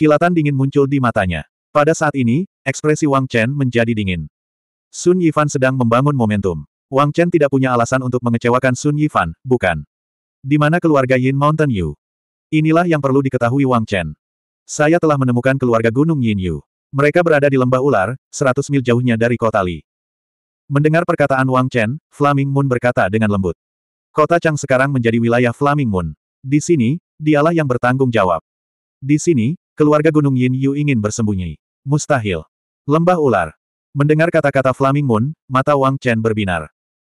Kilatan dingin muncul di matanya. Pada saat ini, ekspresi Wang Chen menjadi dingin. Sun Yifan sedang membangun momentum. Wang Chen tidak punya alasan untuk mengecewakan Sun Yifan, bukan? Di mana keluarga Yin Mountain Yu? Inilah yang perlu diketahui Wang Chen. Saya telah menemukan keluarga Gunung Yin Yu. Mereka berada di lembah ular, 100 mil jauhnya dari kota Li. Mendengar perkataan Wang Chen, Flaming Moon berkata dengan lembut. Kota Chang sekarang menjadi wilayah Flaming Moon. Di sini, dialah yang bertanggung jawab. Di sini, Keluarga Gunung Yin Yu ingin bersembunyi. Mustahil. Lembah ular. Mendengar kata-kata Flaming Moon, mata Wang Chen berbinar.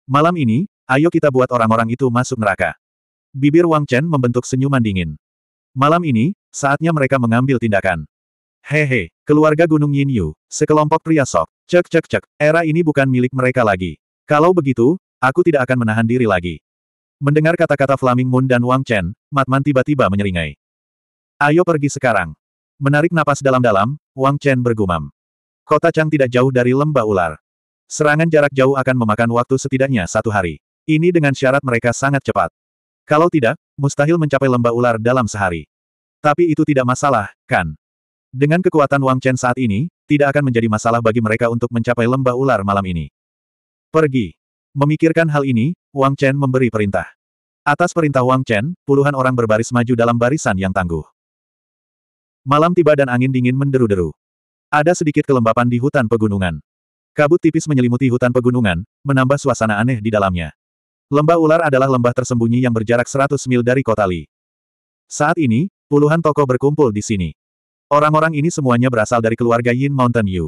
Malam ini, ayo kita buat orang-orang itu masuk neraka. Bibir Wang Chen membentuk senyuman dingin. Malam ini, saatnya mereka mengambil tindakan. Hehe, keluarga Gunung Yin Yu, sekelompok pria sok, cek cek cek, era ini bukan milik mereka lagi. Kalau begitu, aku tidak akan menahan diri lagi. Mendengar kata-kata Flaming Moon dan Wang Chen, Matman tiba-tiba menyeringai. Ayo pergi sekarang. Menarik napas dalam-dalam, Wang Chen bergumam. Kota Chang tidak jauh dari lembah ular. Serangan jarak jauh akan memakan waktu setidaknya satu hari. Ini dengan syarat mereka sangat cepat. Kalau tidak, mustahil mencapai lembah ular dalam sehari. Tapi itu tidak masalah, kan? Dengan kekuatan Wang Chen saat ini, tidak akan menjadi masalah bagi mereka untuk mencapai lembah ular malam ini. Pergi. Memikirkan hal ini, Wang Chen memberi perintah. Atas perintah Wang Chen, puluhan orang berbaris maju dalam barisan yang tangguh. Malam tiba dan angin dingin menderu-deru. Ada sedikit kelembapan di hutan pegunungan. Kabut tipis menyelimuti hutan pegunungan, menambah suasana aneh di dalamnya. Lembah ular adalah lembah tersembunyi yang berjarak 100 mil dari kota Li. Saat ini, puluhan tokoh berkumpul di sini. Orang-orang ini semuanya berasal dari keluarga Yin Mountain Yu.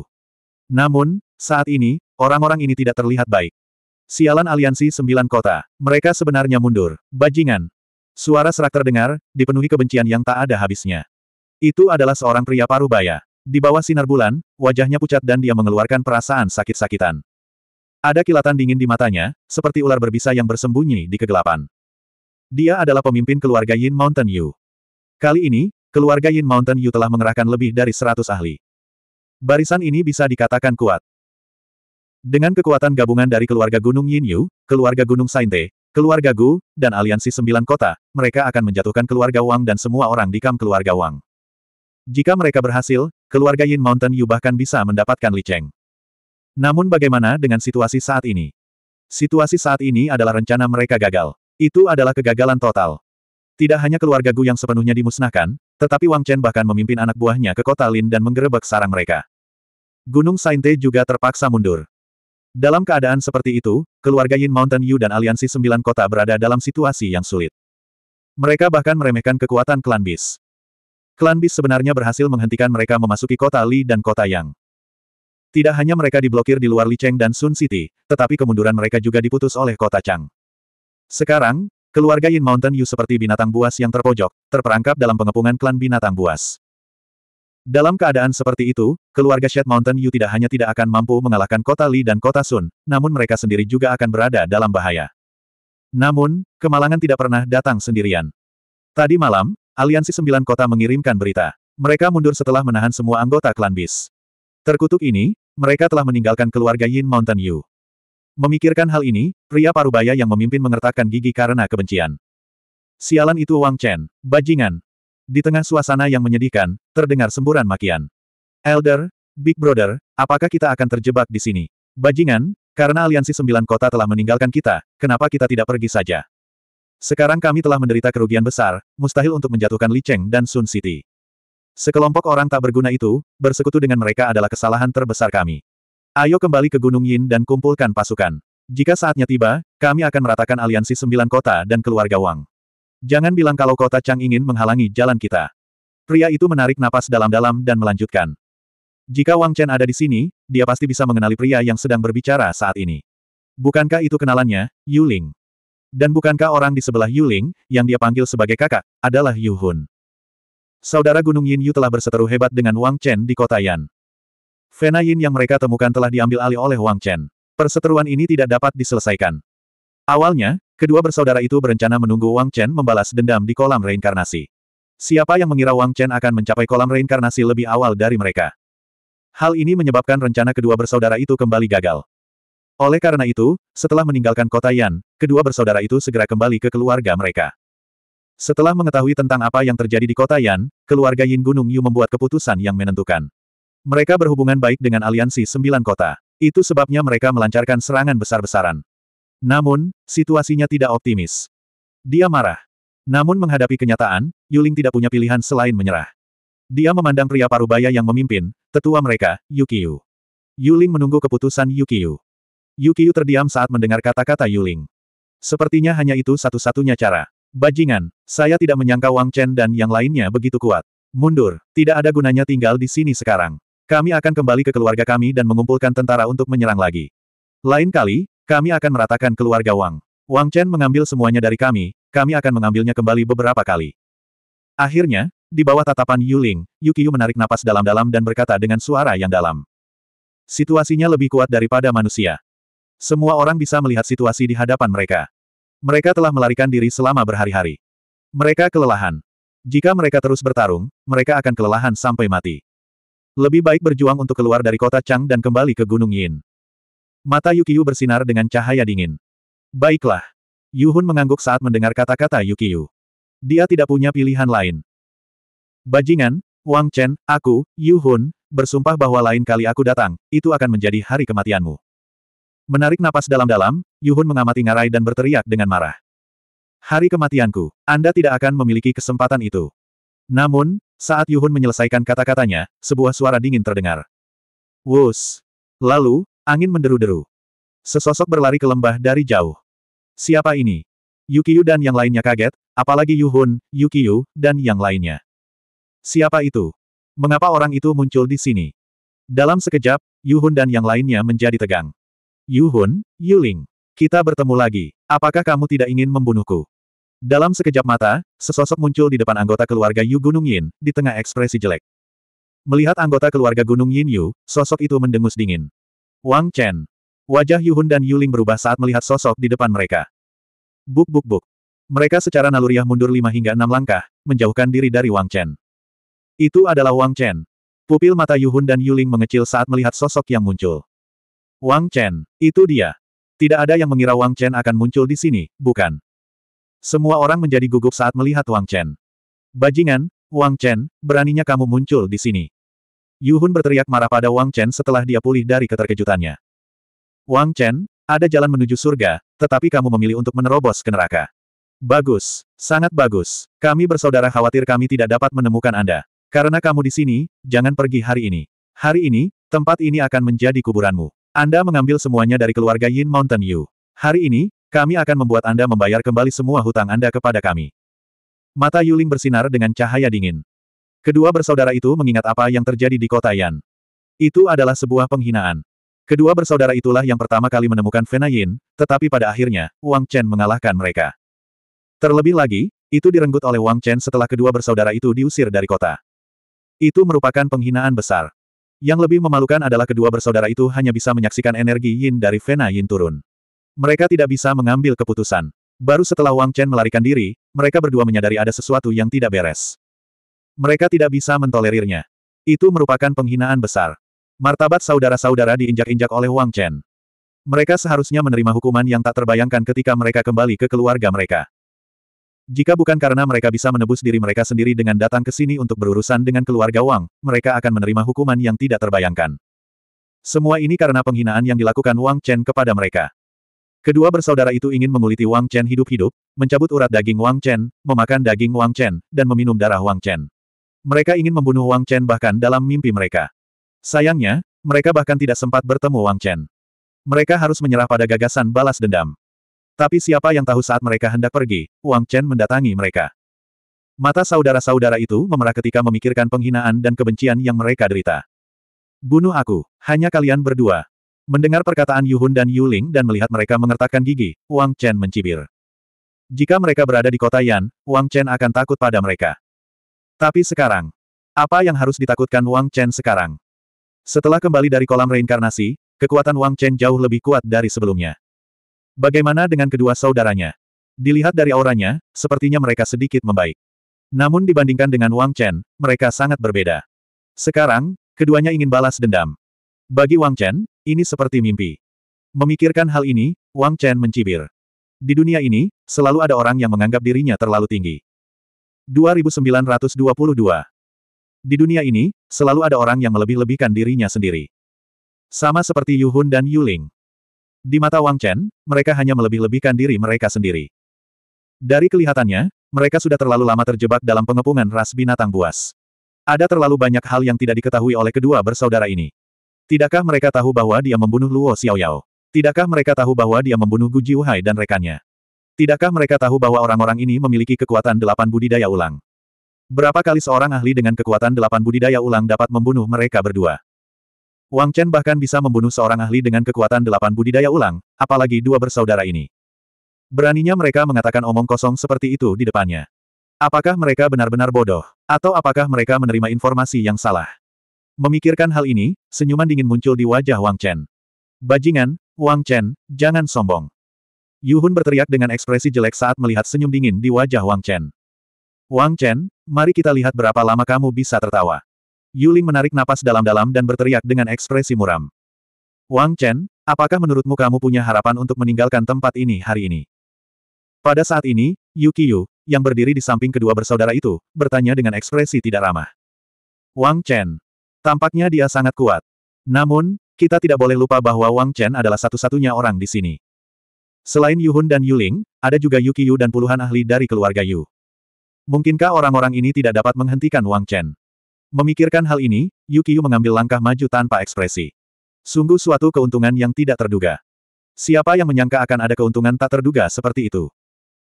Namun, saat ini, orang-orang ini tidak terlihat baik. Sialan aliansi sembilan kota, mereka sebenarnya mundur, bajingan. Suara serak terdengar, dipenuhi kebencian yang tak ada habisnya. Itu adalah seorang pria parubaya. Di bawah sinar bulan, wajahnya pucat dan dia mengeluarkan perasaan sakit-sakitan. Ada kilatan dingin di matanya, seperti ular berbisa yang bersembunyi di kegelapan. Dia adalah pemimpin keluarga Yin Mountain Yu. Kali ini, keluarga Yin Mountain Yu telah mengerahkan lebih dari 100 ahli. Barisan ini bisa dikatakan kuat. Dengan kekuatan gabungan dari keluarga Gunung Yin Yu, keluarga Gunung Sainte, keluarga Gu, dan aliansi sembilan kota, mereka akan menjatuhkan keluarga Wang dan semua orang di kam keluarga Wang. Jika mereka berhasil, keluarga Yin Mountain Yu bahkan bisa mendapatkan Li Cheng. Namun bagaimana dengan situasi saat ini? Situasi saat ini adalah rencana mereka gagal. Itu adalah kegagalan total. Tidak hanya keluarga Gu yang sepenuhnya dimusnahkan, tetapi Wang Chen bahkan memimpin anak buahnya ke kota Lin dan menggerebek sarang mereka. Gunung Sainte juga terpaksa mundur. Dalam keadaan seperti itu, keluarga Yin Mountain Yu dan aliansi sembilan kota berada dalam situasi yang sulit. Mereka bahkan meremehkan kekuatan klan Bis. Klan Bis sebenarnya berhasil menghentikan mereka memasuki kota Li dan kota Yang. Tidak hanya mereka diblokir di luar Li Cheng dan Sun City, tetapi kemunduran mereka juga diputus oleh kota Chang. Sekarang, keluarga Yin Mountain Yu seperti binatang buas yang terpojok, terperangkap dalam pengepungan klan binatang buas. Dalam keadaan seperti itu, keluarga Shed Mountain Yu tidak hanya tidak akan mampu mengalahkan kota Li dan kota Sun, namun mereka sendiri juga akan berada dalam bahaya. Namun, kemalangan tidak pernah datang sendirian. Tadi malam, Aliansi Sembilan Kota mengirimkan berita. Mereka mundur setelah menahan semua anggota klan Bis. Terkutuk ini, mereka telah meninggalkan keluarga Yin Mountain Yu. Memikirkan hal ini, pria parubaya yang memimpin mengertakkan gigi karena kebencian. Sialan itu Wang Chen, bajingan. Di tengah suasana yang menyedihkan, terdengar semburan makian. Elder, Big Brother, apakah kita akan terjebak di sini? Bajingan, karena aliansi sembilan kota telah meninggalkan kita, kenapa kita tidak pergi saja? Sekarang kami telah menderita kerugian besar, mustahil untuk menjatuhkan Li Cheng dan Sun City. Sekelompok orang tak berguna itu, bersekutu dengan mereka adalah kesalahan terbesar kami. Ayo kembali ke Gunung Yin dan kumpulkan pasukan. Jika saatnya tiba, kami akan meratakan aliansi sembilan kota dan keluarga Wang. Jangan bilang kalau kota Chang ingin menghalangi jalan kita. Pria itu menarik napas dalam-dalam dan melanjutkan. Jika Wang Chen ada di sini, dia pasti bisa mengenali pria yang sedang berbicara saat ini. Bukankah itu kenalannya, Yuling? Dan bukankah orang di sebelah Yuling, yang dia panggil sebagai kakak, adalah Yu Hun? Saudara Gunung Yin Yu telah berseteru hebat dengan Wang Chen di kota Yan. Vena Yin yang mereka temukan telah diambil alih oleh Wang Chen. Perseteruan ini tidak dapat diselesaikan. Awalnya, kedua bersaudara itu berencana menunggu Wang Chen membalas dendam di kolam reinkarnasi. Siapa yang mengira Wang Chen akan mencapai kolam reinkarnasi lebih awal dari mereka? Hal ini menyebabkan rencana kedua bersaudara itu kembali gagal. Oleh karena itu, setelah meninggalkan kota Yan, kedua bersaudara itu segera kembali ke keluarga mereka. Setelah mengetahui tentang apa yang terjadi di kota Yan, keluarga Yin Gunung Yu membuat keputusan yang menentukan. Mereka berhubungan baik dengan aliansi sembilan kota. Itu sebabnya mereka melancarkan serangan besar-besaran. Namun, situasinya tidak optimis. Dia marah. Namun menghadapi kenyataan, Yuling tidak punya pilihan selain menyerah. Dia memandang pria parubaya yang memimpin, tetua mereka, Yukiyu. Yuling menunggu keputusan Yukiyu. Yukiyu terdiam saat mendengar kata-kata Yuling. Sepertinya hanya itu satu-satunya cara. Bajingan, saya tidak menyangka Wang Chen dan yang lainnya begitu kuat. Mundur, tidak ada gunanya tinggal di sini sekarang. Kami akan kembali ke keluarga kami dan mengumpulkan tentara untuk menyerang lagi. Lain kali, kami akan meratakan keluarga Wang. Wang Chen mengambil semuanya dari kami, kami akan mengambilnya kembali beberapa kali. Akhirnya, di bawah tatapan Yuling, Yukiyu menarik napas dalam-dalam dan berkata dengan suara yang dalam. Situasinya lebih kuat daripada manusia. Semua orang bisa melihat situasi di hadapan mereka. Mereka telah melarikan diri selama berhari-hari. Mereka kelelahan. Jika mereka terus bertarung, mereka akan kelelahan sampai mati. Lebih baik berjuang untuk keluar dari kota Chang dan kembali ke Gunung Yin. Mata Yukiyu bersinar dengan cahaya dingin. Baiklah. Yuhun mengangguk saat mendengar kata-kata Yukiyu. Dia tidak punya pilihan lain. Bajingan, Wang Chen, aku, Yuhun, bersumpah bahwa lain kali aku datang, itu akan menjadi hari kematianmu. Menarik napas dalam-dalam, Yuhun mengamati Ngarai dan berteriak dengan marah. Hari kematianku, Anda tidak akan memiliki kesempatan itu. Namun, saat Yuhun menyelesaikan kata-katanya, sebuah suara dingin terdengar. Wus! Lalu, angin menderu-deru. Sesosok berlari ke lembah dari jauh. Siapa ini? Yukiyu dan yang lainnya kaget, apalagi Yuhun, Yukiyu, dan yang lainnya. Siapa itu? Mengapa orang itu muncul di sini? Dalam sekejap, Yuhun dan yang lainnya menjadi tegang. Yuhun, Yuling, Kita bertemu lagi. Apakah kamu tidak ingin membunuhku? Dalam sekejap mata, sesosok muncul di depan anggota keluarga Yu Gunung Yin, di tengah ekspresi jelek. Melihat anggota keluarga Gunung Yin Yu, sosok itu mendengus dingin. Wang Chen. Wajah Yuhun dan Yuling berubah saat melihat sosok di depan mereka. Buk buk buk. Mereka secara naluriah mundur lima hingga enam langkah, menjauhkan diri dari Wang Chen. Itu adalah Wang Chen. Pupil mata Yuhun dan Yuling mengecil saat melihat sosok yang muncul. Wang Chen, itu dia. Tidak ada yang mengira Wang Chen akan muncul di sini, bukan? Semua orang menjadi gugup saat melihat Wang Chen. Bajingan, Wang Chen, beraninya kamu muncul di sini. Yu Hun berteriak marah pada Wang Chen setelah dia pulih dari keterkejutannya. Wang Chen, ada jalan menuju surga, tetapi kamu memilih untuk menerobos ke neraka. Bagus, sangat bagus. Kami bersaudara khawatir kami tidak dapat menemukan Anda. Karena kamu di sini, jangan pergi hari ini. Hari ini, tempat ini akan menjadi kuburanmu. Anda mengambil semuanya dari keluarga Yin Mountain Yu. Hari ini, kami akan membuat Anda membayar kembali semua hutang Anda kepada kami. Mata Yuling bersinar dengan cahaya dingin. Kedua bersaudara itu mengingat apa yang terjadi di kota Yan. Itu adalah sebuah penghinaan. Kedua bersaudara itulah yang pertama kali menemukan Fena Yin, tetapi pada akhirnya, Wang Chen mengalahkan mereka. Terlebih lagi, itu direnggut oleh Wang Chen setelah kedua bersaudara itu diusir dari kota. Itu merupakan penghinaan besar. Yang lebih memalukan adalah kedua bersaudara itu hanya bisa menyaksikan energi yin dari Vena Yin turun. Mereka tidak bisa mengambil keputusan. Baru setelah Wang Chen melarikan diri, mereka berdua menyadari ada sesuatu yang tidak beres. Mereka tidak bisa mentolerirnya. Itu merupakan penghinaan besar. Martabat saudara-saudara diinjak-injak oleh Wang Chen. Mereka seharusnya menerima hukuman yang tak terbayangkan ketika mereka kembali ke keluarga mereka. Jika bukan karena mereka bisa menebus diri mereka sendiri dengan datang ke sini untuk berurusan dengan keluarga Wang, mereka akan menerima hukuman yang tidak terbayangkan. Semua ini karena penghinaan yang dilakukan Wang Chen kepada mereka. Kedua bersaudara itu ingin menguliti Wang Chen hidup-hidup, mencabut urat daging Wang Chen, memakan daging Wang Chen, dan meminum darah Wang Chen. Mereka ingin membunuh Wang Chen bahkan dalam mimpi mereka. Sayangnya, mereka bahkan tidak sempat bertemu Wang Chen. Mereka harus menyerah pada gagasan balas dendam. Tapi siapa yang tahu saat mereka hendak pergi, Wang Chen mendatangi mereka. Mata saudara-saudara itu memerah ketika memikirkan penghinaan dan kebencian yang mereka derita. Bunuh aku, hanya kalian berdua. Mendengar perkataan Yu Hun dan Yu Ling dan melihat mereka mengertakkan gigi, Wang Chen mencibir. Jika mereka berada di kota Yan, Wang Chen akan takut pada mereka. Tapi sekarang, apa yang harus ditakutkan Wang Chen sekarang? Setelah kembali dari kolam reinkarnasi, kekuatan Wang Chen jauh lebih kuat dari sebelumnya. Bagaimana dengan kedua saudaranya? Dilihat dari auranya, sepertinya mereka sedikit membaik. Namun dibandingkan dengan Wang Chen, mereka sangat berbeda. Sekarang, keduanya ingin balas dendam. Bagi Wang Chen, ini seperti mimpi. Memikirkan hal ini, Wang Chen mencibir. Di dunia ini, selalu ada orang yang menganggap dirinya terlalu tinggi. 2922 Di dunia ini, selalu ada orang yang melebih-lebihkan dirinya sendiri. Sama seperti Yu Hun dan Yu Ling. Di mata Wang Chen, mereka hanya melebih-lebihkan diri mereka sendiri. Dari kelihatannya, mereka sudah terlalu lama terjebak dalam pengepungan ras binatang buas. Ada terlalu banyak hal yang tidak diketahui oleh kedua bersaudara ini. Tidakkah mereka tahu bahwa dia membunuh Luo Xiaoyao? Tidakkah mereka tahu bahwa dia membunuh Gu Jiuhai dan rekannya? Tidakkah mereka tahu bahwa orang-orang ini memiliki kekuatan delapan budidaya ulang? Berapa kali seorang ahli dengan kekuatan delapan budidaya ulang dapat membunuh mereka berdua? Wang Chen bahkan bisa membunuh seorang ahli dengan kekuatan delapan budidaya ulang, apalagi dua bersaudara ini. Beraninya mereka mengatakan omong kosong seperti itu di depannya. Apakah mereka benar-benar bodoh? Atau apakah mereka menerima informasi yang salah? Memikirkan hal ini, senyuman dingin muncul di wajah Wang Chen. Bajingan, Wang Chen, jangan sombong. Yuhun berteriak dengan ekspresi jelek saat melihat senyum dingin di wajah Wang Chen. Wang Chen, mari kita lihat berapa lama kamu bisa tertawa. Yuling menarik napas dalam-dalam dan berteriak dengan ekspresi muram. Wang Chen, apakah menurutmu kamu punya harapan untuk meninggalkan tempat ini hari ini? Pada saat ini, Yukiyu, yang berdiri di samping kedua bersaudara itu, bertanya dengan ekspresi tidak ramah. Wang Chen. Tampaknya dia sangat kuat. Namun, kita tidak boleh lupa bahwa Wang Chen adalah satu-satunya orang di sini. Selain Yuhun dan Yuling, ada juga Yukiyu dan puluhan ahli dari keluarga Yu. Mungkinkah orang-orang ini tidak dapat menghentikan Wang Chen? Memikirkan hal ini, Yukiyu mengambil langkah maju tanpa ekspresi. Sungguh suatu keuntungan yang tidak terduga. Siapa yang menyangka akan ada keuntungan tak terduga seperti itu?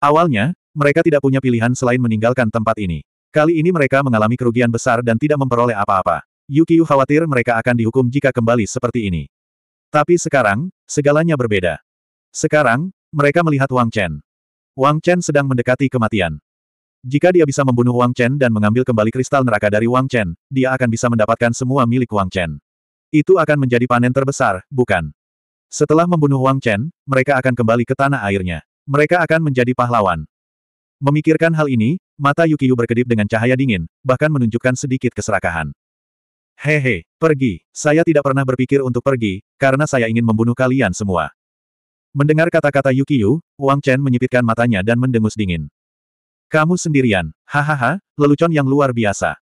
Awalnya, mereka tidak punya pilihan selain meninggalkan tempat ini. Kali ini mereka mengalami kerugian besar dan tidak memperoleh apa-apa. Yukiyu khawatir mereka akan dihukum jika kembali seperti ini. Tapi sekarang, segalanya berbeda. Sekarang, mereka melihat Wang Chen. Wang Chen sedang mendekati kematian. Jika dia bisa membunuh Wang Chen dan mengambil kembali kristal neraka dari Wang Chen, dia akan bisa mendapatkan semua milik Wang Chen. Itu akan menjadi panen terbesar, bukan? Setelah membunuh Wang Chen, mereka akan kembali ke tanah airnya. Mereka akan menjadi pahlawan. Memikirkan hal ini, mata Yukiyu berkedip dengan cahaya dingin, bahkan menunjukkan sedikit keserakahan. Hehe, pergi. Saya tidak pernah berpikir untuk pergi, karena saya ingin membunuh kalian semua. Mendengar kata-kata Yukiyu, Wang Chen menyipitkan matanya dan mendengus dingin. Kamu sendirian, hahaha, lelucon yang luar biasa.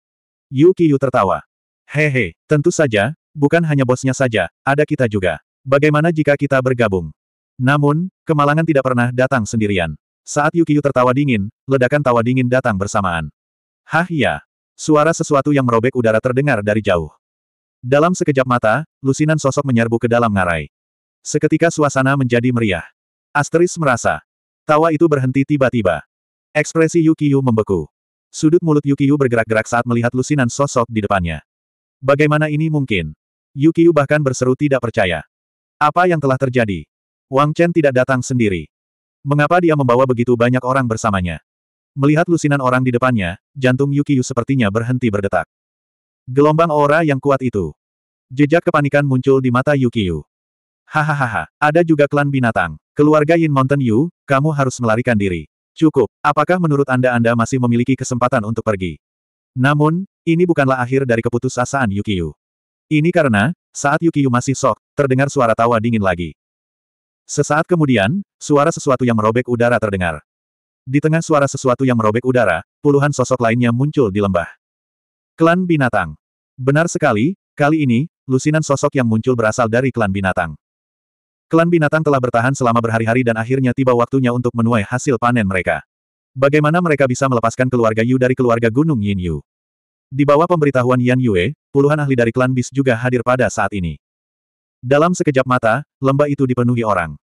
Yu Qiyu tertawa. Hehe, tentu saja, bukan hanya bosnya saja, ada kita juga. Bagaimana jika kita bergabung? Namun, kemalangan tidak pernah datang sendirian. Saat Yu Qiyu tertawa dingin, ledakan tawa dingin datang bersamaan. Hah ya. Suara sesuatu yang merobek udara terdengar dari jauh. Dalam sekejap mata, lusinan sosok menyerbu ke dalam ngarai. Seketika suasana menjadi meriah. Asteris merasa. Tawa itu berhenti tiba-tiba. Ekspresi Yukiyu membeku. Sudut mulut Yukiyu bergerak-gerak saat melihat lusinan sosok di depannya. Bagaimana ini mungkin? Yukiyu bahkan berseru tidak percaya. Apa yang telah terjadi? Wang Chen tidak datang sendiri. Mengapa dia membawa begitu banyak orang bersamanya? Melihat lusinan orang di depannya, jantung Yukiyu sepertinya berhenti berdetak. Gelombang aura yang kuat itu. Jejak kepanikan muncul di mata Yukiyu. Hahaha, ada juga klan binatang. Keluarga Yin Mountain Yu, kamu harus melarikan diri. Cukup, apakah menurut Anda Anda masih memiliki kesempatan untuk pergi? Namun, ini bukanlah akhir dari keputusasaan Yukiyu. Ini karena, saat Yukiyu masih sok, terdengar suara tawa dingin lagi. Sesaat kemudian, suara sesuatu yang merobek udara terdengar. Di tengah suara sesuatu yang merobek udara, puluhan sosok lainnya muncul di lembah. Klan Binatang. Benar sekali, kali ini, lusinan sosok yang muncul berasal dari klan binatang. Klan binatang telah bertahan selama berhari-hari dan akhirnya tiba waktunya untuk menuai hasil panen mereka. Bagaimana mereka bisa melepaskan keluarga Yu dari keluarga Gunung Yin Yu? Di bawah pemberitahuan Yan Yue, puluhan ahli dari klan Bis juga hadir pada saat ini. Dalam sekejap mata, lembah itu dipenuhi orang.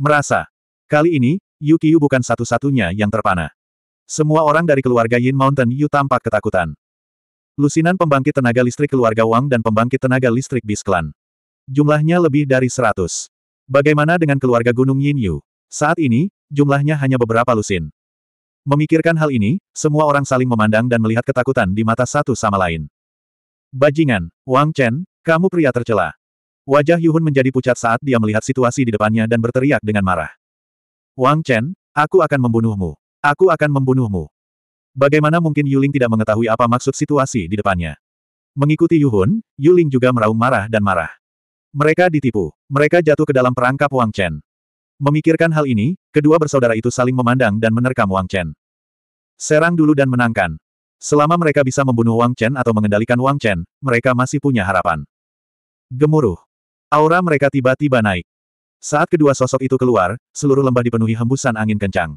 Merasa. Kali ini, Yu Qiyu bukan satu-satunya yang terpana. Semua orang dari keluarga Yin Mountain Yu tampak ketakutan. Lusinan pembangkit tenaga listrik keluarga Wang dan pembangkit tenaga listrik Bis Klan. Jumlahnya lebih dari seratus. Bagaimana dengan keluarga Gunung Yin Yu? Saat ini, jumlahnya hanya beberapa lusin. Memikirkan hal ini, semua orang saling memandang dan melihat ketakutan di mata satu sama lain. Bajingan, Wang Chen, kamu pria tercela. Wajah Yuhun menjadi pucat saat dia melihat situasi di depannya dan berteriak dengan marah. Wang Chen, aku akan membunuhmu. Aku akan membunuhmu. Bagaimana mungkin Yuling tidak mengetahui apa maksud situasi di depannya? Mengikuti Yuhun, Yuling juga meraung marah dan marah. Mereka ditipu. Mereka jatuh ke dalam perangkap Wang Chen. Memikirkan hal ini, kedua bersaudara itu saling memandang dan menerkam Wang Chen. Serang dulu dan menangkan. Selama mereka bisa membunuh Wang Chen atau mengendalikan Wang Chen, mereka masih punya harapan. Gemuruh. Aura mereka tiba-tiba naik. Saat kedua sosok itu keluar, seluruh lembah dipenuhi hembusan angin kencang.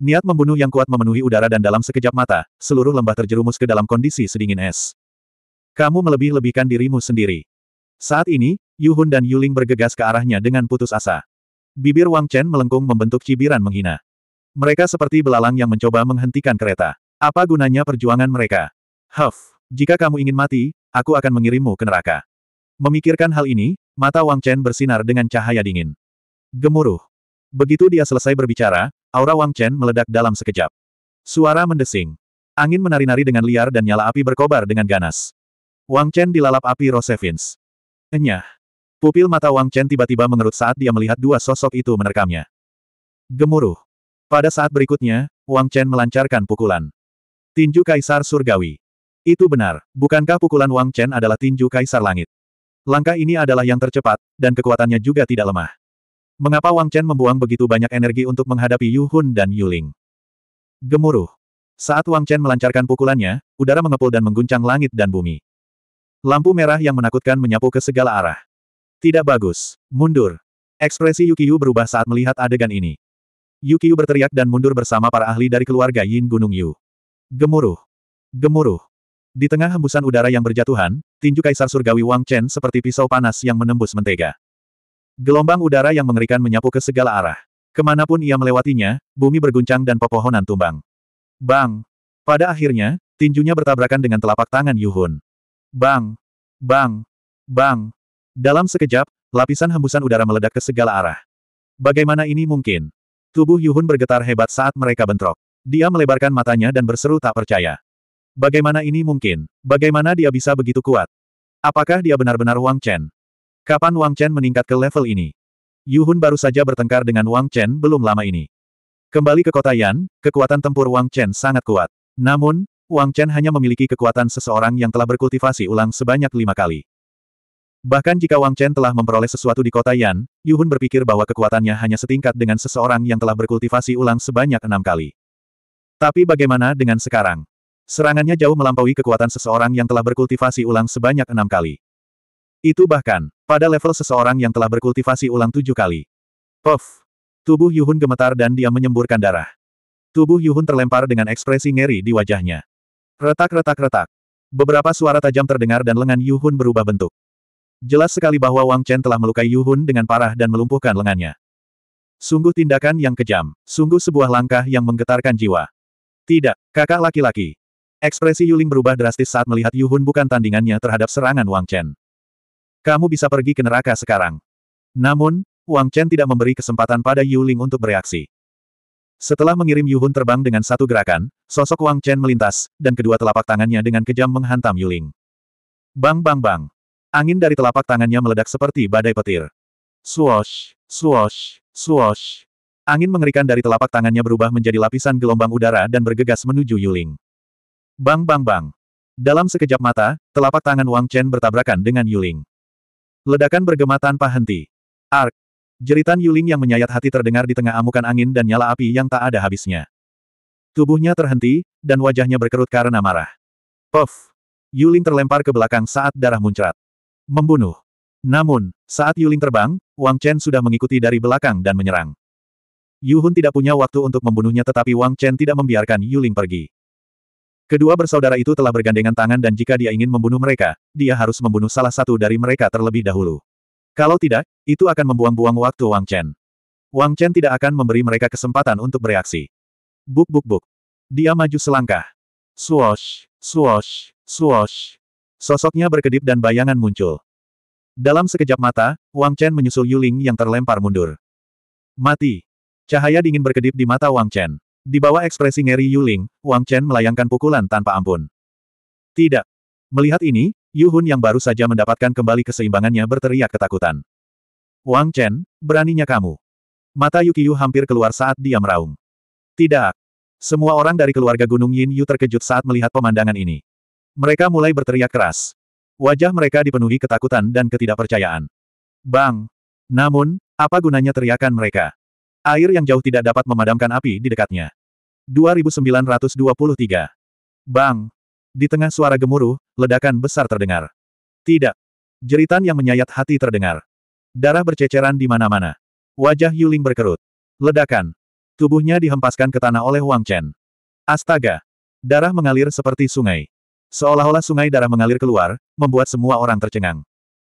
Niat membunuh yang kuat memenuhi udara dan dalam sekejap mata, seluruh lembah terjerumus ke dalam kondisi sedingin es. Kamu melebih-lebihkan dirimu sendiri. Saat ini, Yuhun dan Yuling bergegas ke arahnya dengan putus asa. Bibir Wang Chen melengkung membentuk cibiran menghina. Mereka seperti belalang yang mencoba menghentikan kereta. Apa gunanya perjuangan mereka? Huff, jika kamu ingin mati, aku akan mengirimmu ke neraka. Memikirkan hal ini, mata Wang Chen bersinar dengan cahaya dingin. Gemuruh. Begitu dia selesai berbicara, aura Wang Chen meledak dalam sekejap. Suara mendesing. Angin menari-nari dengan liar dan nyala api berkobar dengan ganas. Wang Chen dilalap api Rosevins. Enyah. Pupil mata Wang Chen tiba-tiba mengerut saat dia melihat dua sosok itu menerkamnya. Gemuruh. Pada saat berikutnya, Wang Chen melancarkan pukulan. Tinju Kaisar Surgawi. Itu benar, bukankah pukulan Wang Chen adalah tinju Kaisar Langit? Langkah ini adalah yang tercepat, dan kekuatannya juga tidak lemah. Mengapa Wang Chen membuang begitu banyak energi untuk menghadapi Yu Hun dan Yu Ling? Gemuruh. Saat Wang Chen melancarkan pukulannya, udara mengepul dan mengguncang langit dan bumi. Lampu merah yang menakutkan menyapu ke segala arah. Tidak bagus. Mundur. Ekspresi Yukiyu berubah saat melihat adegan ini. Yukiyu berteriak dan mundur bersama para ahli dari keluarga Yin Gunung Yu. Gemuruh. Gemuruh. Di tengah hembusan udara yang berjatuhan, tinju Kaisar Surgawi Wang Chen seperti pisau panas yang menembus mentega. Gelombang udara yang mengerikan menyapu ke segala arah. Kemanapun ia melewatinya, bumi berguncang dan pepohonan tumbang. Bang! Pada akhirnya, tinjunya bertabrakan dengan telapak tangan Yuhun. Bang! Bang! Bang! Dalam sekejap, lapisan hembusan udara meledak ke segala arah. Bagaimana ini mungkin? Tubuh Yuhun bergetar hebat saat mereka bentrok. Dia melebarkan matanya dan berseru tak percaya. Bagaimana ini mungkin? Bagaimana dia bisa begitu kuat? Apakah dia benar-benar Wang Chen? Kapan Wang Chen meningkat ke level ini? Yuhun baru saja bertengkar dengan Wang Chen belum lama ini. Kembali ke kota Yan, kekuatan tempur Wang Chen sangat kuat. Namun, Wang Chen hanya memiliki kekuatan seseorang yang telah berkultivasi ulang sebanyak lima kali. Bahkan jika Wang Chen telah memperoleh sesuatu di kota Yan, Yuhun berpikir bahwa kekuatannya hanya setingkat dengan seseorang yang telah berkultivasi ulang sebanyak enam kali. Tapi bagaimana dengan sekarang? Serangannya jauh melampaui kekuatan seseorang yang telah berkultivasi ulang sebanyak enam kali. Itu bahkan, pada level seseorang yang telah berkultivasi ulang tujuh kali. Puff! Tubuh Yuhun gemetar dan dia menyemburkan darah. Tubuh Yuhun terlempar dengan ekspresi ngeri di wajahnya. Retak-retak-retak. Beberapa suara tajam terdengar dan lengan Yuhun berubah bentuk. Jelas sekali bahwa Wang Chen telah melukai Yu Hun dengan parah dan melumpuhkan lengannya. Sungguh tindakan yang kejam, sungguh sebuah langkah yang menggetarkan jiwa. Tidak, kakak laki-laki. Ekspresi Yuling berubah drastis saat melihat Yu Hun bukan tandingannya terhadap serangan Wang Chen. Kamu bisa pergi ke neraka sekarang. Namun, Wang Chen tidak memberi kesempatan pada Yuling untuk bereaksi. Setelah mengirim Yu Hun terbang dengan satu gerakan, sosok Wang Chen melintas, dan kedua telapak tangannya dengan kejam menghantam Yuling. Bang bang bang. Angin dari telapak tangannya meledak seperti badai petir. Swosh, swosh, swosh. Angin mengerikan dari telapak tangannya berubah menjadi lapisan gelombang udara dan bergegas menuju Yuling. Bang bang bang. Dalam sekejap mata, telapak tangan Wang Chen bertabrakan dengan Yuling. Ledakan bergema tanpa henti. Ark. Jeritan Yuling yang menyayat hati terdengar di tengah amukan angin dan nyala api yang tak ada habisnya. Tubuhnya terhenti, dan wajahnya berkerut karena marah. Puff. Yuling terlempar ke belakang saat darah muncrat. Membunuh. Namun, saat Yuling terbang, Wang Chen sudah mengikuti dari belakang dan menyerang. Yuhun tidak punya waktu untuk membunuhnya tetapi Wang Chen tidak membiarkan Yuling pergi. Kedua bersaudara itu telah bergandengan tangan dan jika dia ingin membunuh mereka, dia harus membunuh salah satu dari mereka terlebih dahulu. Kalau tidak, itu akan membuang-buang waktu Wang Chen. Wang Chen tidak akan memberi mereka kesempatan untuk bereaksi. Buk buk buk. Dia maju selangkah. Swosh, swosh, swosh, Sosoknya berkedip dan bayangan muncul. Dalam sekejap mata, Wang Chen menyusul Yuling yang terlempar mundur. Mati. Cahaya dingin berkedip di mata Wang Chen. Di bawah ekspresi ngeri Yuling, Wang Chen melayangkan pukulan tanpa ampun. Tidak. Melihat ini, Yu Hun yang baru saja mendapatkan kembali keseimbangannya berteriak ketakutan. Wang Chen, beraninya kamu. Mata Yukiyu hampir keluar saat dia meraung. Tidak. Semua orang dari keluarga Gunung Yin Yu terkejut saat melihat pemandangan ini. Mereka mulai berteriak keras. Wajah mereka dipenuhi ketakutan dan ketidakpercayaan. Bang! Namun, apa gunanya teriakan mereka? Air yang jauh tidak dapat memadamkan api di dekatnya. 2923. Bang! Di tengah suara gemuruh, ledakan besar terdengar. Tidak. Jeritan yang menyayat hati terdengar. Darah berceceran di mana-mana. Wajah Yuling berkerut. Ledakan. Tubuhnya dihempaskan ke tanah oleh Wang Chen. Astaga! Darah mengalir seperti sungai. Seolah-olah sungai darah mengalir keluar, membuat semua orang tercengang.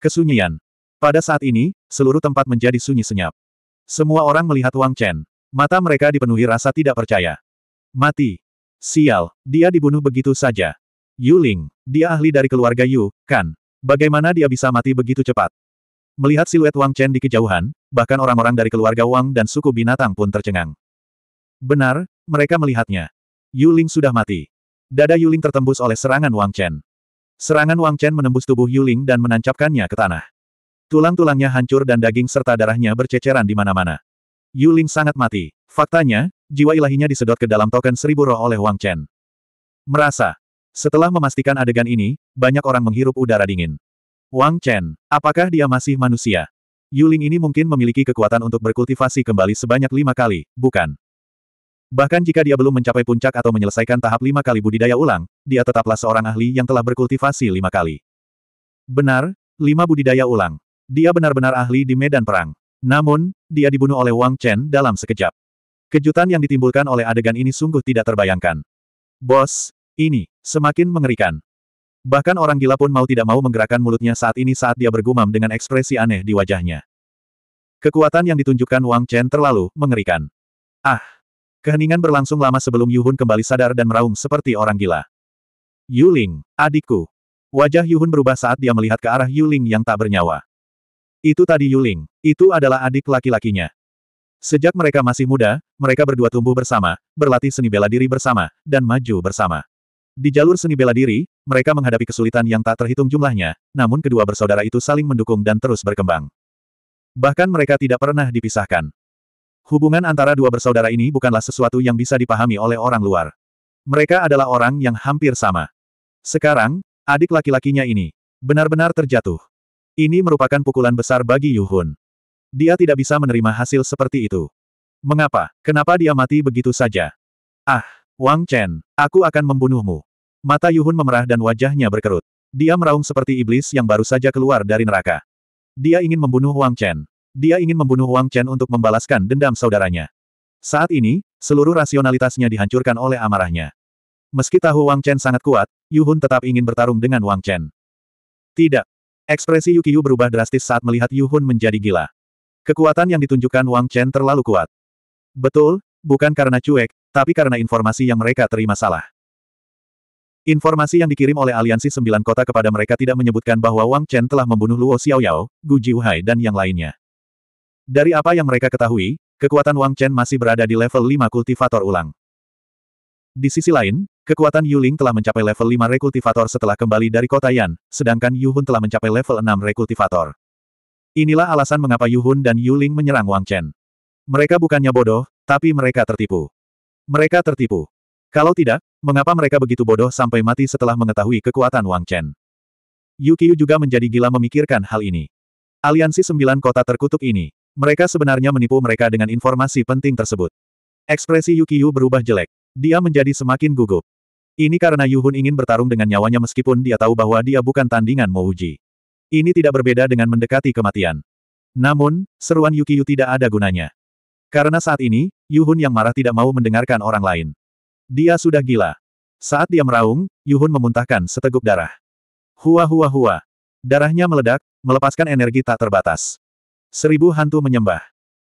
Kesunyian. Pada saat ini, seluruh tempat menjadi sunyi senyap. Semua orang melihat Wang Chen. Mata mereka dipenuhi rasa tidak percaya. Mati. Sial, dia dibunuh begitu saja. Yu Ling, dia ahli dari keluarga Yu, kan? Bagaimana dia bisa mati begitu cepat? Melihat siluet Wang Chen di kejauhan, bahkan orang-orang dari keluarga Wang dan suku binatang pun tercengang. Benar, mereka melihatnya. Yu Ling sudah mati. Dada Yuling tertembus oleh serangan Wang Chen. Serangan Wang Chen menembus tubuh Yuling dan menancapkannya ke tanah. Tulang-tulangnya hancur dan daging serta darahnya berceceran di mana-mana. Yuling sangat mati. Faktanya, jiwa ilahinya disedot ke dalam token seribu roh oleh Wang Chen. Merasa. Setelah memastikan adegan ini, banyak orang menghirup udara dingin. Wang Chen, apakah dia masih manusia? Yuling ini mungkin memiliki kekuatan untuk berkultivasi kembali sebanyak lima kali, bukan? Bahkan jika dia belum mencapai puncak atau menyelesaikan tahap lima kali budidaya ulang, dia tetaplah seorang ahli yang telah berkultivasi lima kali. Benar, lima budidaya ulang. Dia benar-benar ahli di medan perang. Namun, dia dibunuh oleh Wang Chen dalam sekejap. Kejutan yang ditimbulkan oleh adegan ini sungguh tidak terbayangkan. Bos, ini, semakin mengerikan. Bahkan orang gila pun mau tidak mau menggerakkan mulutnya saat ini saat dia bergumam dengan ekspresi aneh di wajahnya. Kekuatan yang ditunjukkan Wang Chen terlalu mengerikan. Ah, Keheningan berlangsung lama sebelum Yuhun kembali sadar dan meraung seperti orang gila. Yuling, adikku. Wajah Yuhun berubah saat dia melihat ke arah Yuling yang tak bernyawa. Itu tadi Yuling, itu adalah adik laki-lakinya. Sejak mereka masih muda, mereka berdua tumbuh bersama, berlatih seni bela diri bersama, dan maju bersama. Di jalur seni bela diri, mereka menghadapi kesulitan yang tak terhitung jumlahnya, namun kedua bersaudara itu saling mendukung dan terus berkembang. Bahkan mereka tidak pernah dipisahkan. Hubungan antara dua bersaudara ini bukanlah sesuatu yang bisa dipahami oleh orang luar. Mereka adalah orang yang hampir sama. Sekarang, adik laki-lakinya ini benar-benar terjatuh. Ini merupakan pukulan besar bagi Yuhun. Dia tidak bisa menerima hasil seperti itu. Mengapa? Kenapa dia mati begitu saja? Ah, Wang Chen, aku akan membunuhmu. Mata Yuhun memerah dan wajahnya berkerut. Dia meraung seperti iblis yang baru saja keluar dari neraka. Dia ingin membunuh Wang Chen. Dia ingin membunuh Wang Chen untuk membalaskan dendam saudaranya. Saat ini, seluruh rasionalitasnya dihancurkan oleh amarahnya. Meski tahu Wang Chen sangat kuat, Yu Hun tetap ingin bertarung dengan Wang Chen. Tidak. Ekspresi Yukiu berubah drastis saat melihat Yu Hun menjadi gila. Kekuatan yang ditunjukkan Wang Chen terlalu kuat. Betul, bukan karena cuek, tapi karena informasi yang mereka terima salah. Informasi yang dikirim oleh aliansi sembilan kota kepada mereka tidak menyebutkan bahwa Wang Chen telah membunuh Luo Xiaoyao, Gu Jiuhai dan yang lainnya. Dari apa yang mereka ketahui, kekuatan Wang Chen masih berada di level 5 kultivator ulang. Di sisi lain, kekuatan Yu Ling telah mencapai level 5 rekultivator setelah kembali dari kota Yan, sedangkan Yu Hun telah mencapai level 6 rekultivator. Inilah alasan mengapa Yu Hun dan Yu Ling menyerang Wang Chen. Mereka bukannya bodoh, tapi mereka tertipu. Mereka tertipu. Kalau tidak, mengapa mereka begitu bodoh sampai mati setelah mengetahui kekuatan Wang Chen? Yu Qiu juga menjadi gila memikirkan hal ini. Aliansi sembilan kota terkutuk ini, mereka sebenarnya menipu mereka dengan informasi penting tersebut. Ekspresi Yukiyu berubah jelek. Dia menjadi semakin gugup. Ini karena Yuhun ingin bertarung dengan nyawanya meskipun dia tahu bahwa dia bukan tandingan Mouji. Ini tidak berbeda dengan mendekati kematian. Namun, seruan Yukiyu tidak ada gunanya. Karena saat ini, Yuhun yang marah tidak mau mendengarkan orang lain. Dia sudah gila. Saat dia meraung, Yuhun memuntahkan seteguk darah. Hua hua hua. Darahnya meledak, melepaskan energi tak terbatas. Seribu hantu menyembah.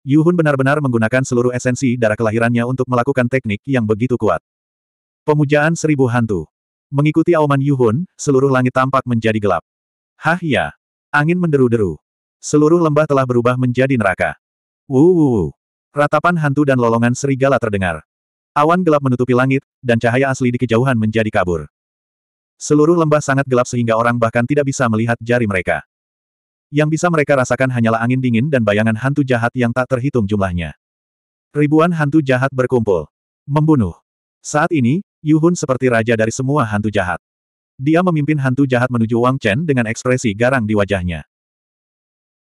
Yuhun benar-benar menggunakan seluruh esensi darah kelahirannya untuk melakukan teknik yang begitu kuat. Pemujaan seribu hantu. Mengikuti auman Yuhun, seluruh langit tampak menjadi gelap. Hah ya. Angin menderu-deru. Seluruh lembah telah berubah menjadi neraka. Wuu, Ratapan hantu dan lolongan serigala terdengar. Awan gelap menutupi langit, dan cahaya asli di kejauhan menjadi kabur. Seluruh lembah sangat gelap sehingga orang bahkan tidak bisa melihat jari mereka. Yang bisa mereka rasakan hanyalah angin dingin dan bayangan hantu jahat yang tak terhitung jumlahnya. Ribuan hantu jahat berkumpul. Membunuh. Saat ini, Yu Yuhun seperti raja dari semua hantu jahat. Dia memimpin hantu jahat menuju Wang Chen dengan ekspresi garang di wajahnya.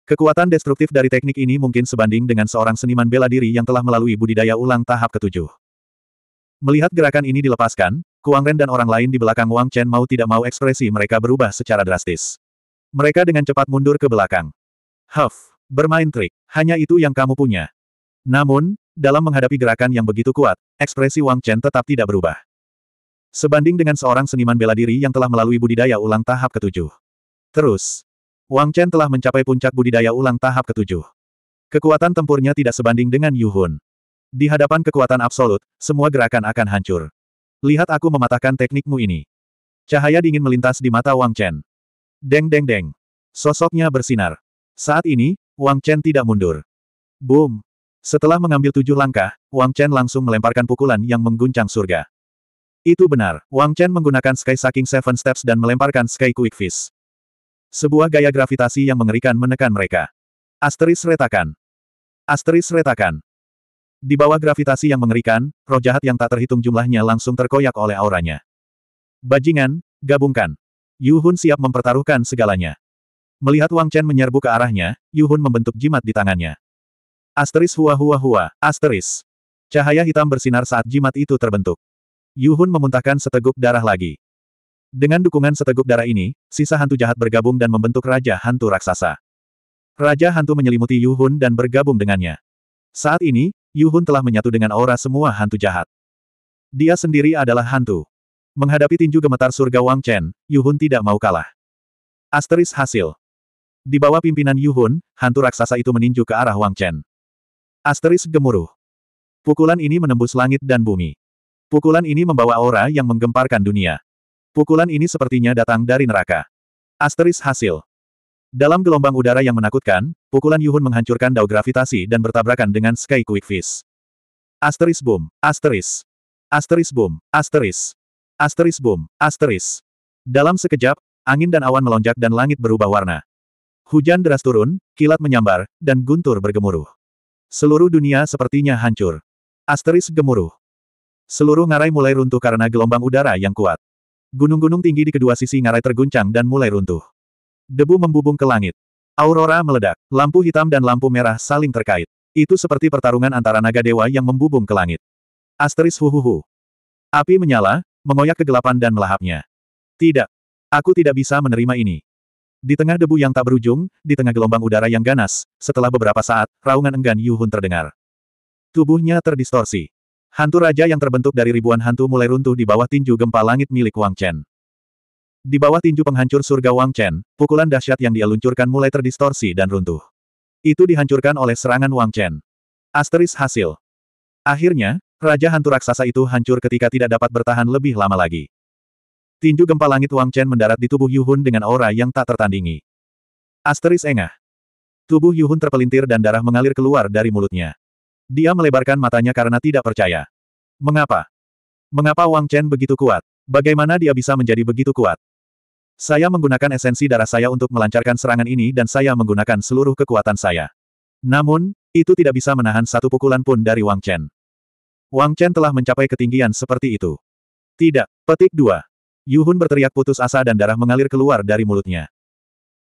Kekuatan destruktif dari teknik ini mungkin sebanding dengan seorang seniman bela diri yang telah melalui budidaya ulang tahap ketujuh. Melihat gerakan ini dilepaskan, Kuang Ren dan orang lain di belakang Wang Chen mau tidak mau ekspresi mereka berubah secara drastis. Mereka dengan cepat mundur ke belakang. Huff, bermain trik, hanya itu yang kamu punya. Namun, dalam menghadapi gerakan yang begitu kuat, ekspresi Wang Chen tetap tidak berubah. Sebanding dengan seorang seniman bela diri yang telah melalui budidaya ulang tahap ketujuh. Terus, Wang Chen telah mencapai puncak budidaya ulang tahap ketujuh. Kekuatan tempurnya tidak sebanding dengan Yu Hun. Di hadapan kekuatan absolut, semua gerakan akan hancur. Lihat aku mematahkan teknikmu ini. Cahaya dingin melintas di mata Wang Chen. Deng deng deng. Sosoknya bersinar. Saat ini, Wang Chen tidak mundur. Boom! Setelah mengambil tujuh langkah, Wang Chen langsung melemparkan pukulan yang mengguncang surga. Itu benar, Wang Chen menggunakan Sky Sucking Seven Steps dan melemparkan Sky Quick Fist. Sebuah gaya gravitasi yang mengerikan menekan mereka. Asteris retakan. Asteris retakan. Di bawah gravitasi yang mengerikan, roh jahat yang tak terhitung jumlahnya langsung terkoyak oleh auranya. Bajingan, gabungkan. Yu Hun siap mempertaruhkan segalanya. Melihat Wang Chen menyerbu ke arahnya, Yu Hun membentuk jimat di tangannya. Asteris hua hua hua, asteris. Cahaya hitam bersinar saat jimat itu terbentuk. Yu Hun memuntahkan seteguk darah lagi. Dengan dukungan seteguk darah ini, sisa hantu jahat bergabung dan membentuk Raja Hantu Raksasa. Raja Hantu menyelimuti Yu Hun dan bergabung dengannya. Saat ini, Yu Hun telah menyatu dengan aura semua hantu jahat. Dia sendiri adalah hantu. Menghadapi tinju gemetar surga Wang Chen, Yuhun tidak mau kalah. Asteris hasil. Di bawah pimpinan Yuhun, hantu raksasa itu meninju ke arah Wang Chen. Asteris gemuruh. Pukulan ini menembus langit dan bumi. Pukulan ini membawa aura yang menggemparkan dunia. Pukulan ini sepertinya datang dari neraka. Asteris hasil. Dalam gelombang udara yang menakutkan, pukulan Yuhun menghancurkan dao gravitasi dan bertabrakan dengan Sky Quick Fish. Asteris boom, asteris. Asteris boom, asteris. Asteris boom, asteris. Dalam sekejap, angin dan awan melonjak dan langit berubah warna. Hujan deras turun, kilat menyambar, dan guntur bergemuruh. Seluruh dunia sepertinya hancur. Asteris gemuruh. Seluruh ngarai mulai runtuh karena gelombang udara yang kuat. Gunung-gunung tinggi di kedua sisi ngarai terguncang dan mulai runtuh. Debu membubung ke langit. Aurora meledak, lampu hitam dan lampu merah saling terkait. Itu seperti pertarungan antara naga dewa yang membubung ke langit. Asteris huhuhu. Api menyala, mengoyak kegelapan dan melahapnya. Tidak. Aku tidak bisa menerima ini. Di tengah debu yang tak berujung, di tengah gelombang udara yang ganas, setelah beberapa saat, raungan enggan Yuhun terdengar. Tubuhnya terdistorsi. Hantu raja yang terbentuk dari ribuan hantu mulai runtuh di bawah tinju gempa langit milik Wang Chen. Di bawah tinju penghancur surga Wang Chen, pukulan dahsyat yang dia luncurkan mulai terdistorsi dan runtuh. Itu dihancurkan oleh serangan Wang Chen. Asteris hasil. Akhirnya, Raja hantu raksasa itu hancur ketika tidak dapat bertahan lebih lama lagi. Tinju gempa langit Wang Chen mendarat di tubuh Yuhun dengan aura yang tak tertandingi. Asteris engah. Tubuh Yuhun terpelintir dan darah mengalir keluar dari mulutnya. Dia melebarkan matanya karena tidak percaya. Mengapa? Mengapa Wang Chen begitu kuat? Bagaimana dia bisa menjadi begitu kuat? Saya menggunakan esensi darah saya untuk melancarkan serangan ini dan saya menggunakan seluruh kekuatan saya. Namun, itu tidak bisa menahan satu pukulan pun dari Wang Chen. Wang Chen telah mencapai ketinggian seperti itu. Tidak, petik dua. Yuhun berteriak putus asa dan darah mengalir keluar dari mulutnya.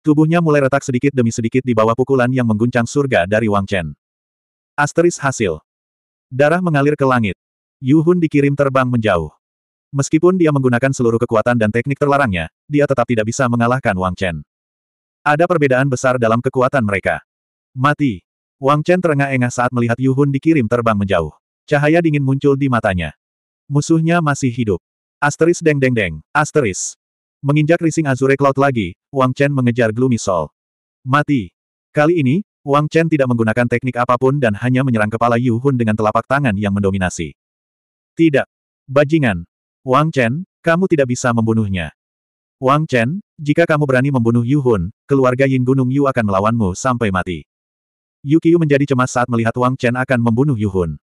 Tubuhnya mulai retak sedikit demi sedikit di bawah pukulan yang mengguncang surga dari Wang Chen. Asteris hasil. Darah mengalir ke langit. Yuhun dikirim terbang menjauh. Meskipun dia menggunakan seluruh kekuatan dan teknik terlarangnya, dia tetap tidak bisa mengalahkan Wang Chen. Ada perbedaan besar dalam kekuatan mereka. Mati. Wang Chen terengah-engah saat melihat Yuhun dikirim terbang menjauh. Cahaya dingin muncul di matanya. Musuhnya masih hidup. Asteris deng deng deng, asteris. Menginjak rising Azure Cloud lagi, Wang Chen mengejar Gloomy Soul. Mati. Kali ini, Wang Chen tidak menggunakan teknik apapun dan hanya menyerang kepala Yu Hun dengan telapak tangan yang mendominasi. Tidak. Bajingan. Wang Chen, kamu tidak bisa membunuhnya. Wang Chen, jika kamu berani membunuh Yu Hun, keluarga Yin Gunung Yu akan melawanmu sampai mati. Yu Qiu menjadi cemas saat melihat Wang Chen akan membunuh Yu Hun.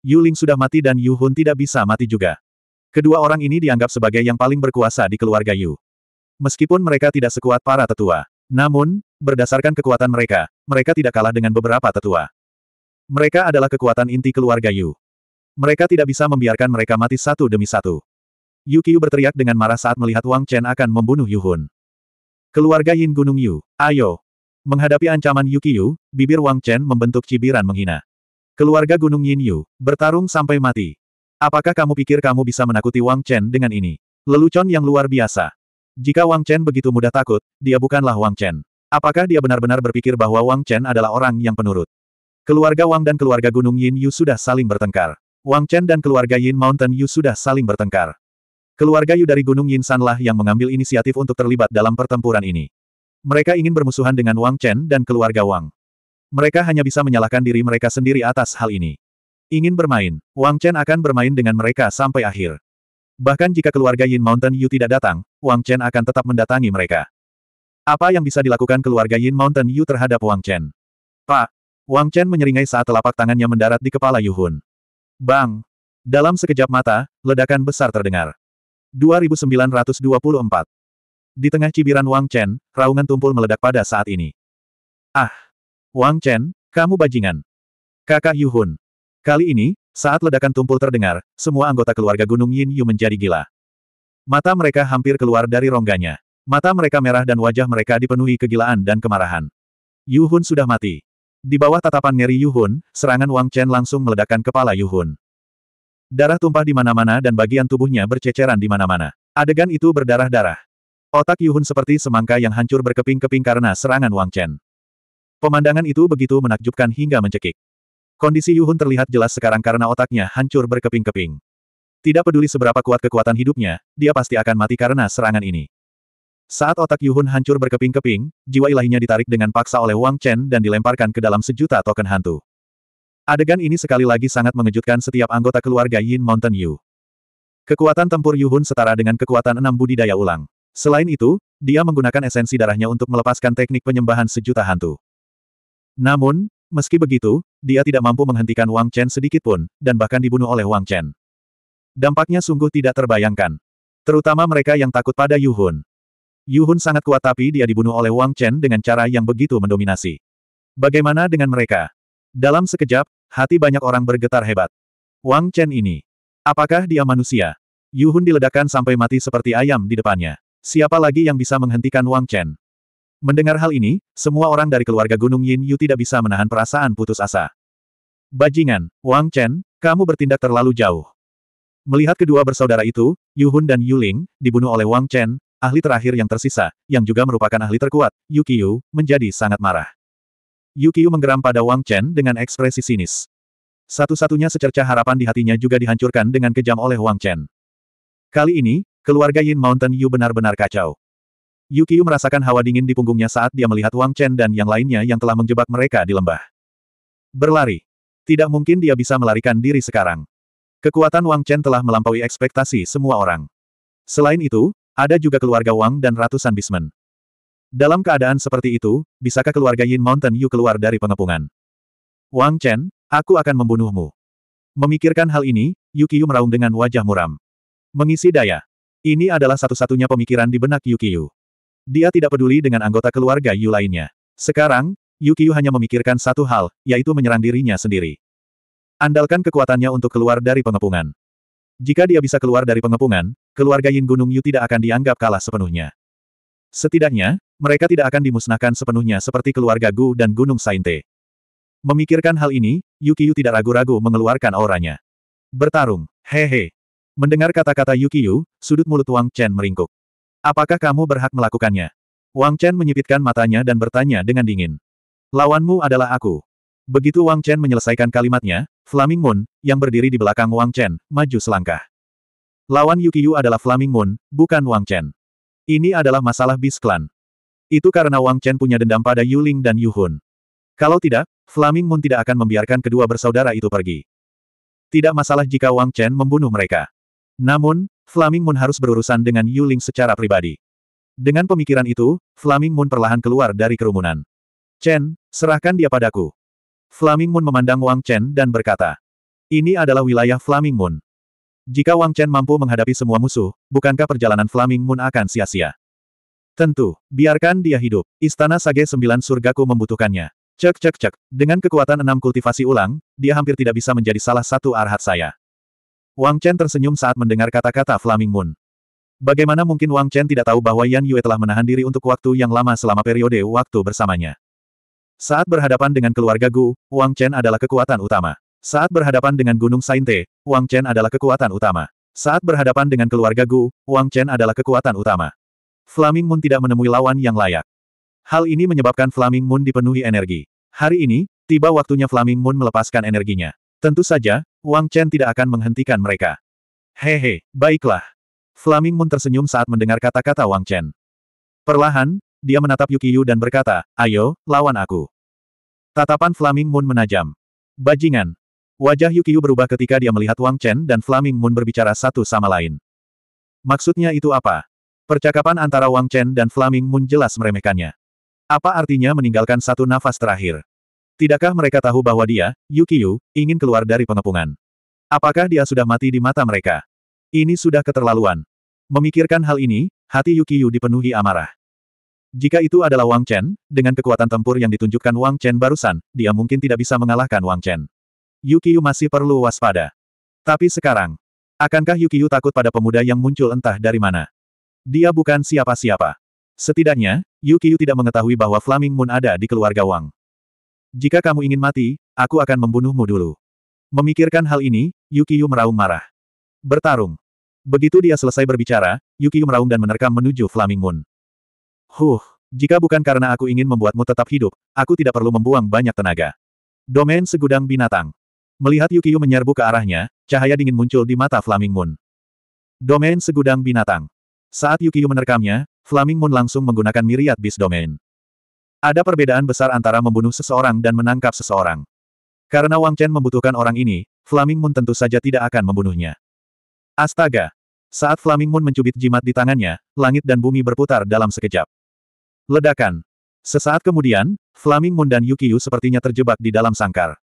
Yuling sudah mati dan Yu Hun tidak bisa mati juga. Kedua orang ini dianggap sebagai yang paling berkuasa di keluarga Yu. Meskipun mereka tidak sekuat para tetua. Namun, berdasarkan kekuatan mereka, mereka tidak kalah dengan beberapa tetua. Mereka adalah kekuatan inti keluarga Yu. Mereka tidak bisa membiarkan mereka mati satu demi satu. Yu Qiu berteriak dengan marah saat melihat Wang Chen akan membunuh Yu Hun. Keluarga Yin Gunung Yu, ayo! Menghadapi ancaman Yu Qiu, bibir Wang Chen membentuk cibiran menghina. Keluarga Gunung Yin Yu, bertarung sampai mati. Apakah kamu pikir kamu bisa menakuti Wang Chen dengan ini? Lelucon yang luar biasa. Jika Wang Chen begitu mudah takut, dia bukanlah Wang Chen. Apakah dia benar-benar berpikir bahwa Wang Chen adalah orang yang penurut? Keluarga Wang dan keluarga Gunung Yin Yu sudah saling bertengkar. Wang Chen dan keluarga Yin Mountain Yu sudah saling bertengkar. Keluarga Yu dari Gunung Yin Sanlah yang mengambil inisiatif untuk terlibat dalam pertempuran ini. Mereka ingin bermusuhan dengan Wang Chen dan keluarga Wang. Mereka hanya bisa menyalahkan diri mereka sendiri atas hal ini. Ingin bermain, Wang Chen akan bermain dengan mereka sampai akhir. Bahkan jika keluarga Yin Mountain Yu tidak datang, Wang Chen akan tetap mendatangi mereka. Apa yang bisa dilakukan keluarga Yin Mountain Yu terhadap Wang Chen? Pak! Wang Chen menyeringai saat telapak tangannya mendarat di kepala Yu Hun. Bang! Dalam sekejap mata, ledakan besar terdengar. 2924 Di tengah cibiran Wang Chen, raungan tumpul meledak pada saat ini. Ah! Wang Chen, kamu bajingan. Kakak Yuhun. Kali ini, saat ledakan tumpul terdengar, semua anggota keluarga Gunung Yin Yu menjadi gila. Mata mereka hampir keluar dari rongganya. Mata mereka merah dan wajah mereka dipenuhi kegilaan dan kemarahan. Yuhun sudah mati. Di bawah tatapan ngeri Yuhun, serangan Wang Chen langsung meledakkan kepala Yuhun. Darah tumpah di mana-mana dan bagian tubuhnya berceceran di mana-mana. Adegan itu berdarah-darah. Otak Yuhun seperti semangka yang hancur berkeping-keping karena serangan Wang Chen. Pemandangan itu begitu menakjubkan hingga mencekik. Kondisi Yuhun terlihat jelas sekarang karena otaknya hancur berkeping-keping. Tidak peduli seberapa kuat kekuatan hidupnya, dia pasti akan mati karena serangan ini. Saat otak Yuhun hancur berkeping-keping, jiwa ilahinya ditarik dengan paksa oleh Wang Chen dan dilemparkan ke dalam sejuta token hantu. Adegan ini sekali lagi sangat mengejutkan setiap anggota keluarga Yin Mountain Yu. Kekuatan tempur Yuhun setara dengan kekuatan enam budidaya ulang. Selain itu, dia menggunakan esensi darahnya untuk melepaskan teknik penyembahan sejuta hantu. Namun, meski begitu, dia tidak mampu menghentikan Wang Chen sedikit pun, dan bahkan dibunuh oleh Wang Chen. Dampaknya sungguh tidak terbayangkan. Terutama mereka yang takut pada Yu Hun. Yu Hun sangat kuat tapi dia dibunuh oleh Wang Chen dengan cara yang begitu mendominasi. Bagaimana dengan mereka? Dalam sekejap, hati banyak orang bergetar hebat. Wang Chen ini. Apakah dia manusia? Yu Hun diledakkan sampai mati seperti ayam di depannya. Siapa lagi yang bisa menghentikan Wang Chen? Mendengar hal ini, semua orang dari keluarga Gunung Yin Yu tidak bisa menahan perasaan putus asa. Bajingan, Wang Chen, kamu bertindak terlalu jauh. Melihat kedua bersaudara itu, Yu Hun dan Yu Ling, dibunuh oleh Wang Chen, ahli terakhir yang tersisa, yang juga merupakan ahli terkuat, Yu Qiu, menjadi sangat marah. Yu Qiu menggeram pada Wang Chen dengan ekspresi sinis. Satu-satunya secerca harapan di hatinya juga dihancurkan dengan kejam oleh Wang Chen. Kali ini, keluarga Yin Mountain Yu benar-benar kacau. Yukiyu merasakan hawa dingin di punggungnya saat dia melihat Wang Chen dan yang lainnya yang telah menjebak mereka di lembah. Berlari. Tidak mungkin dia bisa melarikan diri sekarang. Kekuatan Wang Chen telah melampaui ekspektasi semua orang. Selain itu, ada juga keluarga Wang dan ratusan bismen. Dalam keadaan seperti itu, bisakah keluarga Yin Mountain Yu keluar dari pengepungan? Wang Chen, aku akan membunuhmu. Memikirkan hal ini, Yukiyu meraung dengan wajah muram. Mengisi daya. Ini adalah satu-satunya pemikiran di benak Yukiyu. Dia tidak peduli dengan anggota keluarga Yu lainnya. Sekarang, Yukiu hanya memikirkan satu hal, yaitu menyerang dirinya sendiri. Andalkan kekuatannya untuk keluar dari pengepungan. Jika dia bisa keluar dari pengepungan, keluarga Yin Gunung Yu tidak akan dianggap kalah sepenuhnya. Setidaknya, mereka tidak akan dimusnahkan sepenuhnya seperti keluarga Gu dan Gunung Sainte. Memikirkan hal ini, Yukiu tidak ragu-ragu mengeluarkan auranya. Bertarung, hehe. Mendengar kata-kata Yukiu, sudut mulut Wang Chen meringkuk. Apakah kamu berhak melakukannya? Wang Chen menyipitkan matanya dan bertanya dengan dingin. Lawanmu adalah aku. Begitu Wang Chen menyelesaikan kalimatnya, Flaming Moon, yang berdiri di belakang Wang Chen, maju selangkah. Lawan Yukiyu adalah Flaming Moon, bukan Wang Chen. Ini adalah masalah bis klan. Itu karena Wang Chen punya dendam pada Yu Ling dan Yu Hun. Kalau tidak, Flaming Moon tidak akan membiarkan kedua bersaudara itu pergi. Tidak masalah jika Wang Chen membunuh mereka. Namun, Flaming Moon harus berurusan dengan Yuling secara pribadi. Dengan pemikiran itu, Flaming Moon perlahan keluar dari kerumunan. Chen, serahkan dia padaku. Flaming Moon memandang Wang Chen dan berkata, ini adalah wilayah Flaming Moon. Jika Wang Chen mampu menghadapi semua musuh, bukankah perjalanan Flaming Moon akan sia-sia? Tentu, biarkan dia hidup. Istana Sage Sembilan Surgaku membutuhkannya. Cek cek cek, dengan kekuatan enam kultivasi ulang, dia hampir tidak bisa menjadi salah satu arhat saya. Wang Chen tersenyum saat mendengar kata-kata Flaming Moon. Bagaimana mungkin Wang Chen tidak tahu bahwa Yan Yue telah menahan diri untuk waktu yang lama selama periode waktu bersamanya. Saat berhadapan dengan keluarga Gu, Wang Chen adalah kekuatan utama. Saat berhadapan dengan Gunung Sainte, Wang Chen adalah kekuatan utama. Saat berhadapan dengan keluarga Gu, Wang Chen adalah kekuatan utama. Flaming Moon tidak menemui lawan yang layak. Hal ini menyebabkan Flaming Moon dipenuhi energi. Hari ini, tiba waktunya Flaming Moon melepaskan energinya. Tentu saja, Wang Chen tidak akan menghentikan mereka. Hehe, baiklah. Flaming Moon tersenyum saat mendengar kata-kata Wang Chen. Perlahan, dia menatap Yukiyu dan berkata, ayo, lawan aku. Tatapan Flaming Moon menajam. Bajingan. Wajah Yukiyu berubah ketika dia melihat Wang Chen dan Flaming Moon berbicara satu sama lain. Maksudnya itu apa? Percakapan antara Wang Chen dan Flaming Moon jelas meremehkannya. Apa artinya meninggalkan satu nafas terakhir? Tidakkah mereka tahu bahwa dia, Yukiyu, ingin keluar dari pengepungan? Apakah dia sudah mati di mata mereka? Ini sudah keterlaluan. Memikirkan hal ini, hati Yukiyu dipenuhi amarah. Jika itu adalah Wang Chen, dengan kekuatan tempur yang ditunjukkan Wang Chen barusan, dia mungkin tidak bisa mengalahkan Wang Chen. Yukiyu masih perlu waspada. Tapi sekarang, akankah Yukiyu takut pada pemuda yang muncul entah dari mana? Dia bukan siapa-siapa. Setidaknya, Yukiyu tidak mengetahui bahwa Flaming Moon ada di keluarga Wang. Jika kamu ingin mati, aku akan membunuhmu dulu. Memikirkan hal ini, Yukiyu meraung marah. Bertarung. Begitu dia selesai berbicara, Yukiyu meraung dan menerkam menuju Flaming Moon. Huh, jika bukan karena aku ingin membuatmu tetap hidup, aku tidak perlu membuang banyak tenaga. Domain segudang binatang. Melihat Yukiyu menyerbu ke arahnya, cahaya dingin muncul di mata Flaming Moon. Domain segudang binatang. Saat Yukiyu menerkamnya, Flaming Moon langsung menggunakan miriat bis domain. Ada perbedaan besar antara membunuh seseorang dan menangkap seseorang. Karena Wang Chen membutuhkan orang ini, Flaming Moon tentu saja tidak akan membunuhnya. Astaga! Saat Flaming Moon mencubit jimat di tangannya, langit dan bumi berputar dalam sekejap. Ledakan! Sesaat kemudian, Flaming Moon dan Yukiyu sepertinya terjebak di dalam sangkar.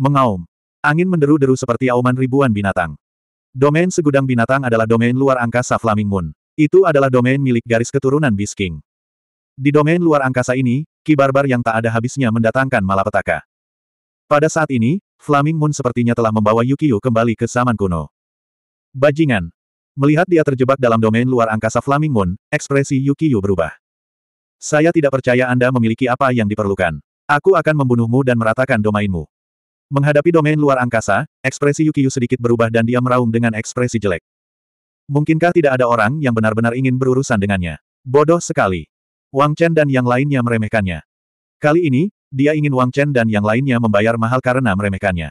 Mengaum. Angin menderu-deru seperti auman ribuan binatang. Domain segudang binatang adalah domain luar angkasa Flaming Moon. Itu adalah domain milik garis keturunan Beast King. Di domain luar angkasa ini, Ki Barbar yang tak ada habisnya mendatangkan malapetaka. Pada saat ini, Flaming Moon sepertinya telah membawa Yukio kembali ke zaman kuno. Bajingan. Melihat dia terjebak dalam domain luar angkasa Flaming Moon, ekspresi Yukio berubah. Saya tidak percaya Anda memiliki apa yang diperlukan. Aku akan membunuhmu dan meratakan domainmu. Menghadapi domain luar angkasa, ekspresi Yukio sedikit berubah dan dia meraung dengan ekspresi jelek. Mungkinkah tidak ada orang yang benar-benar ingin berurusan dengannya? Bodoh sekali. Wang Chen dan yang lainnya meremehkannya. Kali ini, dia ingin Wang Chen dan yang lainnya membayar mahal karena meremehkannya.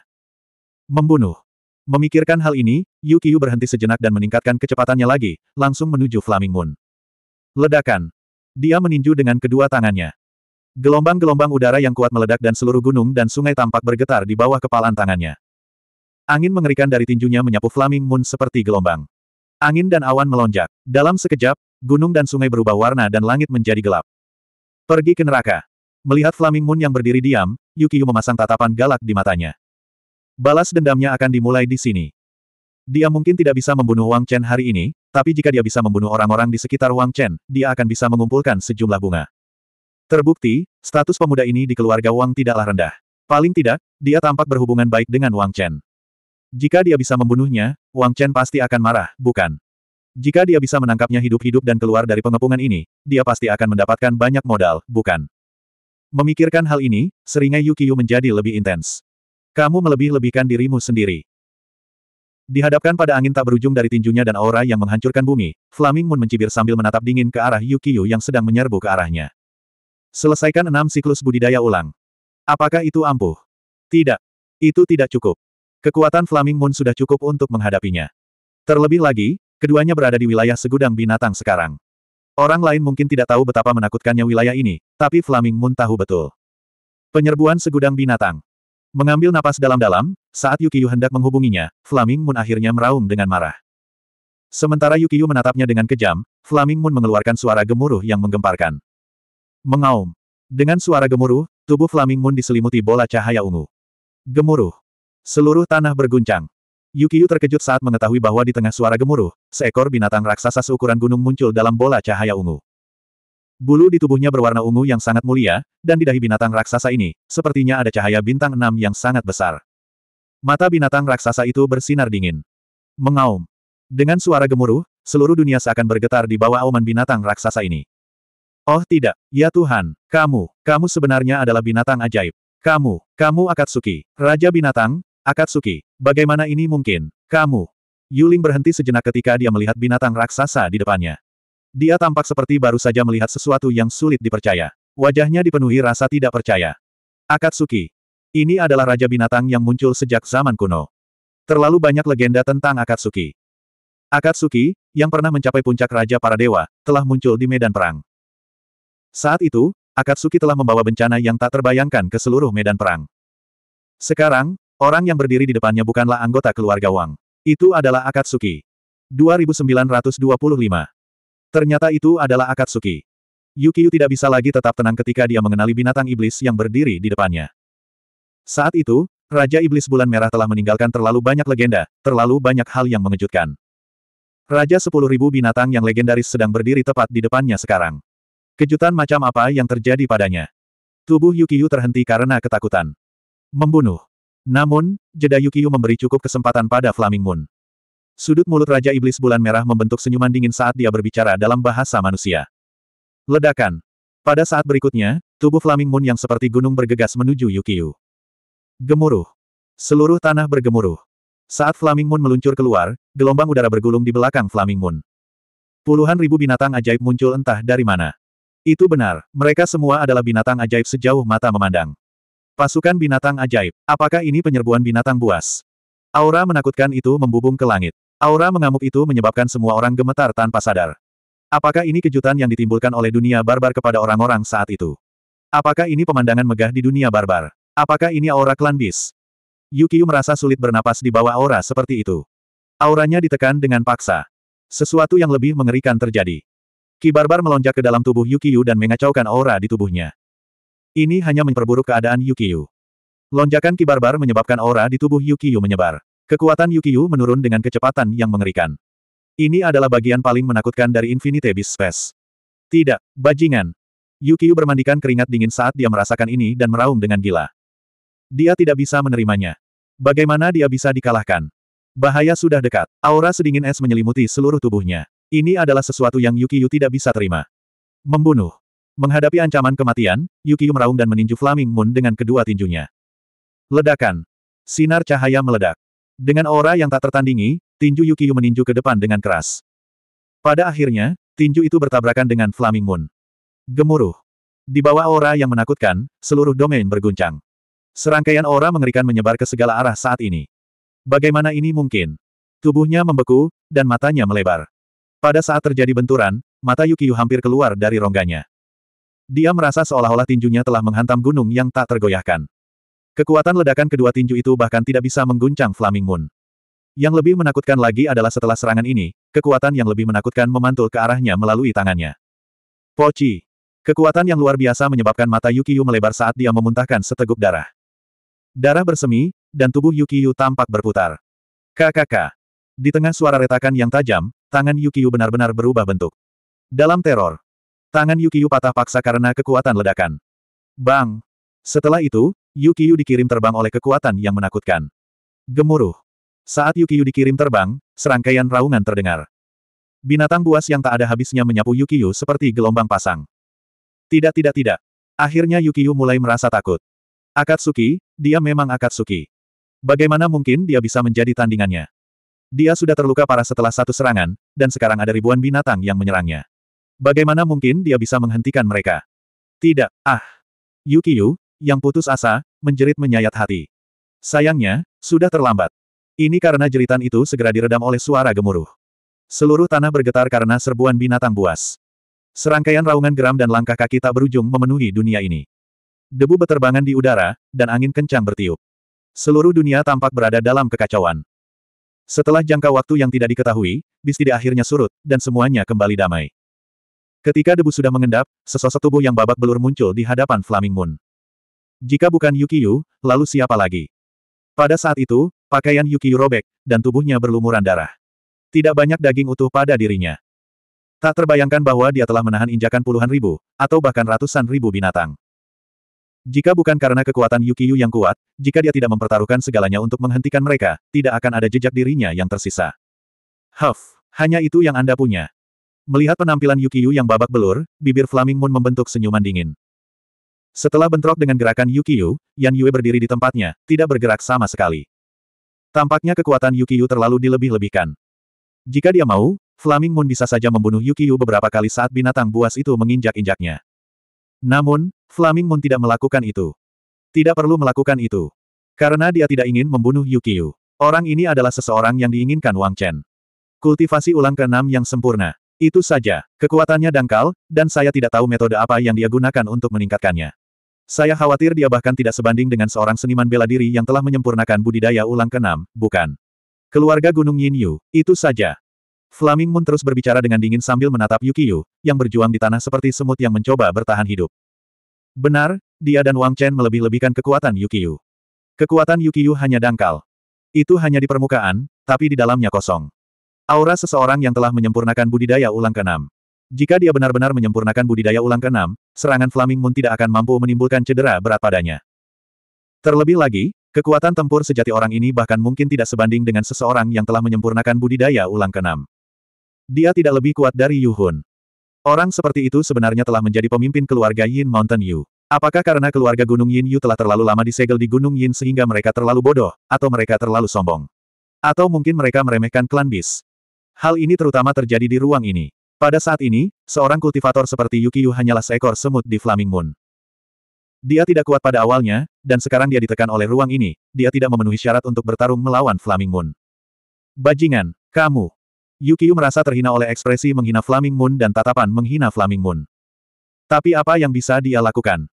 Membunuh. Memikirkan hal ini, Yu Qiyu berhenti sejenak dan meningkatkan kecepatannya lagi, langsung menuju Flaming Moon. Ledakan. Dia meninju dengan kedua tangannya. Gelombang-gelombang udara yang kuat meledak dan seluruh gunung dan sungai tampak bergetar di bawah kepalan tangannya. Angin mengerikan dari tinjunya menyapu Flaming Moon seperti gelombang. Angin dan awan melonjak. Dalam sekejap, gunung dan sungai berubah warna dan langit menjadi gelap. Pergi ke neraka. Melihat Flaming Moon yang berdiri diam, Yukiyu memasang tatapan galak di matanya. Balas dendamnya akan dimulai di sini. Dia mungkin tidak bisa membunuh Wang Chen hari ini, tapi jika dia bisa membunuh orang-orang di sekitar Wang Chen, dia akan bisa mengumpulkan sejumlah bunga. Terbukti, status pemuda ini di keluarga Wang tidaklah rendah. Paling tidak, dia tampak berhubungan baik dengan Wang Chen. Jika dia bisa membunuhnya, Wang Chen pasti akan marah, bukan? Jika dia bisa menangkapnya hidup-hidup dan keluar dari pengepungan ini, dia pasti akan mendapatkan banyak modal, bukan? Memikirkan hal ini, seringai Yukiyu menjadi lebih intens. Kamu melebih-lebihkan dirimu sendiri. Dihadapkan pada angin tak berujung dari tinjunya dan aura yang menghancurkan bumi, Flaming Moon mencibir sambil menatap dingin ke arah Yukiyu yang sedang menyerbu ke arahnya. Selesaikan enam siklus budidaya ulang. Apakah itu ampuh? Tidak. Itu tidak cukup. Kekuatan Flaming Moon sudah cukup untuk menghadapinya. Terlebih lagi, Keduanya berada di wilayah segudang binatang sekarang. Orang lain mungkin tidak tahu betapa menakutkannya wilayah ini, tapi Flaming Moon tahu betul. Penyerbuan segudang binatang. Mengambil napas dalam-dalam, saat Yukiyu hendak menghubunginya, Flaming Moon akhirnya meraung dengan marah. Sementara Yukiyu menatapnya dengan kejam, Flaming Moon mengeluarkan suara gemuruh yang menggemparkan. Mengaum. Dengan suara gemuruh, tubuh Flaming Moon diselimuti bola cahaya ungu. Gemuruh. Seluruh tanah berguncang. Yukiyu terkejut saat mengetahui bahwa di tengah suara gemuruh, seekor binatang raksasa seukuran gunung muncul dalam bola cahaya ungu. Bulu di tubuhnya berwarna ungu yang sangat mulia, dan di dahi binatang raksasa ini, sepertinya ada cahaya bintang enam yang sangat besar. Mata binatang raksasa itu bersinar dingin. Mengaum. Dengan suara gemuruh, seluruh dunia seakan bergetar di bawah auman binatang raksasa ini. Oh tidak, ya Tuhan, kamu, kamu sebenarnya adalah binatang ajaib. Kamu, kamu Akatsuki, Raja Binatang, Akatsuki, bagaimana ini mungkin? Kamu. Yuling berhenti sejenak ketika dia melihat binatang raksasa di depannya. Dia tampak seperti baru saja melihat sesuatu yang sulit dipercaya. Wajahnya dipenuhi rasa tidak percaya. Akatsuki. Ini adalah raja binatang yang muncul sejak zaman kuno. Terlalu banyak legenda tentang Akatsuki. Akatsuki, yang pernah mencapai puncak Raja Para Dewa, telah muncul di medan perang. Saat itu, Akatsuki telah membawa bencana yang tak terbayangkan ke seluruh medan perang. Sekarang, Orang yang berdiri di depannya bukanlah anggota keluarga Wang. Itu adalah Akatsuki. 2925. Ternyata itu adalah Akatsuki. Yukiyu tidak bisa lagi tetap tenang ketika dia mengenali binatang iblis yang berdiri di depannya. Saat itu, Raja Iblis Bulan Merah telah meninggalkan terlalu banyak legenda, terlalu banyak hal yang mengejutkan. Raja 10.000 binatang yang legendaris sedang berdiri tepat di depannya sekarang. Kejutan macam apa yang terjadi padanya? Tubuh Yukiyu terhenti karena ketakutan. Membunuh. Namun, jeda Yukio memberi cukup kesempatan pada Flaming Moon. Sudut mulut Raja Iblis Bulan Merah membentuk senyuman dingin saat dia berbicara dalam bahasa manusia. Ledakan. Pada saat berikutnya, tubuh Flaming Moon yang seperti gunung bergegas menuju Yukio. Gemuruh. Seluruh tanah bergemuruh. Saat Flaming Moon meluncur keluar, gelombang udara bergulung di belakang Flaming Moon. Puluhan ribu binatang ajaib muncul entah dari mana. Itu benar, mereka semua adalah binatang ajaib sejauh mata memandang. Pasukan binatang ajaib. Apakah ini penyerbuan binatang buas? Aura menakutkan itu membubung ke langit. Aura mengamuk itu menyebabkan semua orang gemetar tanpa sadar. Apakah ini kejutan yang ditimbulkan oleh dunia barbar kepada orang-orang saat itu? Apakah ini pemandangan megah di dunia barbar? Apakah ini aura klan bis? Yukiu merasa sulit bernapas di bawah aura seperti itu. Auranya ditekan dengan paksa. Sesuatu yang lebih mengerikan terjadi. Ki barbar melonjak ke dalam tubuh Yukiu dan mengacaukan aura di tubuhnya. Ini hanya memperburuk keadaan Yukiyu. Lonjakan kibar kibarbar menyebabkan aura di tubuh Yukiyu menyebar. Kekuatan Yukiyu menurun dengan kecepatan yang mengerikan. Ini adalah bagian paling menakutkan dari Infinite Abyss. Space. Tidak, bajingan. Yukiyu bermandikan keringat dingin saat dia merasakan ini dan meraung dengan gila. Dia tidak bisa menerimanya. Bagaimana dia bisa dikalahkan? Bahaya sudah dekat. Aura sedingin es menyelimuti seluruh tubuhnya. Ini adalah sesuatu yang Yukiyu tidak bisa terima. Membunuh. Menghadapi ancaman kematian, Yukio meraung dan meninju Flaming Moon dengan kedua tinjunya. Ledakan. Sinar cahaya meledak. Dengan aura yang tak tertandingi, tinju Yukio meninju ke depan dengan keras. Pada akhirnya, tinju itu bertabrakan dengan Flaming Moon. Gemuruh. Di bawah aura yang menakutkan, seluruh domain berguncang. Serangkaian aura mengerikan menyebar ke segala arah saat ini. Bagaimana ini mungkin? Tubuhnya membeku, dan matanya melebar. Pada saat terjadi benturan, mata Yukio hampir keluar dari rongganya. Dia merasa seolah-olah tinjunya telah menghantam gunung yang tak tergoyahkan. Kekuatan ledakan kedua tinju itu bahkan tidak bisa mengguncang Flaming Moon. Yang lebih menakutkan lagi adalah setelah serangan ini, kekuatan yang lebih menakutkan memantul ke arahnya melalui tangannya. Pochi, Kekuatan yang luar biasa menyebabkan mata Yukiyu melebar saat dia memuntahkan seteguk darah. Darah bersemi, dan tubuh Yukiyu tampak berputar. KKK. Di tengah suara retakan yang tajam, tangan Yukiyu benar-benar berubah bentuk. Dalam teror, Tangan Yukiyu patah paksa karena kekuatan ledakan. Bang! Setelah itu, Yukiyu dikirim terbang oleh kekuatan yang menakutkan. Gemuruh. Saat Yukiyu dikirim terbang, serangkaian raungan terdengar. Binatang buas yang tak ada habisnya menyapu Yukiyu seperti gelombang pasang. Tidak tidak tidak. Akhirnya Yukiyu mulai merasa takut. Akatsuki, dia memang Akatsuki. Bagaimana mungkin dia bisa menjadi tandingannya? Dia sudah terluka parah setelah satu serangan, dan sekarang ada ribuan binatang yang menyerangnya. Bagaimana mungkin dia bisa menghentikan mereka? Tidak, ah. Yukiyu, yang putus asa, menjerit menyayat hati. Sayangnya, sudah terlambat. Ini karena jeritan itu segera diredam oleh suara gemuruh. Seluruh tanah bergetar karena serbuan binatang buas. Serangkaian raungan geram dan langkah kaki tak berujung memenuhi dunia ini. Debu beterbangan di udara, dan angin kencang bertiup. Seluruh dunia tampak berada dalam kekacauan. Setelah jangka waktu yang tidak diketahui, bis tidak akhirnya surut, dan semuanya kembali damai. Ketika debu sudah mengendap, sesosok tubuh yang babak belur muncul di hadapan Flaming Moon. Jika bukan Yukiyu, lalu siapa lagi? Pada saat itu, pakaian Yukiyu robek, dan tubuhnya berlumuran darah. Tidak banyak daging utuh pada dirinya. Tak terbayangkan bahwa dia telah menahan injakan puluhan ribu, atau bahkan ratusan ribu binatang. Jika bukan karena kekuatan Yukiyu yang kuat, jika dia tidak mempertaruhkan segalanya untuk menghentikan mereka, tidak akan ada jejak dirinya yang tersisa. Huff, hanya itu yang Anda punya. Melihat penampilan Yukiyu yang babak belur, bibir Flaming Moon membentuk senyuman dingin. Setelah bentrok dengan gerakan Yukiyu, Yan Yue berdiri di tempatnya, tidak bergerak sama sekali. Tampaknya kekuatan Yukiyu terlalu dilebih-lebihkan. Jika dia mau, Flaming Moon bisa saja membunuh Yukiyu beberapa kali saat binatang buas itu menginjak-injaknya. Namun, Flaming Moon tidak melakukan itu. Tidak perlu melakukan itu. Karena dia tidak ingin membunuh Yukiyu. Orang ini adalah seseorang yang diinginkan Wang Chen. Kultivasi ulang keenam yang sempurna. Itu saja, kekuatannya dangkal, dan saya tidak tahu metode apa yang dia gunakan untuk meningkatkannya. Saya khawatir dia bahkan tidak sebanding dengan seorang seniman bela diri yang telah menyempurnakan budidaya ulang keenam, bukan? Keluarga Gunung Yin Yu. itu saja. Flaming Moon terus berbicara dengan dingin sambil menatap Yukiyu, yang berjuang di tanah seperti semut yang mencoba bertahan hidup. Benar, dia dan Wang Chen melebih-lebihkan kekuatan Yukiyu. Kekuatan Yukiyu hanya dangkal. Itu hanya di permukaan, tapi di dalamnya kosong. Aura seseorang yang telah menyempurnakan budidaya ulang ke-6. Jika dia benar-benar menyempurnakan budidaya ulang ke-6, serangan Flaming Moon tidak akan mampu menimbulkan cedera berat padanya. Terlebih lagi, kekuatan tempur sejati orang ini bahkan mungkin tidak sebanding dengan seseorang yang telah menyempurnakan budidaya ulang ke-6. Dia tidak lebih kuat dari Yu Hun. Orang seperti itu sebenarnya telah menjadi pemimpin keluarga Yin Mountain Yu. Apakah karena keluarga Gunung Yin Yu telah terlalu lama disegel di Gunung Yin sehingga mereka terlalu bodoh, atau mereka terlalu sombong? Atau mungkin mereka meremehkan klan Bis? Hal ini terutama terjadi di ruang ini. Pada saat ini, seorang kultivator seperti Yukiyu hanyalah seekor semut di Flaming Moon. Dia tidak kuat pada awalnya, dan sekarang dia ditekan oleh ruang ini, dia tidak memenuhi syarat untuk bertarung melawan Flaming Moon. Bajingan, kamu! Yukiyu merasa terhina oleh ekspresi menghina Flaming Moon dan tatapan menghina Flaming Moon. Tapi apa yang bisa dia lakukan?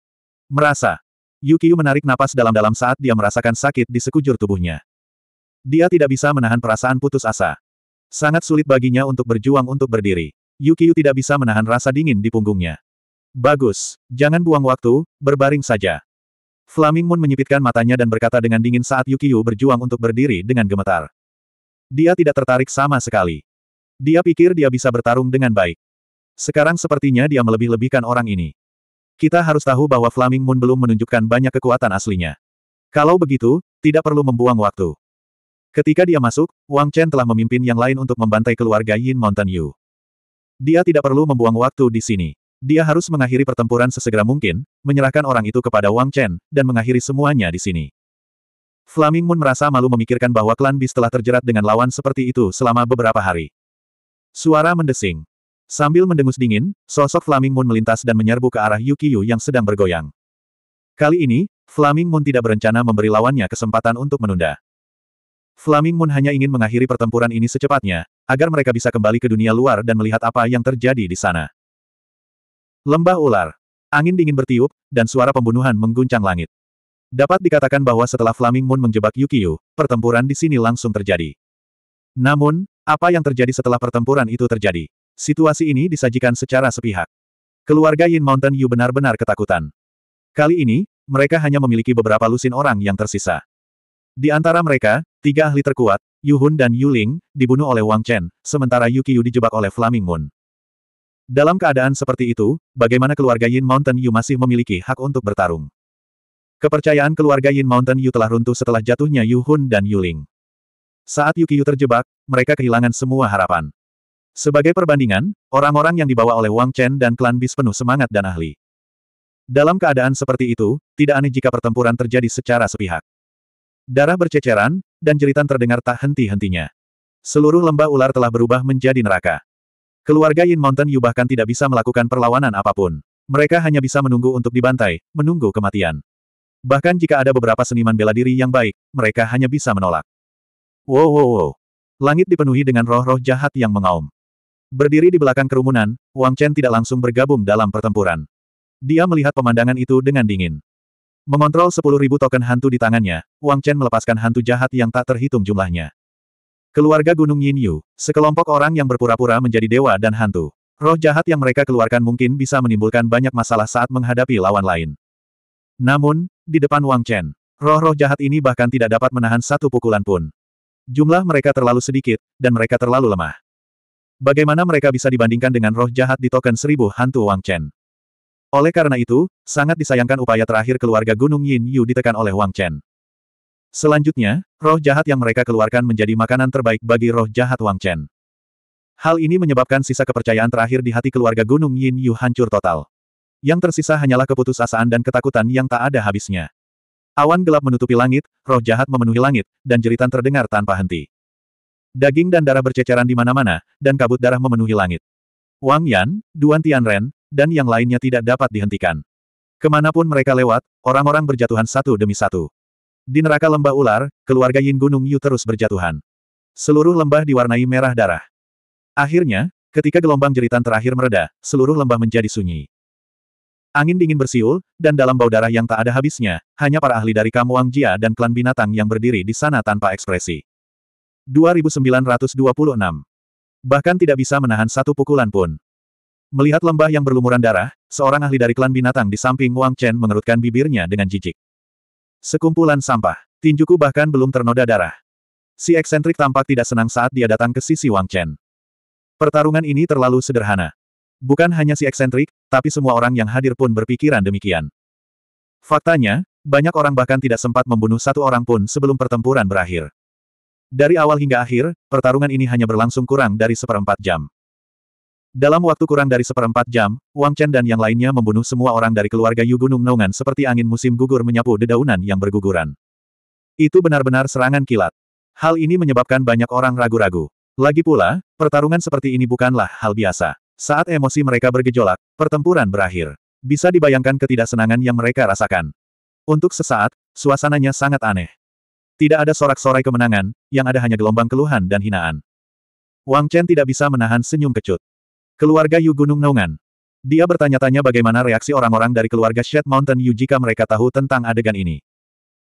Merasa. Yukiyu menarik napas dalam-dalam saat dia merasakan sakit di sekujur tubuhnya. Dia tidak bisa menahan perasaan putus asa. Sangat sulit baginya untuk berjuang untuk berdiri. Yukiu tidak bisa menahan rasa dingin di punggungnya. Bagus, jangan buang waktu, berbaring saja. Flaming Moon menyipitkan matanya dan berkata dengan dingin saat Yukiu berjuang untuk berdiri dengan gemetar. Dia tidak tertarik sama sekali. Dia pikir dia bisa bertarung dengan baik. Sekarang sepertinya dia melebih-lebihkan orang ini. Kita harus tahu bahwa Flaming Moon belum menunjukkan banyak kekuatan aslinya. Kalau begitu, tidak perlu membuang waktu. Ketika dia masuk, Wang Chen telah memimpin yang lain untuk membantai keluarga Yin Mountain Yu. Dia tidak perlu membuang waktu di sini. Dia harus mengakhiri pertempuran sesegera mungkin, menyerahkan orang itu kepada Wang Chen, dan mengakhiri semuanya di sini. Flaming Moon merasa malu memikirkan bahwa klan Bis telah terjerat dengan lawan seperti itu selama beberapa hari. Suara mendesing. Sambil mendengus dingin, sosok Flaming Moon melintas dan menyerbu ke arah Yukiyu yang sedang bergoyang. Kali ini, Flaming Moon tidak berencana memberi lawannya kesempatan untuk menunda. Flaming Moon hanya ingin mengakhiri pertempuran ini secepatnya, agar mereka bisa kembali ke dunia luar dan melihat apa yang terjadi di sana. Lembah ular. Angin dingin bertiup, dan suara pembunuhan mengguncang langit. Dapat dikatakan bahwa setelah Flaming Moon menjebak Yukio, pertempuran di sini langsung terjadi. Namun, apa yang terjadi setelah pertempuran itu terjadi? Situasi ini disajikan secara sepihak. Keluarga Yin Mountain Yu benar-benar ketakutan. Kali ini, mereka hanya memiliki beberapa lusin orang yang tersisa. Di antara mereka, Tiga ahli terkuat, Yu Hun dan Yu Ling, dibunuh oleh Wang Chen, sementara Yu Qiyu dijebak oleh Flaming Moon. Dalam keadaan seperti itu, bagaimana keluarga Yin Mountain Yu masih memiliki hak untuk bertarung? Kepercayaan keluarga Yin Mountain Yu telah runtuh setelah jatuhnya Yu Hun dan Yu Ling. Saat Yu Qiyu terjebak, mereka kehilangan semua harapan. Sebagai perbandingan, orang-orang yang dibawa oleh Wang Chen dan klan Bis penuh semangat dan ahli. Dalam keadaan seperti itu, tidak aneh jika pertempuran terjadi secara sepihak. Darah berceceran, dan jeritan terdengar tak henti-hentinya. Seluruh lembah ular telah berubah menjadi neraka. Keluarga Yin Mountain Yu bahkan tidak bisa melakukan perlawanan apapun. Mereka hanya bisa menunggu untuk dibantai, menunggu kematian. Bahkan jika ada beberapa seniman bela diri yang baik, mereka hanya bisa menolak. Wow wow wow. Langit dipenuhi dengan roh-roh jahat yang mengaum. Berdiri di belakang kerumunan, Wang Chen tidak langsung bergabung dalam pertempuran. Dia melihat pemandangan itu dengan dingin. Mengontrol 10.000 token hantu di tangannya, Wang Chen melepaskan hantu jahat yang tak terhitung jumlahnya. Keluarga Gunung Yin Yu, sekelompok orang yang berpura-pura menjadi dewa dan hantu. Roh jahat yang mereka keluarkan mungkin bisa menimbulkan banyak masalah saat menghadapi lawan lain. Namun, di depan Wang Chen, roh-roh jahat ini bahkan tidak dapat menahan satu pukulan pun. Jumlah mereka terlalu sedikit, dan mereka terlalu lemah. Bagaimana mereka bisa dibandingkan dengan roh jahat di token seribu hantu Wang Chen? Oleh karena itu, sangat disayangkan upaya terakhir keluarga Gunung Yin Yu ditekan oleh Wang Chen. Selanjutnya, roh jahat yang mereka keluarkan menjadi makanan terbaik bagi roh jahat Wang Chen. Hal ini menyebabkan sisa kepercayaan terakhir di hati keluarga Gunung Yin Yu hancur total. Yang tersisa hanyalah keputusasaan dan ketakutan yang tak ada habisnya. Awan gelap menutupi langit, roh jahat memenuhi langit, dan jeritan terdengar tanpa henti. Daging dan darah berceceran di mana-mana, dan kabut darah memenuhi langit. Wang Yan, Duan Tianren, dan yang lainnya tidak dapat dihentikan. Kemanapun mereka lewat, orang-orang berjatuhan satu demi satu. Di neraka lembah ular, keluarga Yin Gunung Yu terus berjatuhan. Seluruh lembah diwarnai merah darah. Akhirnya, ketika gelombang jeritan terakhir mereda, seluruh lembah menjadi sunyi. Angin dingin bersiul, dan dalam bau darah yang tak ada habisnya, hanya para ahli dari Wang Jia dan klan binatang yang berdiri di sana tanpa ekspresi. 2926 Bahkan tidak bisa menahan satu pukulan pun. Melihat lembah yang berlumuran darah, seorang ahli dari klan binatang di samping Wang Chen mengerutkan bibirnya dengan jijik. Sekumpulan sampah. Tinjuku bahkan belum ternoda darah. Si eksentrik tampak tidak senang saat dia datang ke sisi Wang Chen. Pertarungan ini terlalu sederhana. Bukan hanya si eksentrik, tapi semua orang yang hadir pun berpikiran demikian. Faktanya, banyak orang bahkan tidak sempat membunuh satu orang pun sebelum pertempuran berakhir. Dari awal hingga akhir, pertarungan ini hanya berlangsung kurang dari seperempat jam. Dalam waktu kurang dari seperempat jam, Wang Chen dan yang lainnya membunuh semua orang dari keluarga Yu Gunung Nongan seperti angin musim gugur menyapu dedaunan yang berguguran. Itu benar-benar serangan kilat. Hal ini menyebabkan banyak orang ragu-ragu. Lagi pula, pertarungan seperti ini bukanlah hal biasa. Saat emosi mereka bergejolak, pertempuran berakhir. Bisa dibayangkan ketidaksenangan yang mereka rasakan. Untuk sesaat, suasananya sangat aneh. Tidak ada sorak-sorai kemenangan, yang ada hanya gelombang keluhan dan hinaan. Wang Chen tidak bisa menahan senyum kecut. Keluarga Yu Gunung Naungan. Dia bertanya-tanya bagaimana reaksi orang-orang dari keluarga Shed Mountain Yu jika mereka tahu tentang adegan ini.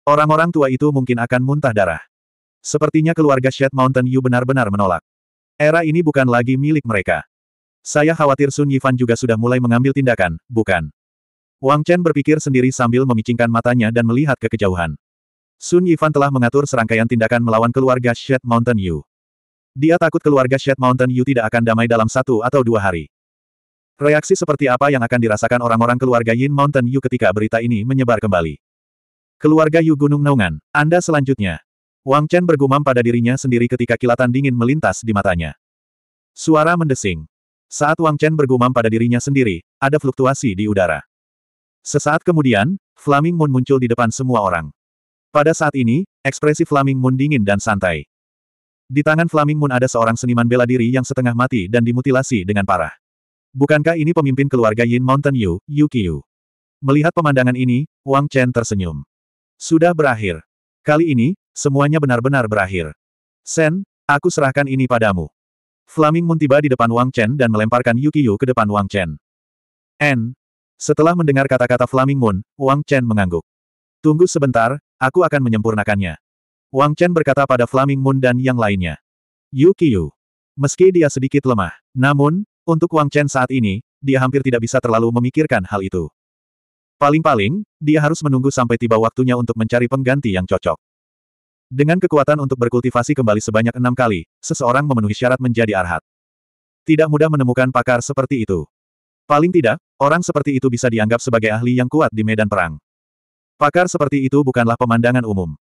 Orang-orang tua itu mungkin akan muntah darah. Sepertinya keluarga Shed Mountain Yu benar-benar menolak. Era ini bukan lagi milik mereka. Saya khawatir Sun Yifan juga sudah mulai mengambil tindakan, bukan? Wang Chen berpikir sendiri sambil memicingkan matanya dan melihat ke kejauhan. Sun Yifan telah mengatur serangkaian tindakan melawan keluarga Shed Mountain Yu. Dia takut keluarga Shed Mountain Yu tidak akan damai dalam satu atau dua hari. Reaksi seperti apa yang akan dirasakan orang-orang keluarga Yin Mountain Yu ketika berita ini menyebar kembali? Keluarga Yu Gunung Naungan, Anda selanjutnya. Wang Chen bergumam pada dirinya sendiri ketika kilatan dingin melintas di matanya. Suara mendesing. Saat Wang Chen bergumam pada dirinya sendiri, ada fluktuasi di udara. Sesaat kemudian, Flaming Moon muncul di depan semua orang. Pada saat ini, ekspresi Flaming Moon dingin dan santai. Di tangan Flaming Moon ada seorang seniman bela diri yang setengah mati dan dimutilasi dengan parah. Bukankah ini pemimpin keluarga Yin Mountain Yu, Yu Qiu? Melihat pemandangan ini, Wang Chen tersenyum. Sudah berakhir. Kali ini, semuanya benar-benar berakhir. Sen, aku serahkan ini padamu. Flaming Moon tiba di depan Wang Chen dan melemparkan Yu Qiu ke depan Wang Chen. N. Setelah mendengar kata-kata Flaming Moon, Wang Chen mengangguk. Tunggu sebentar, aku akan menyempurnakannya. Wang Chen berkata pada Flaming Moon dan yang lainnya. Yu Qiyu. Meski dia sedikit lemah, namun, untuk Wang Chen saat ini, dia hampir tidak bisa terlalu memikirkan hal itu. Paling-paling, dia harus menunggu sampai tiba waktunya untuk mencari pengganti yang cocok. Dengan kekuatan untuk berkultivasi kembali sebanyak enam kali, seseorang memenuhi syarat menjadi arhat. Tidak mudah menemukan pakar seperti itu. Paling tidak, orang seperti itu bisa dianggap sebagai ahli yang kuat di medan perang. Pakar seperti itu bukanlah pemandangan umum.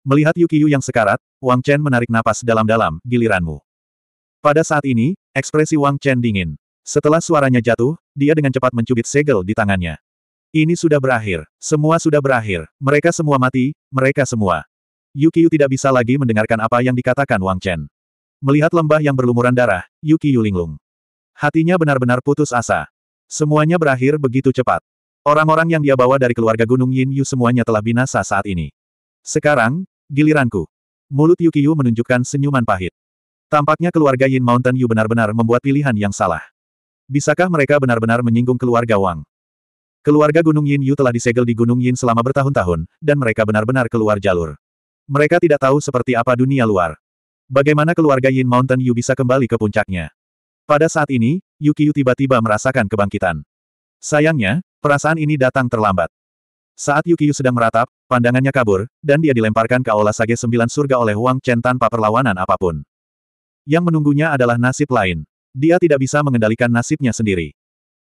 Melihat Yukiyu yang sekarat, Wang Chen menarik napas dalam-dalam, giliranmu. Pada saat ini, ekspresi Wang Chen dingin. Setelah suaranya jatuh, dia dengan cepat mencubit segel di tangannya. Ini sudah berakhir. Semua sudah berakhir. Mereka semua mati, mereka semua. Yukiyu tidak bisa lagi mendengarkan apa yang dikatakan Wang Chen. Melihat lembah yang berlumuran darah, Yukiyu linglung. Hatinya benar-benar putus asa. Semuanya berakhir begitu cepat. Orang-orang yang dia bawa dari keluarga Gunung Yin Yu semuanya telah binasa saat ini. Sekarang, Giliranku. Mulut Yukiyu menunjukkan senyuman pahit. Tampaknya keluarga Yin Mountain Yu benar-benar membuat pilihan yang salah. Bisakah mereka benar-benar menyinggung keluarga Wang? Keluarga Gunung Yin Yu telah disegel di Gunung Yin selama bertahun-tahun, dan mereka benar-benar keluar jalur. Mereka tidak tahu seperti apa dunia luar. Bagaimana keluarga Yin Mountain Yu bisa kembali ke puncaknya? Pada saat ini, Yukiyu tiba-tiba merasakan kebangkitan. Sayangnya, perasaan ini datang terlambat. Saat Yukiyu sedang meratap, pandangannya kabur, dan dia dilemparkan ke Aula Sage Sembilan Surga oleh Wang Chen tanpa perlawanan apapun. Yang menunggunya adalah nasib lain. Dia tidak bisa mengendalikan nasibnya sendiri.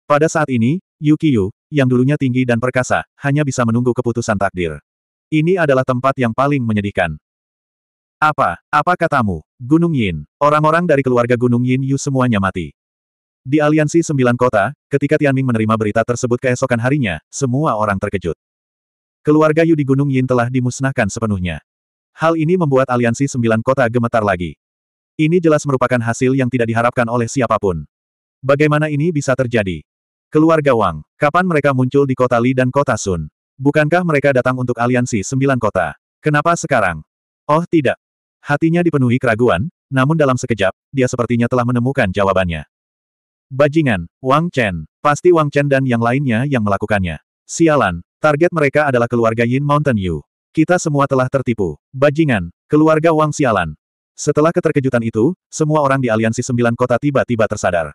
Pada saat ini, Yukiyu, yang dulunya tinggi dan perkasa, hanya bisa menunggu keputusan takdir. Ini adalah tempat yang paling menyedihkan. Apa, apa katamu, Gunung Yin, orang-orang dari keluarga Gunung Yin Yu semuanya mati. Di aliansi sembilan kota, ketika Tianming menerima berita tersebut keesokan harinya, semua orang terkejut. Keluarga Yu di Gunung Yin telah dimusnahkan sepenuhnya. Hal ini membuat aliansi sembilan kota gemetar lagi. Ini jelas merupakan hasil yang tidak diharapkan oleh siapapun. Bagaimana ini bisa terjadi? Keluarga Wang, kapan mereka muncul di kota Li dan kota Sun? Bukankah mereka datang untuk aliansi sembilan kota? Kenapa sekarang? Oh tidak. Hatinya dipenuhi keraguan, namun dalam sekejap, dia sepertinya telah menemukan jawabannya. Bajingan, Wang Chen, pasti Wang Chen dan yang lainnya yang melakukannya. Sialan, Target mereka adalah keluarga Yin Mountain Yu. Kita semua telah tertipu. Bajingan, keluarga Wang sialan. Setelah keterkejutan itu, semua orang di aliansi sembilan kota tiba-tiba tersadar.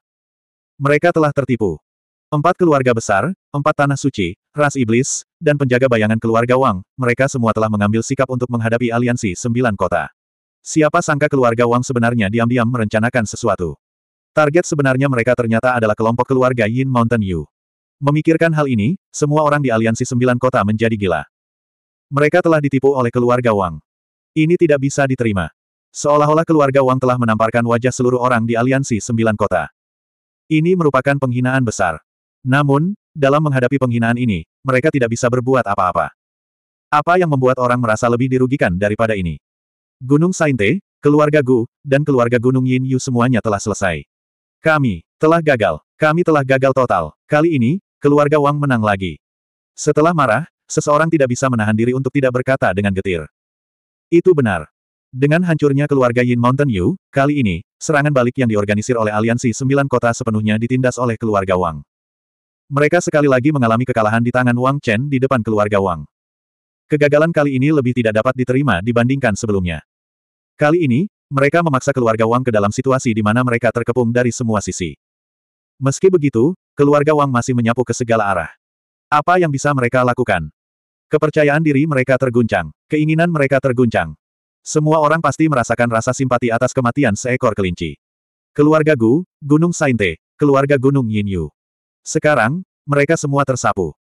Mereka telah tertipu. Empat keluarga besar, empat tanah suci, ras iblis, dan penjaga bayangan keluarga Wang, mereka semua telah mengambil sikap untuk menghadapi aliansi sembilan kota. Siapa sangka keluarga Wang sebenarnya diam-diam merencanakan sesuatu. Target sebenarnya mereka ternyata adalah kelompok keluarga Yin Mountain Yu. Memikirkan hal ini, semua orang di aliansi sembilan kota menjadi gila. Mereka telah ditipu oleh keluarga Wang. Ini tidak bisa diterima. Seolah-olah keluarga Wang telah menamparkan wajah seluruh orang di aliansi sembilan kota. Ini merupakan penghinaan besar. Namun, dalam menghadapi penghinaan ini, mereka tidak bisa berbuat apa-apa. Apa yang membuat orang merasa lebih dirugikan daripada ini? Gunung Sainte, keluarga Gu, dan keluarga Gunung Yin Yu semuanya telah selesai. Kami telah gagal. Kami telah gagal total. Kali ini, Keluarga Wang menang lagi. Setelah marah, seseorang tidak bisa menahan diri untuk tidak berkata dengan getir. Itu benar. Dengan hancurnya keluarga Yin Mountain Yu, kali ini, serangan balik yang diorganisir oleh aliansi sembilan kota sepenuhnya ditindas oleh keluarga Wang. Mereka sekali lagi mengalami kekalahan di tangan Wang Chen di depan keluarga Wang. Kegagalan kali ini lebih tidak dapat diterima dibandingkan sebelumnya. Kali ini, mereka memaksa keluarga Wang ke dalam situasi di mana mereka terkepung dari semua sisi. Meski begitu, keluarga Wang masih menyapu ke segala arah. Apa yang bisa mereka lakukan? Kepercayaan diri mereka terguncang, keinginan mereka terguncang. Semua orang pasti merasakan rasa simpati atas kematian seekor kelinci. Keluarga Gu, Gunung Sainte, keluarga Gunung Yin Yu. Sekarang, mereka semua tersapu.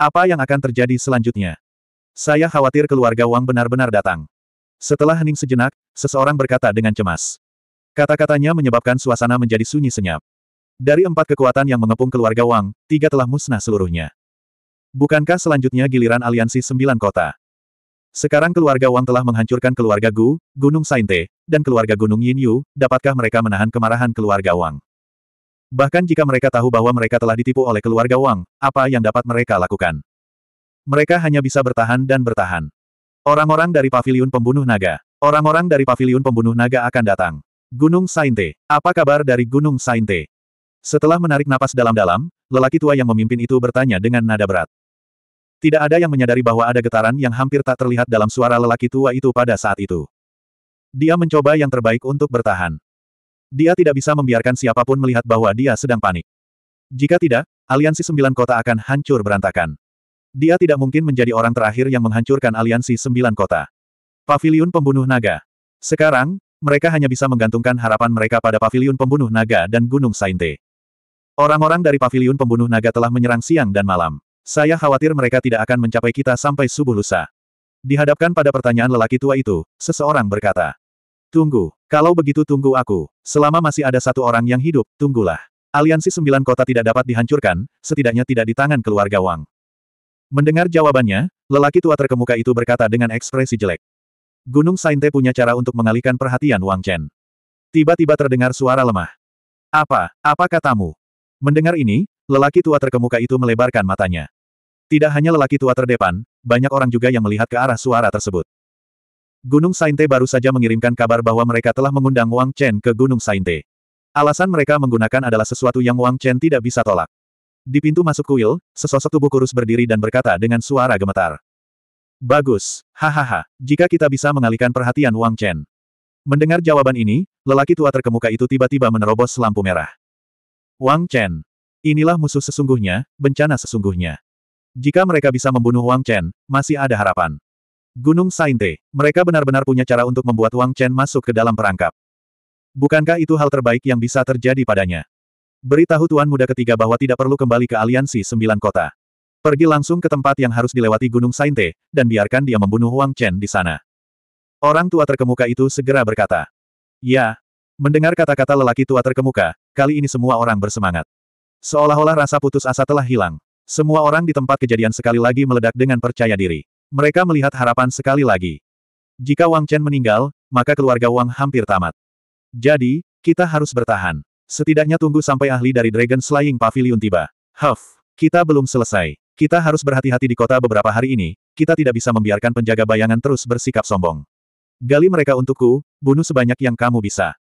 Apa yang akan terjadi selanjutnya? Saya khawatir keluarga Wang benar-benar datang. Setelah hening sejenak, seseorang berkata dengan cemas. Kata-katanya menyebabkan suasana menjadi sunyi senyap. Dari empat kekuatan yang mengepung keluarga Wang, tiga telah musnah seluruhnya. Bukankah selanjutnya giliran aliansi sembilan kota? Sekarang keluarga Wang telah menghancurkan keluarga Gu, Gunung Sainte, dan keluarga Gunung Yin Yu, dapatkah mereka menahan kemarahan keluarga Wang? Bahkan jika mereka tahu bahwa mereka telah ditipu oleh keluarga Wang, apa yang dapat mereka lakukan? Mereka hanya bisa bertahan dan bertahan. Orang-orang dari paviliun pembunuh naga. Orang-orang dari paviliun pembunuh naga akan datang. Gunung Sainte. Apa kabar dari Gunung Sainte? Setelah menarik napas dalam-dalam, lelaki tua yang memimpin itu bertanya dengan nada berat. Tidak ada yang menyadari bahwa ada getaran yang hampir tak terlihat dalam suara lelaki tua itu pada saat itu. Dia mencoba yang terbaik untuk bertahan. Dia tidak bisa membiarkan siapapun melihat bahwa dia sedang panik. Jika tidak, aliansi sembilan kota akan hancur berantakan. Dia tidak mungkin menjadi orang terakhir yang menghancurkan aliansi sembilan kota. Paviliun Pembunuh Naga. Sekarang, mereka hanya bisa menggantungkan harapan mereka pada Paviliun Pembunuh Naga dan Gunung Sainte. Orang-orang dari paviliun pembunuh naga telah menyerang siang dan malam. Saya khawatir mereka tidak akan mencapai kita sampai subuh lusa. Dihadapkan pada pertanyaan lelaki tua itu, seseorang berkata. Tunggu, kalau begitu tunggu aku. Selama masih ada satu orang yang hidup, tunggulah. Aliansi sembilan kota tidak dapat dihancurkan, setidaknya tidak di tangan keluarga Wang. Mendengar jawabannya, lelaki tua terkemuka itu berkata dengan ekspresi jelek. Gunung Sainte punya cara untuk mengalihkan perhatian Wang Chen. Tiba-tiba terdengar suara lemah. Apa, apa katamu? Mendengar ini, lelaki tua terkemuka itu melebarkan matanya. Tidak hanya lelaki tua terdepan, banyak orang juga yang melihat ke arah suara tersebut. Gunung Sainte baru saja mengirimkan kabar bahwa mereka telah mengundang Wang Chen ke Gunung Sainte. Alasan mereka menggunakan adalah sesuatu yang Wang Chen tidak bisa tolak. Di pintu masuk kuil, sesosok tubuh kurus berdiri dan berkata dengan suara gemetar. Bagus, hahaha, jika kita bisa mengalihkan perhatian Wang Chen. Mendengar jawaban ini, lelaki tua terkemuka itu tiba-tiba menerobos lampu merah. Wang Chen. Inilah musuh sesungguhnya, bencana sesungguhnya. Jika mereka bisa membunuh Wang Chen, masih ada harapan. Gunung Sainte, mereka benar-benar punya cara untuk membuat Wang Chen masuk ke dalam perangkap. Bukankah itu hal terbaik yang bisa terjadi padanya? Beritahu Tuan Muda ketiga bahwa tidak perlu kembali ke aliansi sembilan kota. Pergi langsung ke tempat yang harus dilewati Gunung Sainte, dan biarkan dia membunuh Wang Chen di sana. Orang tua terkemuka itu segera berkata. Ya, Mendengar kata-kata lelaki tua terkemuka, kali ini semua orang bersemangat. Seolah-olah rasa putus asa telah hilang. Semua orang di tempat kejadian sekali lagi meledak dengan percaya diri. Mereka melihat harapan sekali lagi. Jika Wang Chen meninggal, maka keluarga Wang hampir tamat. Jadi, kita harus bertahan. Setidaknya tunggu sampai ahli dari Dragon Slaying Pavilion tiba. Huff, kita belum selesai. Kita harus berhati-hati di kota beberapa hari ini, kita tidak bisa membiarkan penjaga bayangan terus bersikap sombong. Gali mereka untukku, bunuh sebanyak yang kamu bisa.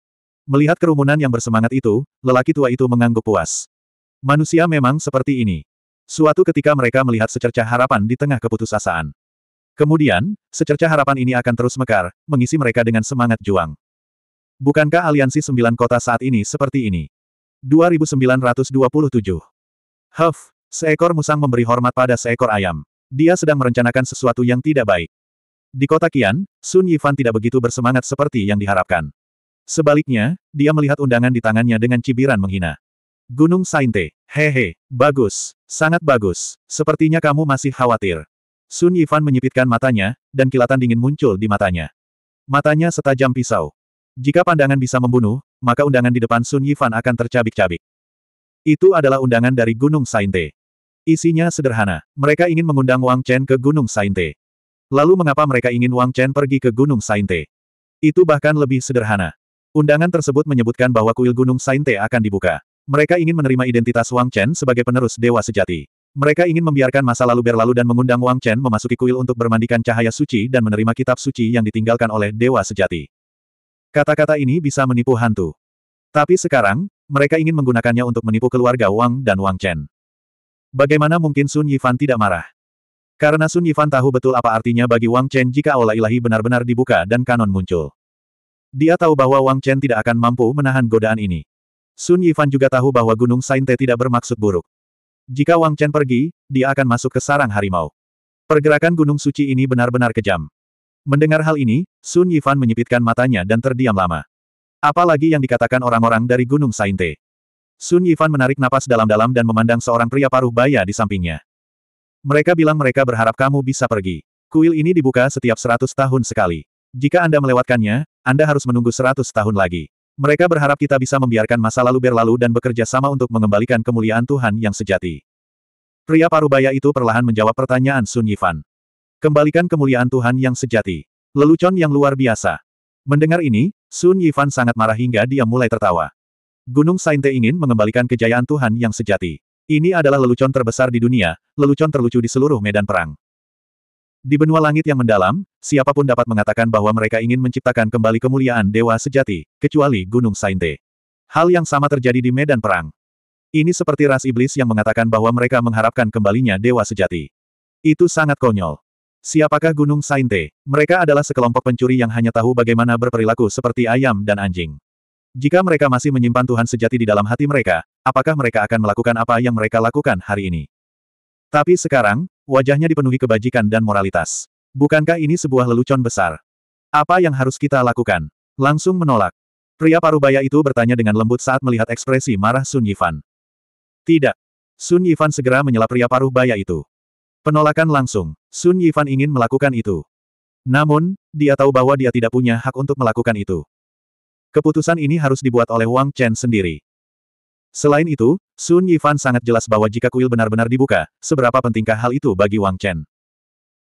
Melihat kerumunan yang bersemangat itu, lelaki tua itu mengangguk puas. Manusia memang seperti ini. Suatu ketika mereka melihat secerca harapan di tengah keputusasaan. Kemudian, secerca harapan ini akan terus mekar, mengisi mereka dengan semangat juang. Bukankah aliansi sembilan kota saat ini seperti ini? 2927 Huff, seekor musang memberi hormat pada seekor ayam. Dia sedang merencanakan sesuatu yang tidak baik. Di kota Kian, Sun Yifan tidak begitu bersemangat seperti yang diharapkan. Sebaliknya, dia melihat undangan di tangannya dengan cibiran menghina. Gunung Sainte, hehe, bagus, sangat bagus, sepertinya kamu masih khawatir. Sun Yifan menyipitkan matanya, dan kilatan dingin muncul di matanya. Matanya setajam pisau. Jika pandangan bisa membunuh, maka undangan di depan Sun Yifan akan tercabik-cabik. Itu adalah undangan dari Gunung Sainte. Isinya sederhana, mereka ingin mengundang Wang Chen ke Gunung Sainte. Lalu mengapa mereka ingin Wang Chen pergi ke Gunung Sainte? Itu bahkan lebih sederhana. Undangan tersebut menyebutkan bahwa kuil Gunung Sainte akan dibuka. Mereka ingin menerima identitas Wang Chen sebagai penerus dewa sejati. Mereka ingin membiarkan masa lalu berlalu dan mengundang Wang Chen memasuki kuil untuk bermandikan cahaya suci dan menerima kitab suci yang ditinggalkan oleh dewa sejati. Kata-kata ini bisa menipu hantu. Tapi sekarang, mereka ingin menggunakannya untuk menipu keluarga Wang dan Wang Chen. Bagaimana mungkin Sun Yifan tidak marah? Karena Sun Yifan tahu betul apa artinya bagi Wang Chen jika aula ilahi benar-benar dibuka dan kanon muncul. Dia tahu bahwa Wang Chen tidak akan mampu menahan godaan ini. Sun Yifan juga tahu bahwa Gunung Sainte tidak bermaksud buruk. Jika Wang Chen pergi, dia akan masuk ke sarang harimau. Pergerakan Gunung Suci ini benar-benar kejam. Mendengar hal ini, Sun Yifan menyipitkan matanya dan terdiam lama. Apalagi yang dikatakan orang-orang dari Gunung Sainte. Sun Yifan menarik napas dalam-dalam dan memandang seorang pria paruh baya di sampingnya. Mereka bilang mereka berharap kamu bisa pergi. Kuil ini dibuka setiap seratus tahun sekali. Jika Anda melewatkannya, anda harus menunggu seratus tahun lagi. Mereka berharap kita bisa membiarkan masa lalu berlalu dan bekerja sama untuk mengembalikan kemuliaan Tuhan yang sejati. Pria parubaya itu perlahan menjawab pertanyaan Sun Yifan. Kembalikan kemuliaan Tuhan yang sejati. Lelucon yang luar biasa. Mendengar ini, Sun Yifan sangat marah hingga dia mulai tertawa. Gunung Sainte ingin mengembalikan kejayaan Tuhan yang sejati. Ini adalah lelucon terbesar di dunia, lelucon terlucu di seluruh medan perang. Di benua langit yang mendalam, siapapun dapat mengatakan bahwa mereka ingin menciptakan kembali kemuliaan dewa sejati, kecuali Gunung Sainte. Hal yang sama terjadi di medan perang. Ini seperti ras iblis yang mengatakan bahwa mereka mengharapkan kembalinya dewa sejati. Itu sangat konyol. Siapakah Gunung Sainte? Mereka adalah sekelompok pencuri yang hanya tahu bagaimana berperilaku seperti ayam dan anjing. Jika mereka masih menyimpan Tuhan sejati di dalam hati mereka, apakah mereka akan melakukan apa yang mereka lakukan hari ini? Tapi sekarang, wajahnya dipenuhi kebajikan dan moralitas. Bukankah ini sebuah lelucon besar? Apa yang harus kita lakukan? Langsung menolak. Pria parubaya itu bertanya dengan lembut saat melihat ekspresi marah Sun Yifan. Tidak. Sun Yifan segera menyela pria parubaya itu. Penolakan langsung. Sun Yifan ingin melakukan itu. Namun, dia tahu bahwa dia tidak punya hak untuk melakukan itu. Keputusan ini harus dibuat oleh Wang Chen sendiri. Selain itu, Sun Yifan sangat jelas bahwa jika kuil benar-benar dibuka, seberapa pentingkah hal itu bagi Wang Chen.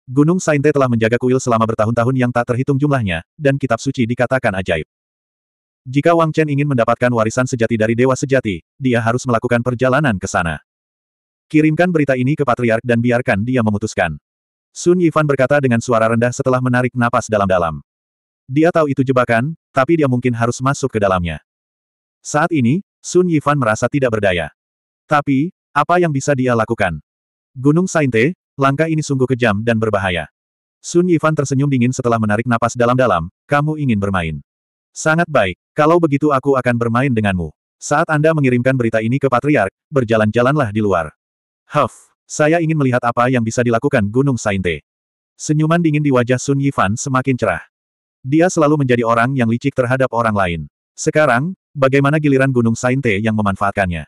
Gunung Sainte telah menjaga kuil selama bertahun-tahun yang tak terhitung jumlahnya, dan kitab suci dikatakan ajaib. Jika Wang Chen ingin mendapatkan warisan sejati dari Dewa Sejati, dia harus melakukan perjalanan ke sana. Kirimkan berita ini ke Patriark dan biarkan dia memutuskan. Sun Yifan berkata dengan suara rendah setelah menarik napas dalam-dalam. Dia tahu itu jebakan, tapi dia mungkin harus masuk ke dalamnya. Saat ini, Sun Yifan merasa tidak berdaya. Tapi, apa yang bisa dia lakukan? Gunung Sainte, langkah ini sungguh kejam dan berbahaya. Sun Yifan tersenyum dingin setelah menarik napas dalam-dalam, kamu ingin bermain. Sangat baik, kalau begitu aku akan bermain denganmu. Saat Anda mengirimkan berita ini ke Patriark, berjalan-jalanlah di luar. Huff, saya ingin melihat apa yang bisa dilakukan Gunung Sainte. Senyuman dingin di wajah Sun Yifan semakin cerah. Dia selalu menjadi orang yang licik terhadap orang lain. Sekarang, Bagaimana giliran Gunung Sainte yang memanfaatkannya?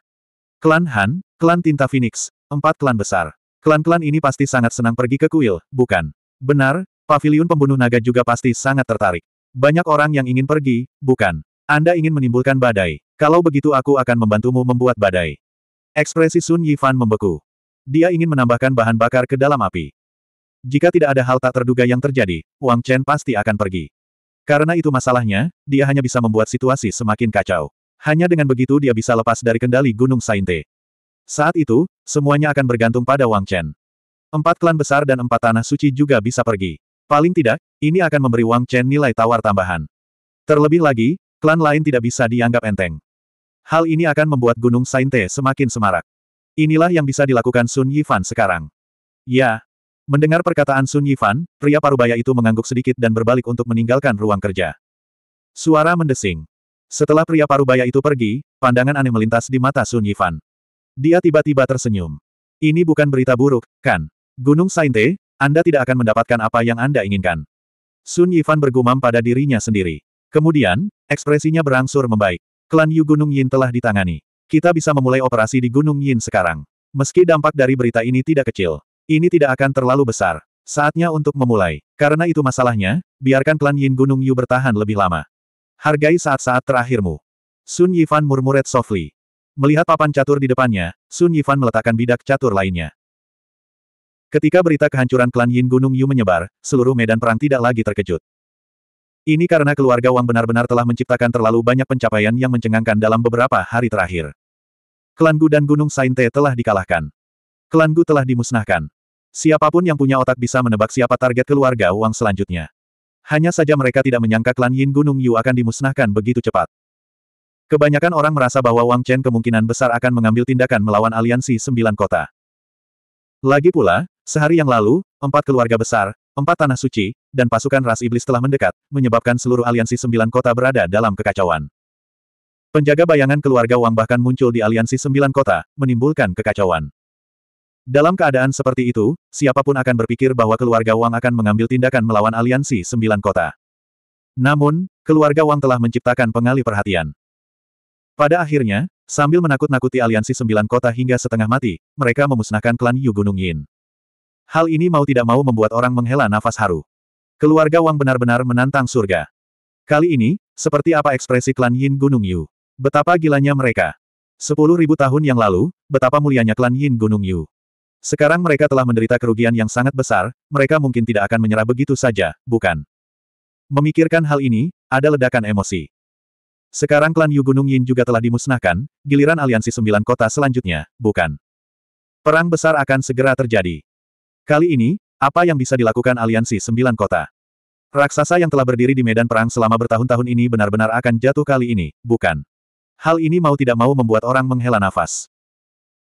Klan Han, Klan Tinta Phoenix, empat klan besar. Klan-klan ini pasti sangat senang pergi ke kuil, bukan? Benar, paviliun pembunuh naga juga pasti sangat tertarik. Banyak orang yang ingin pergi, bukan? Anda ingin menimbulkan badai. Kalau begitu aku akan membantumu membuat badai. Ekspresi Sun Yifan membeku. Dia ingin menambahkan bahan bakar ke dalam api. Jika tidak ada hal tak terduga yang terjadi, Wang Chen pasti akan pergi. Karena itu masalahnya, dia hanya bisa membuat situasi semakin kacau. Hanya dengan begitu dia bisa lepas dari kendali Gunung Sainte. Saat itu, semuanya akan bergantung pada Wang Chen. Empat klan besar dan empat tanah suci juga bisa pergi. Paling tidak, ini akan memberi Wang Chen nilai tawar tambahan. Terlebih lagi, klan lain tidak bisa dianggap enteng. Hal ini akan membuat Gunung Sainte semakin semarak. Inilah yang bisa dilakukan Sun Yifan sekarang. Ya, Mendengar perkataan Sun Yifan, pria parubaya itu mengangguk sedikit dan berbalik untuk meninggalkan ruang kerja. Suara mendesing. Setelah pria parubaya itu pergi, pandangan aneh melintas di mata Sun Yifan. Dia tiba-tiba tersenyum. Ini bukan berita buruk, kan? Gunung Sainte, Anda tidak akan mendapatkan apa yang Anda inginkan. Sun Yifan bergumam pada dirinya sendiri. Kemudian, ekspresinya berangsur membaik. Klan Yu Gunung Yin telah ditangani. Kita bisa memulai operasi di Gunung Yin sekarang. Meski dampak dari berita ini tidak kecil, ini tidak akan terlalu besar. Saatnya untuk memulai. Karena itu masalahnya, biarkan klan Yin Gunung Yu bertahan lebih lama. Hargai saat-saat terakhirmu. Sun Yifan murmuret softly. Melihat papan catur di depannya, Sun Yifan meletakkan bidak catur lainnya. Ketika berita kehancuran klan Yin Gunung Yu menyebar, seluruh medan perang tidak lagi terkejut. Ini karena keluarga Wang benar-benar telah menciptakan terlalu banyak pencapaian yang mencengangkan dalam beberapa hari terakhir. Klan Gu dan Gunung Sainte telah dikalahkan. Klan Gu telah dimusnahkan. Siapapun yang punya otak bisa menebak siapa target keluarga uang selanjutnya. Hanya saja mereka tidak menyangka klan Yin Gunung Yu akan dimusnahkan begitu cepat. Kebanyakan orang merasa bahwa Wang Chen kemungkinan besar akan mengambil tindakan melawan aliansi sembilan kota. Lagi pula, sehari yang lalu, empat keluarga besar, empat tanah suci, dan pasukan ras iblis telah mendekat, menyebabkan seluruh aliansi sembilan kota berada dalam kekacauan. Penjaga bayangan keluarga Wang bahkan muncul di aliansi sembilan kota, menimbulkan kekacauan. Dalam keadaan seperti itu, siapapun akan berpikir bahwa keluarga Wang akan mengambil tindakan melawan aliansi sembilan kota. Namun, keluarga Wang telah menciptakan pengali perhatian. Pada akhirnya, sambil menakut-nakuti aliansi sembilan kota hingga setengah mati, mereka memusnahkan klan Yu Gunung Yin. Hal ini mau tidak mau membuat orang menghela nafas haru. Keluarga Wang benar-benar menantang surga. Kali ini, seperti apa ekspresi klan Yin Gunung Yu? Betapa gilanya mereka. Sepuluh ribu tahun yang lalu, betapa mulianya klan Yin Gunung Yu. Sekarang mereka telah menderita kerugian yang sangat besar, mereka mungkin tidak akan menyerah begitu saja, bukan? Memikirkan hal ini, ada ledakan emosi. Sekarang klan Yu Gunung Yin juga telah dimusnahkan, giliran aliansi sembilan kota selanjutnya, bukan? Perang besar akan segera terjadi. Kali ini, apa yang bisa dilakukan aliansi sembilan kota? Raksasa yang telah berdiri di medan perang selama bertahun-tahun ini benar-benar akan jatuh kali ini, bukan? Hal ini mau tidak mau membuat orang menghela nafas.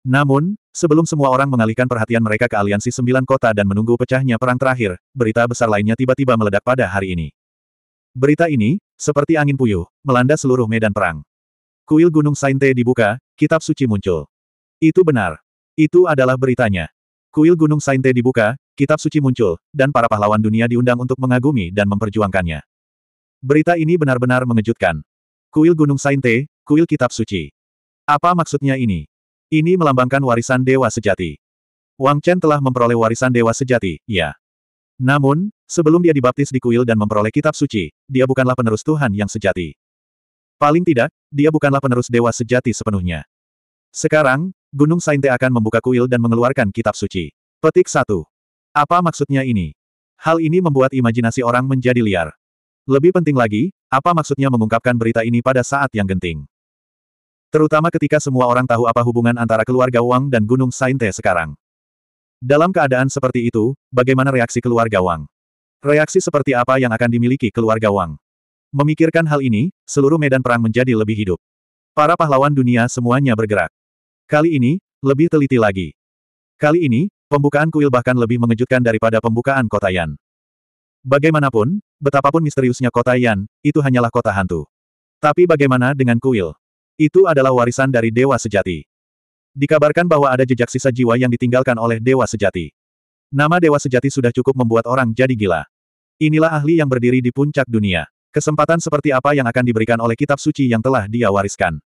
Namun, sebelum semua orang mengalihkan perhatian mereka ke aliansi sembilan kota dan menunggu pecahnya perang terakhir, berita besar lainnya tiba-tiba meledak pada hari ini. Berita ini, seperti angin puyuh, melanda seluruh medan perang. Kuil Gunung Sainte dibuka, kitab suci muncul. Itu benar. Itu adalah beritanya. Kuil Gunung Sainte dibuka, kitab suci muncul, dan para pahlawan dunia diundang untuk mengagumi dan memperjuangkannya. Berita ini benar-benar mengejutkan. Kuil Gunung Sainte, kuil kitab suci. Apa maksudnya ini? Ini melambangkan warisan dewa sejati. Wang Chen telah memperoleh warisan dewa sejati, ya. Namun, sebelum dia dibaptis di kuil dan memperoleh kitab suci, dia bukanlah penerus Tuhan yang sejati. Paling tidak, dia bukanlah penerus dewa sejati sepenuhnya. Sekarang, Gunung Sainte akan membuka kuil dan mengeluarkan kitab suci. Petik satu. Apa maksudnya ini? Hal ini membuat imajinasi orang menjadi liar. Lebih penting lagi, apa maksudnya mengungkapkan berita ini pada saat yang genting? Terutama ketika semua orang tahu apa hubungan antara keluarga Wang dan Gunung Sainte sekarang. Dalam keadaan seperti itu, bagaimana reaksi keluarga Wang? Reaksi seperti apa yang akan dimiliki keluarga Wang? Memikirkan hal ini, seluruh medan perang menjadi lebih hidup. Para pahlawan dunia semuanya bergerak. Kali ini, lebih teliti lagi. Kali ini, pembukaan kuil bahkan lebih mengejutkan daripada pembukaan kota Yan. Bagaimanapun, betapapun misteriusnya kota Yan, itu hanyalah kota hantu. Tapi bagaimana dengan kuil? Itu adalah warisan dari Dewa Sejati. Dikabarkan bahwa ada jejak sisa jiwa yang ditinggalkan oleh Dewa Sejati. Nama Dewa Sejati sudah cukup membuat orang jadi gila. Inilah ahli yang berdiri di puncak dunia. Kesempatan seperti apa yang akan diberikan oleh kitab suci yang telah dia wariskan.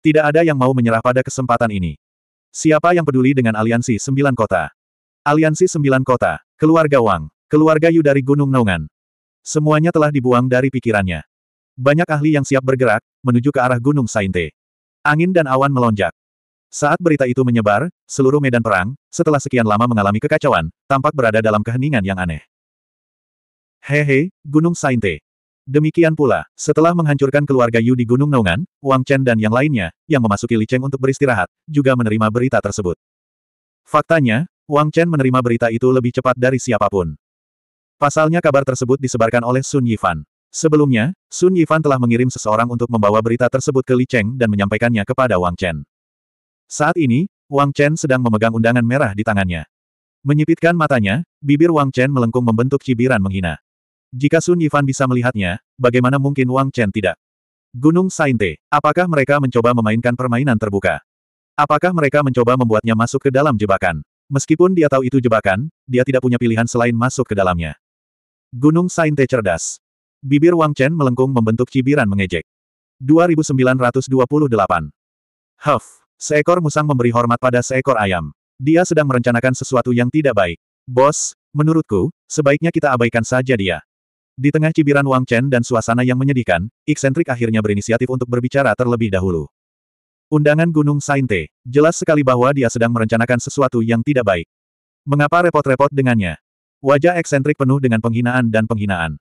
Tidak ada yang mau menyerah pada kesempatan ini. Siapa yang peduli dengan aliansi sembilan kota? Aliansi sembilan kota, keluarga Wang, keluarga Yu dari Gunung Naungan. Semuanya telah dibuang dari pikirannya. Banyak ahli yang siap bergerak, menuju ke arah Gunung Sainte. Angin dan awan melonjak. Saat berita itu menyebar, seluruh medan perang, setelah sekian lama mengalami kekacauan, tampak berada dalam keheningan yang aneh. Hehe, Gunung Sainte. Demikian pula, setelah menghancurkan keluarga Yu di Gunung Naungan, Wang Chen dan yang lainnya, yang memasuki Li Cheng untuk beristirahat, juga menerima berita tersebut. Faktanya, Wang Chen menerima berita itu lebih cepat dari siapapun. Pasalnya kabar tersebut disebarkan oleh Sun Yifan. Sebelumnya, Sun Yifan telah mengirim seseorang untuk membawa berita tersebut ke Li Cheng dan menyampaikannya kepada Wang Chen. Saat ini, Wang Chen sedang memegang undangan merah di tangannya. Menyipitkan matanya, bibir Wang Chen melengkung membentuk cibiran menghina. Jika Sun Yifan bisa melihatnya, bagaimana mungkin Wang Chen tidak? Gunung Sainte, apakah mereka mencoba memainkan permainan terbuka? Apakah mereka mencoba membuatnya masuk ke dalam jebakan? Meskipun dia tahu itu jebakan, dia tidak punya pilihan selain masuk ke dalamnya. Gunung Sainte cerdas. Bibir Wang Chen melengkung membentuk cibiran mengejek. 2928. Huff. Seekor musang memberi hormat pada seekor ayam. Dia sedang merencanakan sesuatu yang tidak baik. Bos, menurutku, sebaiknya kita abaikan saja dia. Di tengah cibiran Wang Chen dan suasana yang menyedihkan, Iksentrik akhirnya berinisiatif untuk berbicara terlebih dahulu. Undangan Gunung Sainte, jelas sekali bahwa dia sedang merencanakan sesuatu yang tidak baik. Mengapa repot-repot dengannya? Wajah eksentrik penuh dengan penghinaan dan penghinaan.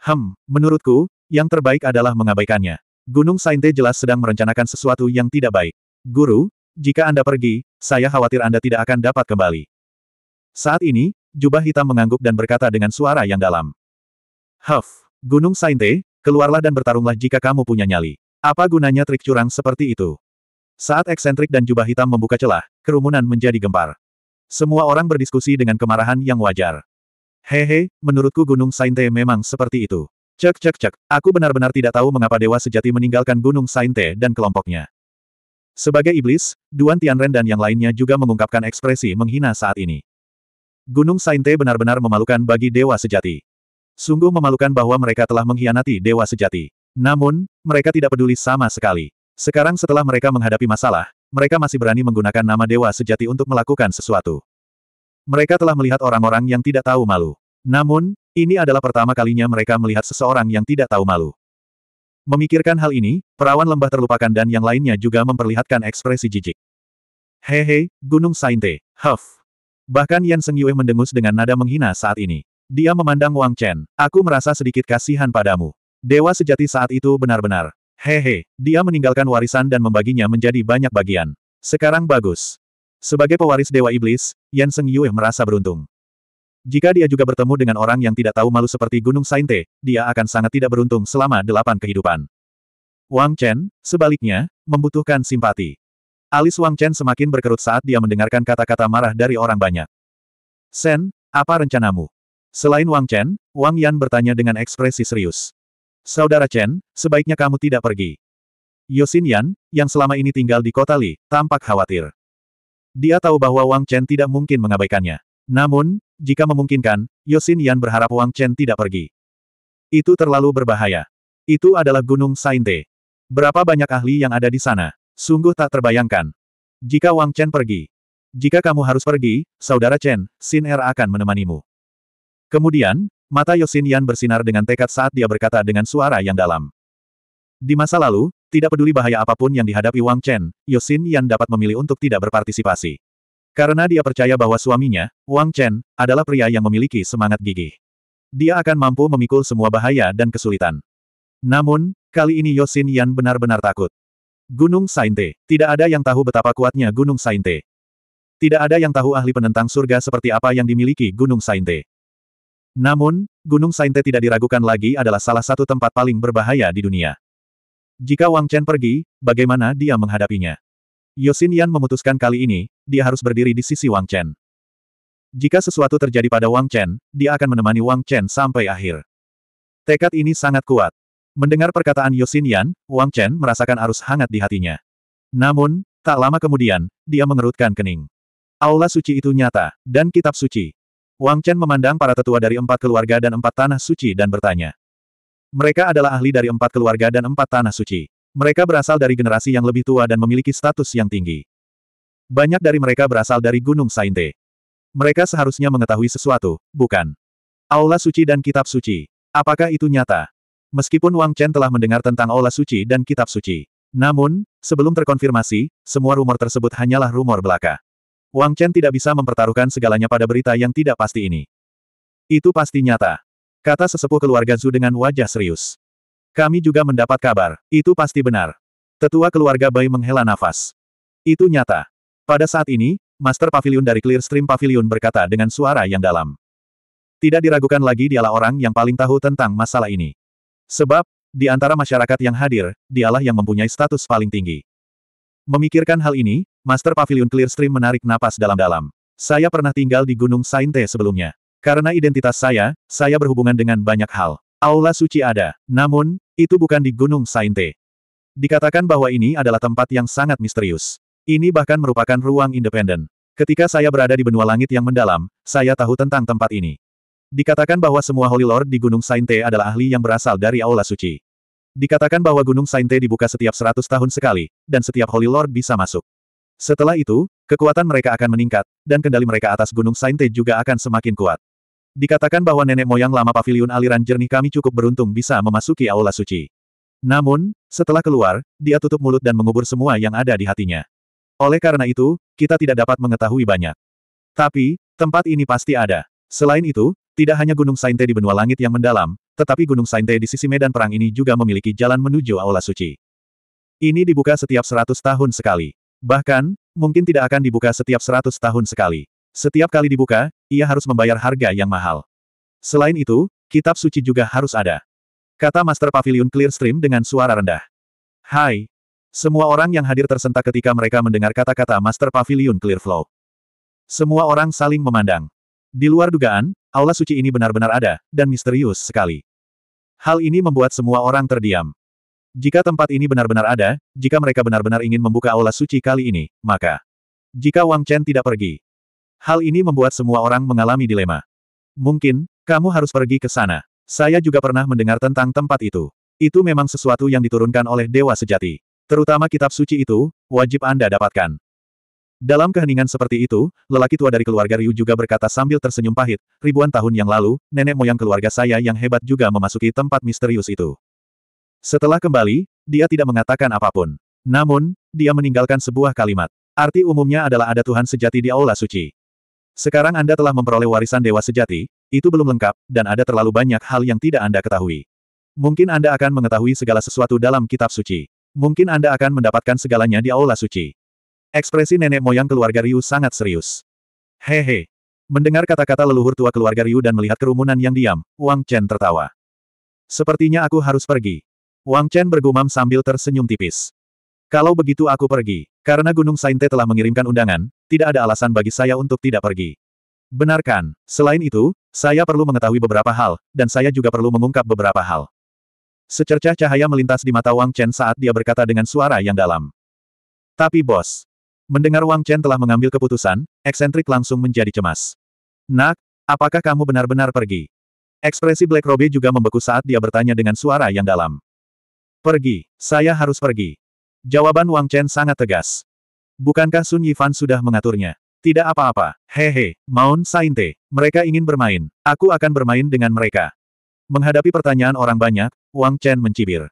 Hem, menurutku, yang terbaik adalah mengabaikannya. Gunung Sainte jelas sedang merencanakan sesuatu yang tidak baik. Guru, jika Anda pergi, saya khawatir Anda tidak akan dapat kembali. Saat ini, jubah hitam mengangguk dan berkata dengan suara yang dalam. Huff, Gunung Sainte, keluarlah dan bertarunglah jika kamu punya nyali. Apa gunanya trik curang seperti itu? Saat eksentrik dan jubah hitam membuka celah, kerumunan menjadi gempar. Semua orang berdiskusi dengan kemarahan yang wajar. Hehe, menurutku Gunung Sainte memang seperti itu. Cek cek cek, aku benar-benar tidak tahu mengapa Dewa Sejati meninggalkan Gunung Sainte dan kelompoknya. Sebagai iblis, Duan Tianren dan yang lainnya juga mengungkapkan ekspresi menghina saat ini. Gunung Sainte benar-benar memalukan bagi Dewa Sejati. Sungguh memalukan bahwa mereka telah mengkhianati Dewa Sejati. Namun, mereka tidak peduli sama sekali. Sekarang setelah mereka menghadapi masalah, mereka masih berani menggunakan nama Dewa Sejati untuk melakukan sesuatu. Mereka telah melihat orang-orang yang tidak tahu malu. Namun, ini adalah pertama kalinya mereka melihat seseorang yang tidak tahu malu. Memikirkan hal ini, perawan lembah terlupakan dan yang lainnya juga memperlihatkan ekspresi jijik. Hehe, Gunung Sainte, huff. Bahkan Yan Seng Yue mendengus dengan nada menghina saat ini. Dia memandang Wang Chen, aku merasa sedikit kasihan padamu. Dewa sejati saat itu benar-benar. Hehe, dia meninggalkan warisan dan membaginya menjadi banyak bagian. Sekarang bagus. Sebagai pewaris Dewa Iblis, Yan Seng Yue merasa beruntung. Jika dia juga bertemu dengan orang yang tidak tahu malu seperti Gunung Sainte, dia akan sangat tidak beruntung selama delapan kehidupan. Wang Chen, sebaliknya, membutuhkan simpati. Alis Wang Chen semakin berkerut saat dia mendengarkan kata-kata marah dari orang banyak. Sen, apa rencanamu? Selain Wang Chen, Wang Yan bertanya dengan ekspresi serius. Saudara Chen, sebaiknya kamu tidak pergi. Yosin Yan, yang selama ini tinggal di kota Li, tampak khawatir. Dia tahu bahwa Wang Chen tidak mungkin mengabaikannya. Namun, jika memungkinkan, Yosin Yan berharap Wang Chen tidak pergi. Itu terlalu berbahaya. Itu adalah Gunung Sainte. Berapa banyak ahli yang ada di sana? Sungguh tak terbayangkan. Jika Wang Chen pergi. Jika kamu harus pergi, saudara Chen, Sin Er akan menemanimu. Kemudian, mata Yosin Yan bersinar dengan tekad saat dia berkata dengan suara yang dalam. Di masa lalu, tidak peduli bahaya apapun yang dihadapi Wang Chen, Yosin Yan dapat memilih untuk tidak berpartisipasi. Karena dia percaya bahwa suaminya, Wang Chen, adalah pria yang memiliki semangat gigih. Dia akan mampu memikul semua bahaya dan kesulitan. Namun, kali ini Yosin Yan benar-benar takut. Gunung Sainte, tidak ada yang tahu betapa kuatnya Gunung Sainte. Tidak ada yang tahu ahli penentang surga seperti apa yang dimiliki Gunung Sainte. Namun, Gunung Sainte tidak diragukan lagi adalah salah satu tempat paling berbahaya di dunia. Jika Wang Chen pergi, bagaimana dia menghadapinya? Yosin Yan memutuskan kali ini, dia harus berdiri di sisi Wang Chen. Jika sesuatu terjadi pada Wang Chen, dia akan menemani Wang Chen sampai akhir. Tekad ini sangat kuat. Mendengar perkataan Yosin Yan, Wang Chen merasakan arus hangat di hatinya. Namun, tak lama kemudian, dia mengerutkan kening. Aula suci itu nyata, dan kitab suci. Wang Chen memandang para tetua dari empat keluarga dan empat tanah suci dan bertanya. Mereka adalah ahli dari empat keluarga dan empat tanah suci. Mereka berasal dari generasi yang lebih tua dan memiliki status yang tinggi. Banyak dari mereka berasal dari Gunung Sainte. Mereka seharusnya mengetahui sesuatu, bukan? Aula Suci dan Kitab Suci. Apakah itu nyata? Meskipun Wang Chen telah mendengar tentang Aula Suci dan Kitab Suci. Namun, sebelum terkonfirmasi, semua rumor tersebut hanyalah rumor belaka. Wang Chen tidak bisa mempertaruhkan segalanya pada berita yang tidak pasti ini. Itu pasti nyata. Kata sesepuh keluarga Zhu dengan wajah serius. Kami juga mendapat kabar, itu pasti benar. Tetua keluarga Bai menghela nafas. Itu nyata. Pada saat ini, Master Pavilion dari Clearstream Pavilion berkata dengan suara yang dalam. Tidak diragukan lagi dialah orang yang paling tahu tentang masalah ini. Sebab, di antara masyarakat yang hadir, dialah yang mempunyai status paling tinggi. Memikirkan hal ini, Master Pavilion Clearstream menarik napas dalam-dalam. Saya pernah tinggal di Gunung Sainte sebelumnya. Karena identitas saya, saya berhubungan dengan banyak hal. Aula suci ada, namun, itu bukan di Gunung Sainte. Dikatakan bahwa ini adalah tempat yang sangat misterius. Ini bahkan merupakan ruang independen. Ketika saya berada di benua langit yang mendalam, saya tahu tentang tempat ini. Dikatakan bahwa semua Holy Lord di Gunung Sainte adalah ahli yang berasal dari Aula Suci. Dikatakan bahwa Gunung Sainte dibuka setiap 100 tahun sekali, dan setiap Holy Lord bisa masuk. Setelah itu, kekuatan mereka akan meningkat, dan kendali mereka atas Gunung Sainte juga akan semakin kuat. Dikatakan bahwa nenek moyang lama pavilion aliran jernih kami cukup beruntung bisa memasuki aula suci. Namun, setelah keluar, dia tutup mulut dan mengubur semua yang ada di hatinya. Oleh karena itu, kita tidak dapat mengetahui banyak. Tapi, tempat ini pasti ada. Selain itu, tidak hanya Gunung Sainte di benua langit yang mendalam, tetapi Gunung Sainte di sisi medan perang ini juga memiliki jalan menuju aula suci. Ini dibuka setiap seratus tahun sekali. Bahkan, mungkin tidak akan dibuka setiap seratus tahun sekali. Setiap kali dibuka, ia harus membayar harga yang mahal. Selain itu, kitab suci juga harus ada. Kata Master Pavilion Clearstream dengan suara rendah. Hai. Semua orang yang hadir tersentak ketika mereka mendengar kata-kata Master Pavilion Clearflow. Semua orang saling memandang. Di luar dugaan, aula suci ini benar-benar ada, dan misterius sekali. Hal ini membuat semua orang terdiam. Jika tempat ini benar-benar ada, jika mereka benar-benar ingin membuka aula suci kali ini, maka... Jika Wang Chen tidak pergi, Hal ini membuat semua orang mengalami dilema. Mungkin, kamu harus pergi ke sana. Saya juga pernah mendengar tentang tempat itu. Itu memang sesuatu yang diturunkan oleh Dewa Sejati. Terutama kitab suci itu, wajib Anda dapatkan. Dalam keheningan seperti itu, lelaki tua dari keluarga Ryu juga berkata sambil tersenyum pahit, ribuan tahun yang lalu, nenek moyang keluarga saya yang hebat juga memasuki tempat misterius itu. Setelah kembali, dia tidak mengatakan apapun. Namun, dia meninggalkan sebuah kalimat. Arti umumnya adalah ada Tuhan sejati di Aula Suci. Sekarang Anda telah memperoleh warisan dewa sejati, itu belum lengkap, dan ada terlalu banyak hal yang tidak Anda ketahui. Mungkin Anda akan mengetahui segala sesuatu dalam kitab suci. Mungkin Anda akan mendapatkan segalanya di aula suci. Ekspresi nenek moyang keluarga Ryu sangat serius. Hehe. Mendengar kata-kata leluhur tua keluarga Ryu dan melihat kerumunan yang diam, Wang Chen tertawa. Sepertinya aku harus pergi. Wang Chen bergumam sambil tersenyum tipis. Kalau begitu aku pergi. Karena Gunung Sainte telah mengirimkan undangan, tidak ada alasan bagi saya untuk tidak pergi. Benarkan. Selain itu, saya perlu mengetahui beberapa hal, dan saya juga perlu mengungkap beberapa hal. Secercah cahaya melintas di mata Wang Chen saat dia berkata dengan suara yang dalam. Tapi bos. Mendengar Wang Chen telah mengambil keputusan, eksentrik langsung menjadi cemas. Nak, apakah kamu benar-benar pergi? Ekspresi Black Robe juga membeku saat dia bertanya dengan suara yang dalam. Pergi, saya harus pergi. Jawaban Wang Chen sangat tegas. Bukankah Sun Yifan sudah mengaturnya? Tidak apa-apa, hehe, Maun Sainte, mereka ingin bermain, aku akan bermain dengan mereka. Menghadapi pertanyaan orang banyak, Wang Chen mencibir.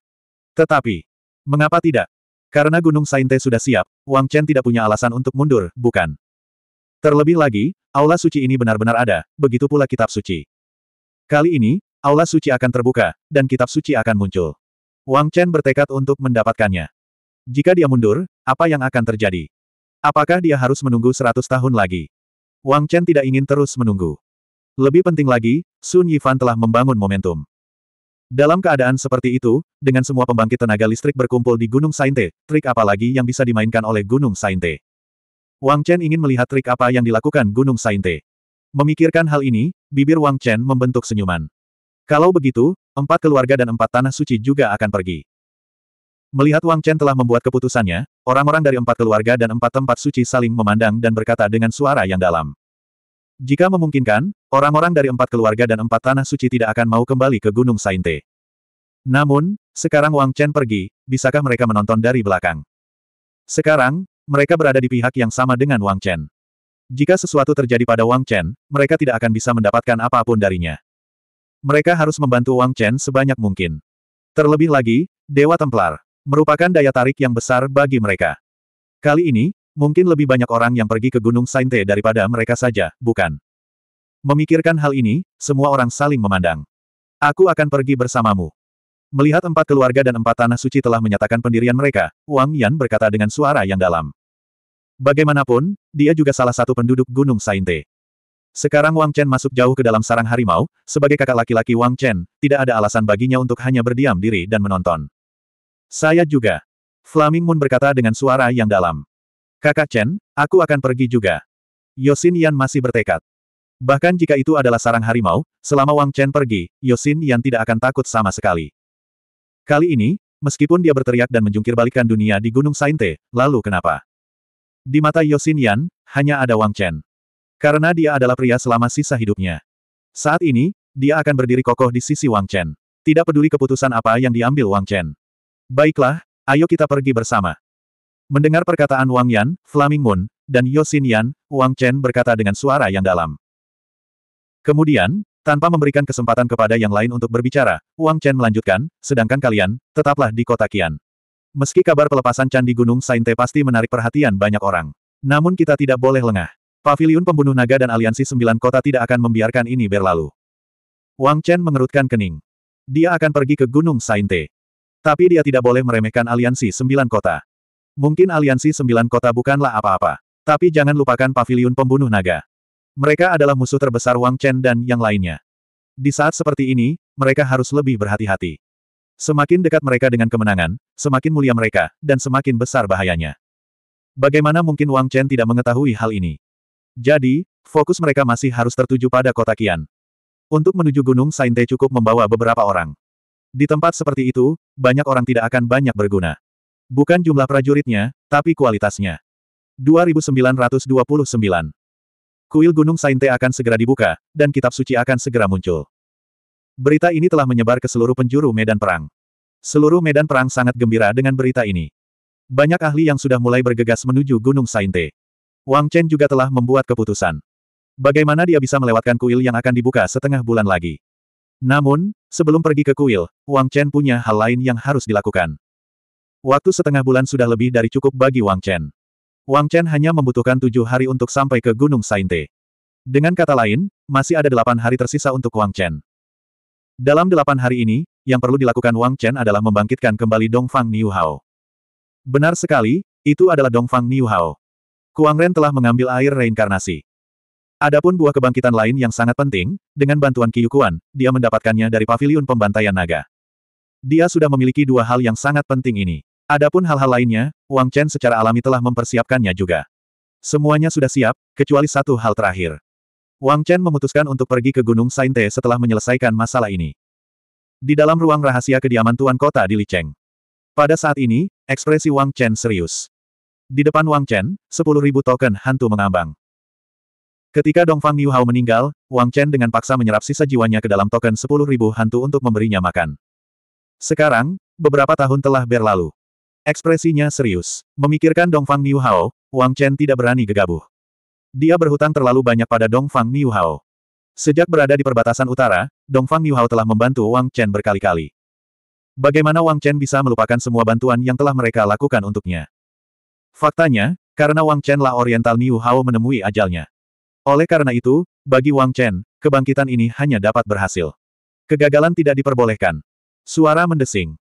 Tetapi, mengapa tidak? Karena Gunung Sainte sudah siap, Wang Chen tidak punya alasan untuk mundur, bukan? Terlebih lagi, aula suci ini benar-benar ada, begitu pula kitab suci. Kali ini, aula suci akan terbuka, dan kitab suci akan muncul. Wang Chen bertekad untuk mendapatkannya. Jika dia mundur, apa yang akan terjadi? Apakah dia harus menunggu seratus tahun lagi? Wang Chen tidak ingin terus menunggu. Lebih penting lagi, Sun Yifan telah membangun momentum. Dalam keadaan seperti itu, dengan semua pembangkit tenaga listrik berkumpul di Gunung Sainte, trik apa lagi yang bisa dimainkan oleh Gunung Sainte? Wang Chen ingin melihat trik apa yang dilakukan Gunung Sainte. Memikirkan hal ini, bibir Wang Chen membentuk senyuman. Kalau begitu, empat keluarga dan empat tanah suci juga akan pergi. Melihat Wang Chen telah membuat keputusannya, orang-orang dari empat keluarga dan empat tempat suci saling memandang dan berkata dengan suara yang dalam. Jika memungkinkan, orang-orang dari empat keluarga dan empat tanah suci tidak akan mau kembali ke Gunung Sainte. Namun, sekarang Wang Chen pergi, bisakah mereka menonton dari belakang? Sekarang, mereka berada di pihak yang sama dengan Wang Chen. Jika sesuatu terjadi pada Wang Chen, mereka tidak akan bisa mendapatkan apapun darinya. Mereka harus membantu Wang Chen sebanyak mungkin. Terlebih lagi, Dewa Templar merupakan daya tarik yang besar bagi mereka. Kali ini, mungkin lebih banyak orang yang pergi ke Gunung Sainte daripada mereka saja, bukan? Memikirkan hal ini, semua orang saling memandang. Aku akan pergi bersamamu. Melihat empat keluarga dan empat tanah suci telah menyatakan pendirian mereka, Wang Yan berkata dengan suara yang dalam. Bagaimanapun, dia juga salah satu penduduk Gunung Sainte. Sekarang Wang Chen masuk jauh ke dalam sarang harimau, sebagai kakak laki-laki Wang Chen, tidak ada alasan baginya untuk hanya berdiam diri dan menonton. Saya juga. Flaming Moon berkata dengan suara yang dalam. Kakak Chen, aku akan pergi juga. Yosin Yan masih bertekad. Bahkan jika itu adalah sarang harimau, selama Wang Chen pergi, Yosin Yan tidak akan takut sama sekali. Kali ini, meskipun dia berteriak dan menjungkir balikan dunia di Gunung Sainte, lalu kenapa? Di mata Yosin Yan, hanya ada Wang Chen. Karena dia adalah pria selama sisa hidupnya. Saat ini, dia akan berdiri kokoh di sisi Wang Chen. Tidak peduli keputusan apa yang diambil Wang Chen. Baiklah, ayo kita pergi bersama. Mendengar perkataan Wang Yan, Flaming Moon, dan Yosin Yan, Wang Chen berkata dengan suara yang dalam. Kemudian, tanpa memberikan kesempatan kepada yang lain untuk berbicara, Wang Chen melanjutkan, sedangkan kalian, tetaplah di kota Kian. Meski kabar pelepasan Candi Gunung Sainte pasti menarik perhatian banyak orang. Namun kita tidak boleh lengah. Paviliun pembunuh naga dan aliansi sembilan kota tidak akan membiarkan ini berlalu. Wang Chen mengerutkan kening. Dia akan pergi ke Gunung Sainte. Tapi dia tidak boleh meremehkan aliansi sembilan kota. Mungkin aliansi sembilan kota bukanlah apa-apa. Tapi jangan lupakan pavilion pembunuh naga. Mereka adalah musuh terbesar Wang Chen dan yang lainnya. Di saat seperti ini, mereka harus lebih berhati-hati. Semakin dekat mereka dengan kemenangan, semakin mulia mereka, dan semakin besar bahayanya. Bagaimana mungkin Wang Chen tidak mengetahui hal ini? Jadi, fokus mereka masih harus tertuju pada kota Kian. Untuk menuju Gunung Sainte cukup membawa beberapa orang. Di tempat seperti itu, banyak orang tidak akan banyak berguna. Bukan jumlah prajuritnya, tapi kualitasnya. 2929 Kuil Gunung Sainte akan segera dibuka, dan kitab suci akan segera muncul. Berita ini telah menyebar ke seluruh penjuru medan perang. Seluruh medan perang sangat gembira dengan berita ini. Banyak ahli yang sudah mulai bergegas menuju Gunung Sainte. Wang Chen juga telah membuat keputusan. Bagaimana dia bisa melewatkan kuil yang akan dibuka setengah bulan lagi? Namun, sebelum pergi ke kuil, Wang Chen punya hal lain yang harus dilakukan. Waktu setengah bulan sudah lebih dari cukup bagi Wang Chen. Wang Chen hanya membutuhkan tujuh hari untuk sampai ke Gunung Sainte. Dengan kata lain, masih ada delapan hari tersisa untuk Wang Chen. Dalam delapan hari ini, yang perlu dilakukan Wang Chen adalah membangkitkan kembali Dongfang Niu Hao. Benar sekali, itu adalah Dongfang Niu Hao. Kuang Ren telah mengambil air reinkarnasi. Adapun buah kebangkitan lain yang sangat penting, dengan bantuan Kiyukuan, dia mendapatkannya dari paviliun pembantaian naga. Dia sudah memiliki dua hal yang sangat penting ini. Adapun hal-hal lainnya, Wang Chen secara alami telah mempersiapkannya juga. Semuanya sudah siap, kecuali satu hal terakhir. Wang Chen memutuskan untuk pergi ke Gunung Sainte setelah menyelesaikan masalah ini. Di dalam ruang rahasia kediaman Tuan Kota di Licheng. Pada saat ini, ekspresi Wang Chen serius. Di depan Wang Chen, 10.000 token hantu mengambang. Ketika Dongfang Fang Hao meninggal, Wang Chen dengan paksa menyerap sisa jiwanya ke dalam token 10.000 hantu untuk memberinya makan. Sekarang, beberapa tahun telah berlalu. Ekspresinya serius. Memikirkan Dongfang Fang Hao, Wang Chen tidak berani gegabah. Dia berhutang terlalu banyak pada Dongfang Fang Hao. Sejak berada di perbatasan utara, Dongfang Fang Hao telah membantu Wang Chen berkali-kali. Bagaimana Wang Chen bisa melupakan semua bantuan yang telah mereka lakukan untuknya? Faktanya, karena Wang Chen lah Oriental Niu Hao menemui ajalnya. Oleh karena itu, bagi Wang Chen, kebangkitan ini hanya dapat berhasil. Kegagalan tidak diperbolehkan. Suara mendesing.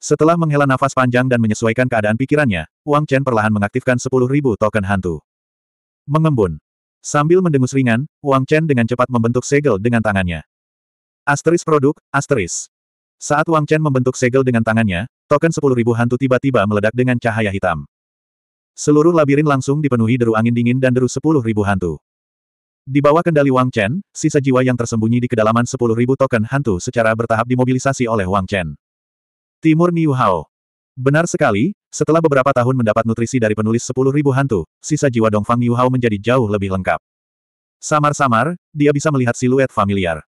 Setelah menghela nafas panjang dan menyesuaikan keadaan pikirannya, Wang Chen perlahan mengaktifkan 10.000 token hantu. Mengembun. Sambil mendengus ringan, Wang Chen dengan cepat membentuk segel dengan tangannya. Asteris produk, asteris. Saat Wang Chen membentuk segel dengan tangannya, token 10.000 hantu tiba-tiba meledak dengan cahaya hitam. Seluruh labirin langsung dipenuhi deru angin dingin dan deru 10.000 hantu. Di bawah kendali Wang Chen, sisa jiwa yang tersembunyi di kedalaman 10.000 token hantu secara bertahap dimobilisasi oleh Wang Chen. Timur Niu Hao. Benar sekali, setelah beberapa tahun mendapat nutrisi dari penulis 10.000 hantu, sisa jiwa Dongfang Niu Hao menjadi jauh lebih lengkap. Samar-samar, dia bisa melihat siluet familiar.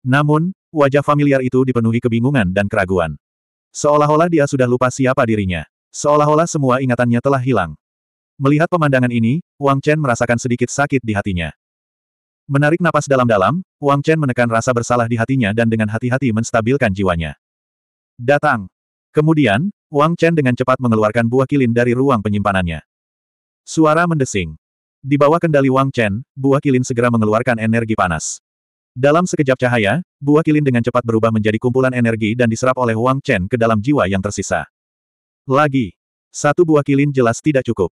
Namun, wajah familiar itu dipenuhi kebingungan dan keraguan. Seolah-olah dia sudah lupa siapa dirinya. Seolah-olah semua ingatannya telah hilang. Melihat pemandangan ini, Wang Chen merasakan sedikit sakit di hatinya. Menarik napas dalam-dalam, Wang Chen menekan rasa bersalah di hatinya dan dengan hati-hati menstabilkan jiwanya. Datang. Kemudian, Wang Chen dengan cepat mengeluarkan buah kilin dari ruang penyimpanannya. Suara mendesing. Di bawah kendali Wang Chen, buah kilin segera mengeluarkan energi panas. Dalam sekejap cahaya, buah kilin dengan cepat berubah menjadi kumpulan energi dan diserap oleh Wang Chen ke dalam jiwa yang tersisa. Lagi. Satu buah kilin jelas tidak cukup.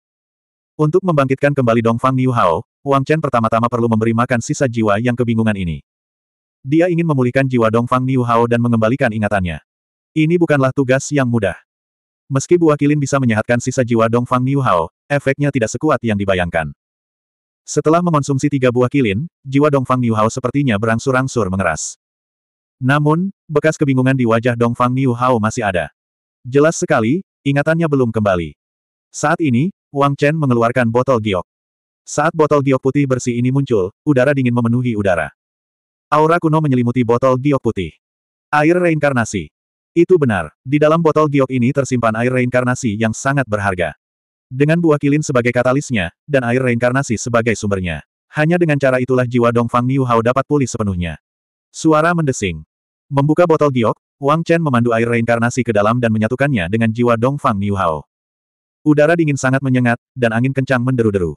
Untuk membangkitkan kembali Dongfang Niu Hao, Wang Chen pertama-tama perlu memberi makan sisa jiwa yang kebingungan ini. Dia ingin memulihkan jiwa Dongfang Niu Hao dan mengembalikan ingatannya. Ini bukanlah tugas yang mudah. Meski buah kilin bisa menyehatkan sisa jiwa Dongfang Niu Hao, efeknya tidak sekuat yang dibayangkan. Setelah mengonsumsi tiga buah kilin, jiwa Dongfang Niu Hao sepertinya berangsur-angsur mengeras. Namun, bekas kebingungan di wajah Dongfang Niu Hao masih ada. Jelas sekali, ingatannya belum kembali. Saat ini, Wang Chen mengeluarkan botol giok. Saat botol giok putih bersih ini muncul, udara dingin memenuhi udara. Aura kuno menyelimuti botol giok putih. Air reinkarnasi. Itu benar, di dalam botol giok ini tersimpan air reinkarnasi yang sangat berharga. Dengan buah kilin sebagai katalisnya, dan air reinkarnasi sebagai sumbernya. Hanya dengan cara itulah jiwa Dongfang Niu Hao dapat pulih sepenuhnya. Suara mendesing. Membuka botol giok, Wang Chen memandu air reinkarnasi ke dalam dan menyatukannya dengan jiwa Dongfang Niu Hao. Udara dingin sangat menyengat, dan angin kencang menderu-deru.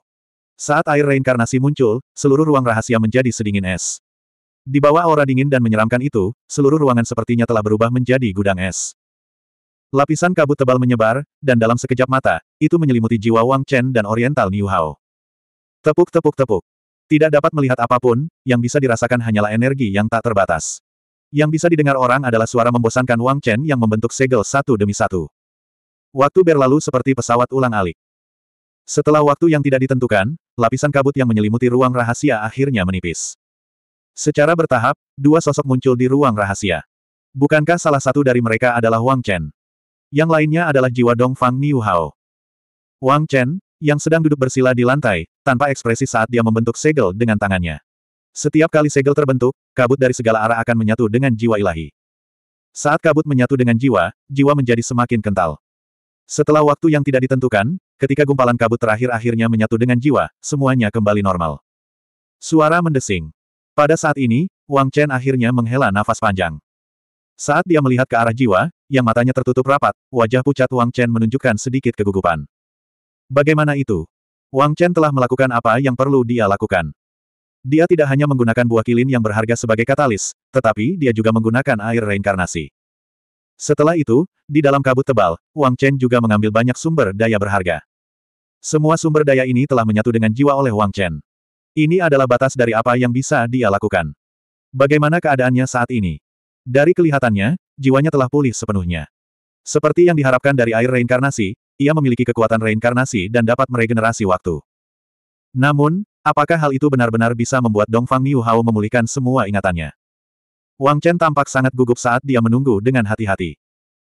Saat air reinkarnasi muncul, seluruh ruang rahasia menjadi sedingin es. Di bawah aura dingin dan menyeramkan itu, seluruh ruangan sepertinya telah berubah menjadi gudang es. Lapisan kabut tebal menyebar, dan dalam sekejap mata, itu menyelimuti jiwa Wang Chen dan Oriental Niu Hao. Tepuk tepuk tepuk. Tidak dapat melihat apapun, yang bisa dirasakan hanyalah energi yang tak terbatas. Yang bisa didengar orang adalah suara membosankan Wang Chen yang membentuk segel satu demi satu. Waktu berlalu seperti pesawat ulang alik. Setelah waktu yang tidak ditentukan, lapisan kabut yang menyelimuti ruang rahasia akhirnya menipis. Secara bertahap, dua sosok muncul di ruang rahasia. Bukankah salah satu dari mereka adalah Wang Chen? Yang lainnya adalah jiwa Dongfang Niu Hao. Wang Chen, yang sedang duduk bersila di lantai, tanpa ekspresi saat dia membentuk segel dengan tangannya. Setiap kali segel terbentuk, kabut dari segala arah akan menyatu dengan jiwa ilahi. Saat kabut menyatu dengan jiwa, jiwa menjadi semakin kental. Setelah waktu yang tidak ditentukan, ketika gumpalan kabut terakhir akhirnya menyatu dengan jiwa, semuanya kembali normal. Suara mendesing. Pada saat ini, Wang Chen akhirnya menghela nafas panjang. Saat dia melihat ke arah jiwa, yang matanya tertutup rapat, wajah pucat Wang Chen menunjukkan sedikit kegugupan. Bagaimana itu? Wang Chen telah melakukan apa yang perlu dia lakukan. Dia tidak hanya menggunakan buah kilin yang berharga sebagai katalis, tetapi dia juga menggunakan air reinkarnasi. Setelah itu, di dalam kabut tebal, Wang Chen juga mengambil banyak sumber daya berharga. Semua sumber daya ini telah menyatu dengan jiwa oleh Wang Chen. Ini adalah batas dari apa yang bisa dia lakukan. Bagaimana keadaannya saat ini? Dari kelihatannya, jiwanya telah pulih sepenuhnya. Seperti yang diharapkan dari air reinkarnasi, ia memiliki kekuatan reinkarnasi dan dapat meregenerasi waktu. Namun, apakah hal itu benar-benar bisa membuat Dongfang Miu Hao memulihkan semua ingatannya? Wang Chen tampak sangat gugup saat dia menunggu dengan hati-hati.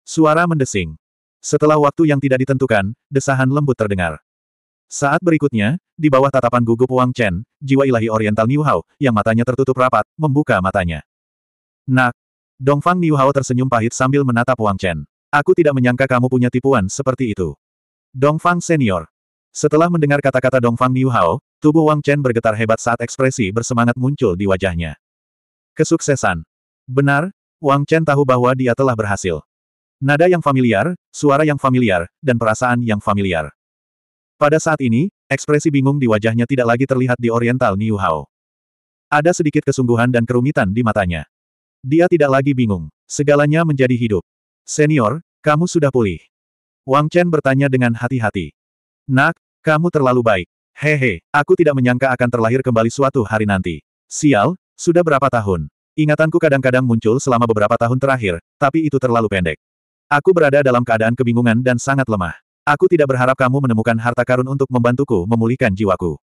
Suara mendesing. Setelah waktu yang tidak ditentukan, desahan lembut terdengar. Saat berikutnya, di bawah tatapan gugup Wang Chen, jiwa ilahi oriental Niu Hao, yang matanya tertutup rapat, membuka matanya. Nak! Dongfang Niu Hao tersenyum pahit sambil menatap Wang Chen. Aku tidak menyangka kamu punya tipuan seperti itu. Dongfang Senior. Setelah mendengar kata-kata Dongfang Niu Hao, tubuh Wang Chen bergetar hebat saat ekspresi bersemangat muncul di wajahnya. Kesuksesan. Benar, Wang Chen tahu bahwa dia telah berhasil. Nada yang familiar, suara yang familiar, dan perasaan yang familiar. Pada saat ini, ekspresi bingung di wajahnya tidak lagi terlihat di Oriental Niu Hao. Ada sedikit kesungguhan dan kerumitan di matanya. Dia tidak lagi bingung. Segalanya menjadi hidup. Senior, kamu sudah pulih. Wang Chen bertanya dengan hati-hati. Nak, kamu terlalu baik. Hehe, aku tidak menyangka akan terlahir kembali suatu hari nanti. Sial, sudah berapa tahun? Ingatanku kadang-kadang muncul selama beberapa tahun terakhir, tapi itu terlalu pendek. Aku berada dalam keadaan kebingungan dan sangat lemah. Aku tidak berharap kamu menemukan harta karun untuk membantuku memulihkan jiwaku.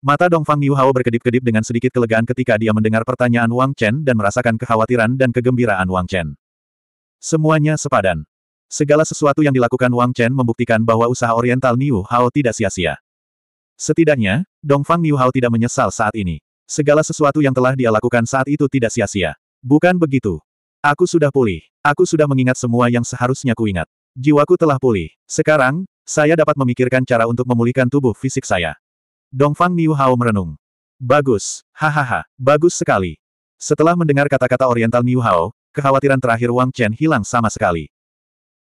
Mata Dongfang Niu Hao berkedip-kedip dengan sedikit kelegaan ketika dia mendengar pertanyaan Wang Chen dan merasakan kekhawatiran dan kegembiraan Wang Chen. Semuanya sepadan. Segala sesuatu yang dilakukan Wang Chen membuktikan bahwa usaha Oriental Niu Hao tidak sia-sia. Setidaknya, Dongfang Niu Hao tidak menyesal saat ini. Segala sesuatu yang telah dia lakukan saat itu tidak sia-sia. Bukan begitu. Aku sudah pulih. Aku sudah mengingat semua yang seharusnya kuingat. Jiwaku telah pulih. Sekarang, saya dapat memikirkan cara untuk memulihkan tubuh fisik saya. Dongfang Niu Hao merenung. Bagus, hahaha, bagus sekali. Setelah mendengar kata-kata Oriental Niu Hao, kekhawatiran terakhir Wang Chen hilang sama sekali.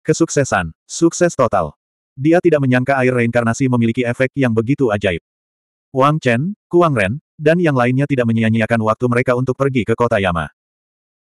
Kesuksesan, sukses total. Dia tidak menyangka air reinkarnasi memiliki efek yang begitu ajaib. Wang Chen, Kuang Ren, dan yang lainnya tidak menyia-nyiakan waktu mereka untuk pergi ke kota Yama.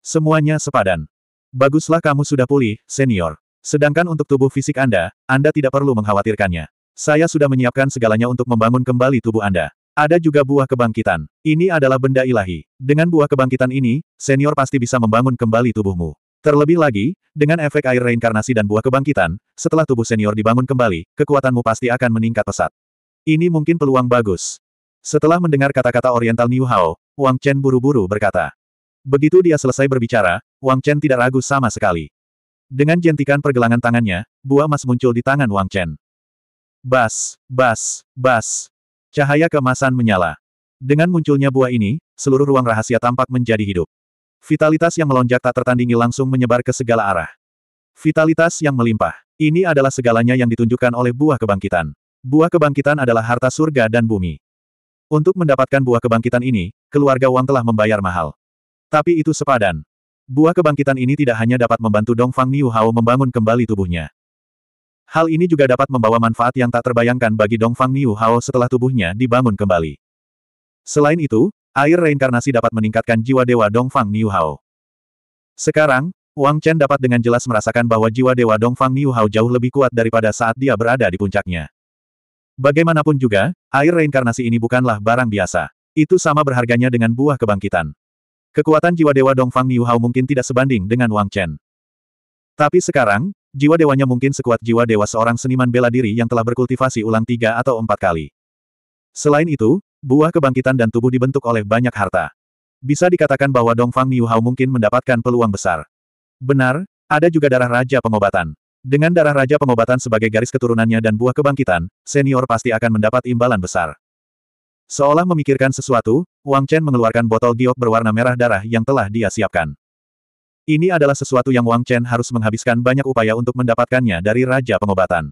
Semuanya sepadan. Baguslah kamu sudah pulih, senior. Sedangkan untuk tubuh fisik Anda, Anda tidak perlu mengkhawatirkannya. Saya sudah menyiapkan segalanya untuk membangun kembali tubuh Anda. Ada juga buah kebangkitan. Ini adalah benda ilahi. Dengan buah kebangkitan ini, senior pasti bisa membangun kembali tubuhmu. Terlebih lagi, dengan efek air reinkarnasi dan buah kebangkitan, setelah tubuh senior dibangun kembali, kekuatanmu pasti akan meningkat pesat. Ini mungkin peluang bagus. Setelah mendengar kata-kata Oriental New Hao, Wang Chen buru-buru berkata. Begitu dia selesai berbicara, Wang Chen tidak ragu sama sekali. Dengan jentikan pergelangan tangannya, buah emas muncul di tangan Wang Chen. Bas, bas, bas. Cahaya kemasan menyala. Dengan munculnya buah ini, seluruh ruang rahasia tampak menjadi hidup. Vitalitas yang melonjak tak tertandingi langsung menyebar ke segala arah. Vitalitas yang melimpah. Ini adalah segalanya yang ditunjukkan oleh buah kebangkitan. Buah kebangkitan adalah harta surga dan bumi. Untuk mendapatkan buah kebangkitan ini, keluarga Wang telah membayar mahal. Tapi itu sepadan. Buah kebangkitan ini tidak hanya dapat membantu Dongfang Fang Niu Hao membangun kembali tubuhnya. Hal ini juga dapat membawa manfaat yang tak terbayangkan bagi Dongfang Fang Niu Hao setelah tubuhnya dibangun kembali. Selain itu, air reinkarnasi dapat meningkatkan jiwa dewa Dongfang Fang Niu Hao. Sekarang, Wang Chen dapat dengan jelas merasakan bahwa jiwa dewa Dongfang Niu Hao jauh lebih kuat daripada saat dia berada di puncaknya. Bagaimanapun juga, air reinkarnasi ini bukanlah barang biasa. Itu sama berharganya dengan buah kebangkitan. Kekuatan jiwa dewa Dongfang Niu Hao mungkin tidak sebanding dengan Wang Chen. Tapi sekarang, jiwa dewanya mungkin sekuat jiwa dewa seorang seniman bela diri yang telah berkultivasi ulang tiga atau empat kali. Selain itu, buah kebangkitan dan tubuh dibentuk oleh banyak harta. Bisa dikatakan bahwa Dongfang Niu Hao mungkin mendapatkan peluang besar. Benar, ada juga darah raja pengobatan. Dengan darah Raja Pengobatan sebagai garis keturunannya dan buah kebangkitan, senior pasti akan mendapat imbalan besar. Seolah memikirkan sesuatu, Wang Chen mengeluarkan botol giok berwarna merah darah yang telah dia siapkan. Ini adalah sesuatu yang Wang Chen harus menghabiskan banyak upaya untuk mendapatkannya dari Raja Pengobatan.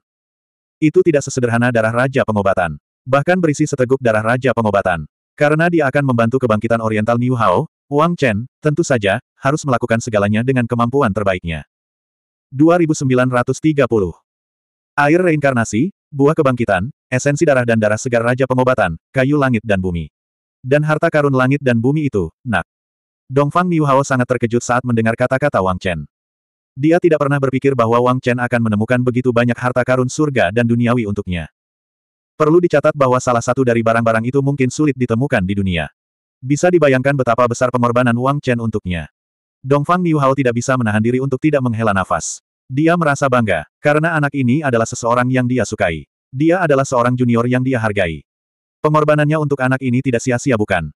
Itu tidak sesederhana darah Raja Pengobatan. Bahkan berisi seteguk darah Raja Pengobatan. Karena dia akan membantu kebangkitan Oriental New Hao, Wang Chen, tentu saja, harus melakukan segalanya dengan kemampuan terbaiknya. 2930. Air reinkarnasi, buah kebangkitan, esensi darah dan darah segar raja pengobatan, kayu langit dan bumi. Dan harta karun langit dan bumi itu, nak. Dongfang Niuhao sangat terkejut saat mendengar kata-kata Wang Chen. Dia tidak pernah berpikir bahwa Wang Chen akan menemukan begitu banyak harta karun surga dan duniawi untuknya. Perlu dicatat bahwa salah satu dari barang-barang itu mungkin sulit ditemukan di dunia. Bisa dibayangkan betapa besar pengorbanan Wang Chen untuknya. Dongfang Niuhao tidak bisa menahan diri untuk tidak menghela nafas. Dia merasa bangga, karena anak ini adalah seseorang yang dia sukai. Dia adalah seorang junior yang dia hargai. Pengorbanannya untuk anak ini tidak sia-sia bukan?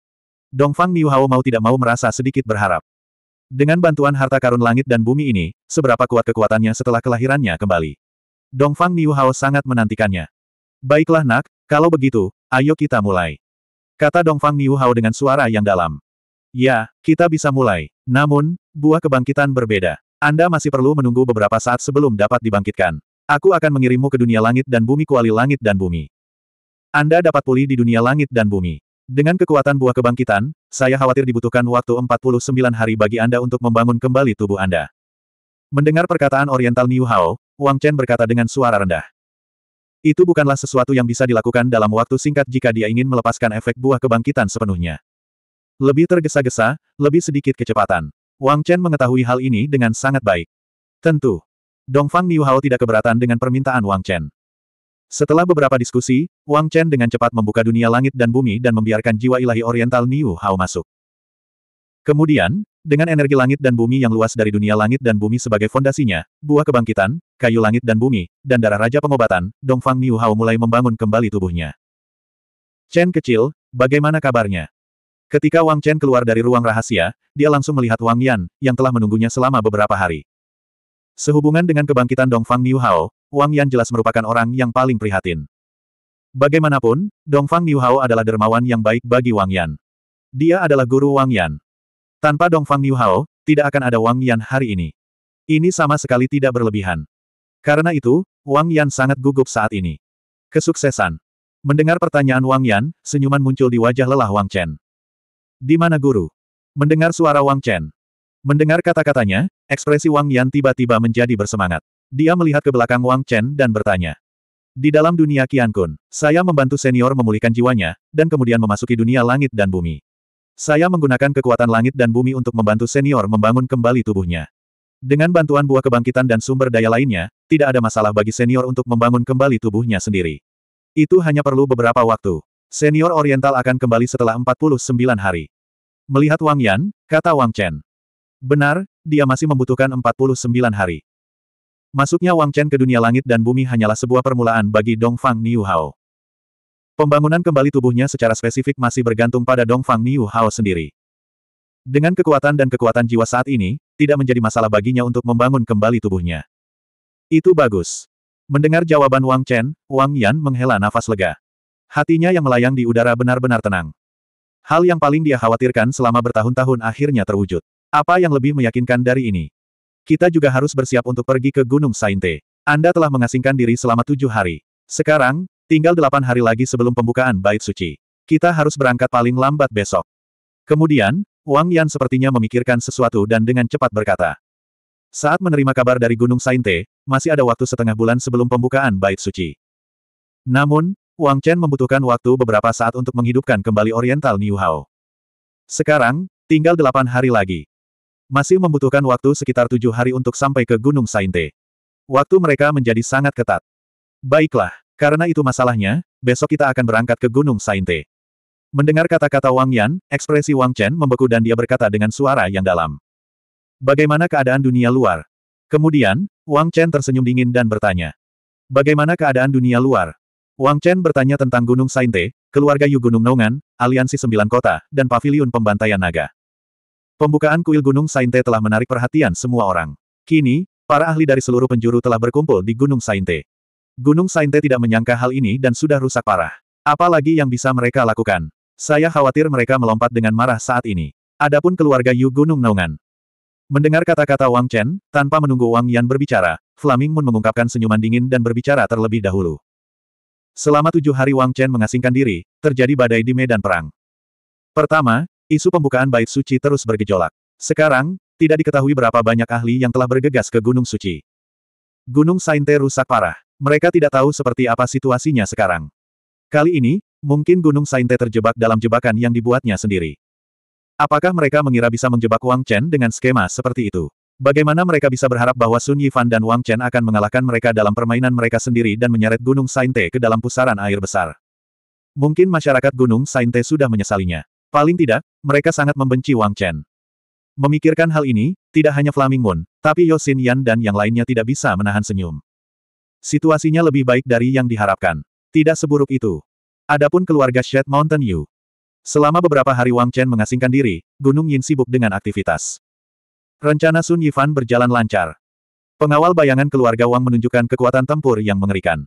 Dongfang Niuhao mau tidak mau merasa sedikit berharap. Dengan bantuan harta karun langit dan bumi ini, seberapa kuat kekuatannya setelah kelahirannya kembali. Dongfang Niuhao sangat menantikannya. Baiklah nak, kalau begitu, ayo kita mulai. Kata Dongfang Niuhao dengan suara yang dalam. Ya, kita bisa mulai. Namun, buah kebangkitan berbeda. Anda masih perlu menunggu beberapa saat sebelum dapat dibangkitkan. Aku akan mengirimmu ke dunia langit dan bumi kuali langit dan bumi. Anda dapat pulih di dunia langit dan bumi. Dengan kekuatan buah kebangkitan, saya khawatir dibutuhkan waktu 49 hari bagi Anda untuk membangun kembali tubuh Anda. Mendengar perkataan Oriental Niu Hao, Wang Chen berkata dengan suara rendah. Itu bukanlah sesuatu yang bisa dilakukan dalam waktu singkat jika dia ingin melepaskan efek buah kebangkitan sepenuhnya. Lebih tergesa-gesa, lebih sedikit kecepatan. Wang Chen mengetahui hal ini dengan sangat baik. Tentu. Dongfang Niuhao tidak keberatan dengan permintaan Wang Chen. Setelah beberapa diskusi, Wang Chen dengan cepat membuka dunia langit dan bumi dan membiarkan jiwa ilahi oriental Niu Hao masuk. Kemudian, dengan energi langit dan bumi yang luas dari dunia langit dan bumi sebagai fondasinya, buah kebangkitan, kayu langit dan bumi, dan darah raja pengobatan, Dongfang Niu Hao mulai membangun kembali tubuhnya. Chen kecil, bagaimana kabarnya? Ketika Wang Chen keluar dari ruang rahasia, dia langsung melihat Wang Yan, yang telah menunggunya selama beberapa hari. Sehubungan dengan kebangkitan Dongfang Niu Hao, Wang Yan jelas merupakan orang yang paling prihatin. Bagaimanapun, Dongfang Niu Hao adalah dermawan yang baik bagi Wang Yan. Dia adalah guru Wang Yan. Tanpa Dongfang Niu Hao, tidak akan ada Wang Yan hari ini. Ini sama sekali tidak berlebihan. Karena itu, Wang Yan sangat gugup saat ini. Kesuksesan. Mendengar pertanyaan Wang Yan, senyuman muncul di wajah lelah Wang Chen. Di mana guru? Mendengar suara Wang Chen. Mendengar kata-katanya, ekspresi Wang Yan tiba-tiba menjadi bersemangat. Dia melihat ke belakang Wang Chen dan bertanya. Di dalam dunia Qian Kun, saya membantu senior memulihkan jiwanya, dan kemudian memasuki dunia langit dan bumi. Saya menggunakan kekuatan langit dan bumi untuk membantu senior membangun kembali tubuhnya. Dengan bantuan buah kebangkitan dan sumber daya lainnya, tidak ada masalah bagi senior untuk membangun kembali tubuhnya sendiri. Itu hanya perlu beberapa waktu. Senior Oriental akan kembali setelah 49 hari. Melihat Wang Yan, kata Wang Chen. Benar, dia masih membutuhkan 49 hari. Masuknya Wang Chen ke dunia langit dan bumi hanyalah sebuah permulaan bagi Dongfang Niu Hao. Pembangunan kembali tubuhnya secara spesifik masih bergantung pada Dongfang Niu Hao sendiri. Dengan kekuatan dan kekuatan jiwa saat ini, tidak menjadi masalah baginya untuk membangun kembali tubuhnya. Itu bagus. Mendengar jawaban Wang Chen, Wang Yan menghela nafas lega. Hatinya yang melayang di udara benar-benar tenang. Hal yang paling dia khawatirkan selama bertahun-tahun akhirnya terwujud. Apa yang lebih meyakinkan dari ini? Kita juga harus bersiap untuk pergi ke Gunung Sainte. Anda telah mengasingkan diri selama tujuh hari. Sekarang, tinggal delapan hari lagi sebelum pembukaan bait suci. Kita harus berangkat paling lambat besok. Kemudian, Wang Yan sepertinya memikirkan sesuatu dan dengan cepat berkata. Saat menerima kabar dari Gunung Sainte, masih ada waktu setengah bulan sebelum pembukaan bait suci. Namun, Wang Chen membutuhkan waktu beberapa saat untuk menghidupkan kembali Oriental New Hao. Sekarang, tinggal delapan hari lagi. Masih membutuhkan waktu sekitar tujuh hari untuk sampai ke Gunung Sainte. Waktu mereka menjadi sangat ketat. Baiklah, karena itu masalahnya, besok kita akan berangkat ke Gunung Sainte. Mendengar kata-kata Wang Yan, ekspresi Wang Chen membeku dan dia berkata dengan suara yang dalam. Bagaimana keadaan dunia luar? Kemudian, Wang Chen tersenyum dingin dan bertanya. Bagaimana keadaan dunia luar? Wang Chen bertanya tentang Gunung Sainte, keluarga Yu Gunung Nongan, aliansi sembilan kota, dan Paviliun pembantaian naga. Pembukaan kuil Gunung Sainte telah menarik perhatian semua orang. Kini, para ahli dari seluruh penjuru telah berkumpul di Gunung Sainte. Gunung Sainte tidak menyangka hal ini dan sudah rusak parah. Apalagi yang bisa mereka lakukan? Saya khawatir mereka melompat dengan marah saat ini. Adapun keluarga Yu Gunung Naungan. Mendengar kata-kata Wang Chen, tanpa menunggu Wang Yan berbicara, Flaming Moon mengungkapkan senyuman dingin dan berbicara terlebih dahulu. Selama tujuh hari Wang Chen mengasingkan diri, terjadi badai di medan perang. Pertama, isu pembukaan bait suci terus bergejolak. Sekarang, tidak diketahui berapa banyak ahli yang telah bergegas ke Gunung Suci. Gunung Sainte rusak parah. Mereka tidak tahu seperti apa situasinya sekarang. Kali ini, mungkin Gunung Sainte terjebak dalam jebakan yang dibuatnya sendiri. Apakah mereka mengira bisa menjebak Wang Chen dengan skema seperti itu? Bagaimana mereka bisa berharap bahwa Sun Yifan dan Wang Chen akan mengalahkan mereka dalam permainan mereka sendiri dan menyeret Gunung Sainte ke dalam pusaran air besar? Mungkin masyarakat Gunung Sainte sudah menyesalinya. Paling tidak, mereka sangat membenci Wang Chen. Memikirkan hal ini, tidak hanya Flaming Moon, tapi Yosin Yan dan yang lainnya tidak bisa menahan senyum. Situasinya lebih baik dari yang diharapkan. Tidak seburuk itu. Adapun keluarga Shed Mountain Yu. Selama beberapa hari Wang Chen mengasingkan diri, Gunung Yin sibuk dengan aktivitas. Rencana Sun Yifan berjalan lancar. Pengawal bayangan keluarga Wang menunjukkan kekuatan tempur yang mengerikan.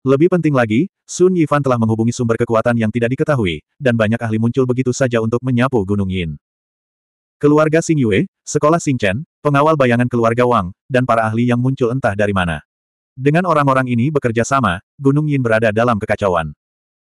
Lebih penting lagi, Sun Yifan telah menghubungi sumber kekuatan yang tidak diketahui, dan banyak ahli muncul begitu saja untuk menyapu Gunung Yin. Keluarga Sing Yue, sekolah Xing Chen, pengawal bayangan keluarga Wang, dan para ahli yang muncul entah dari mana. Dengan orang-orang ini bekerja sama, Gunung Yin berada dalam kekacauan.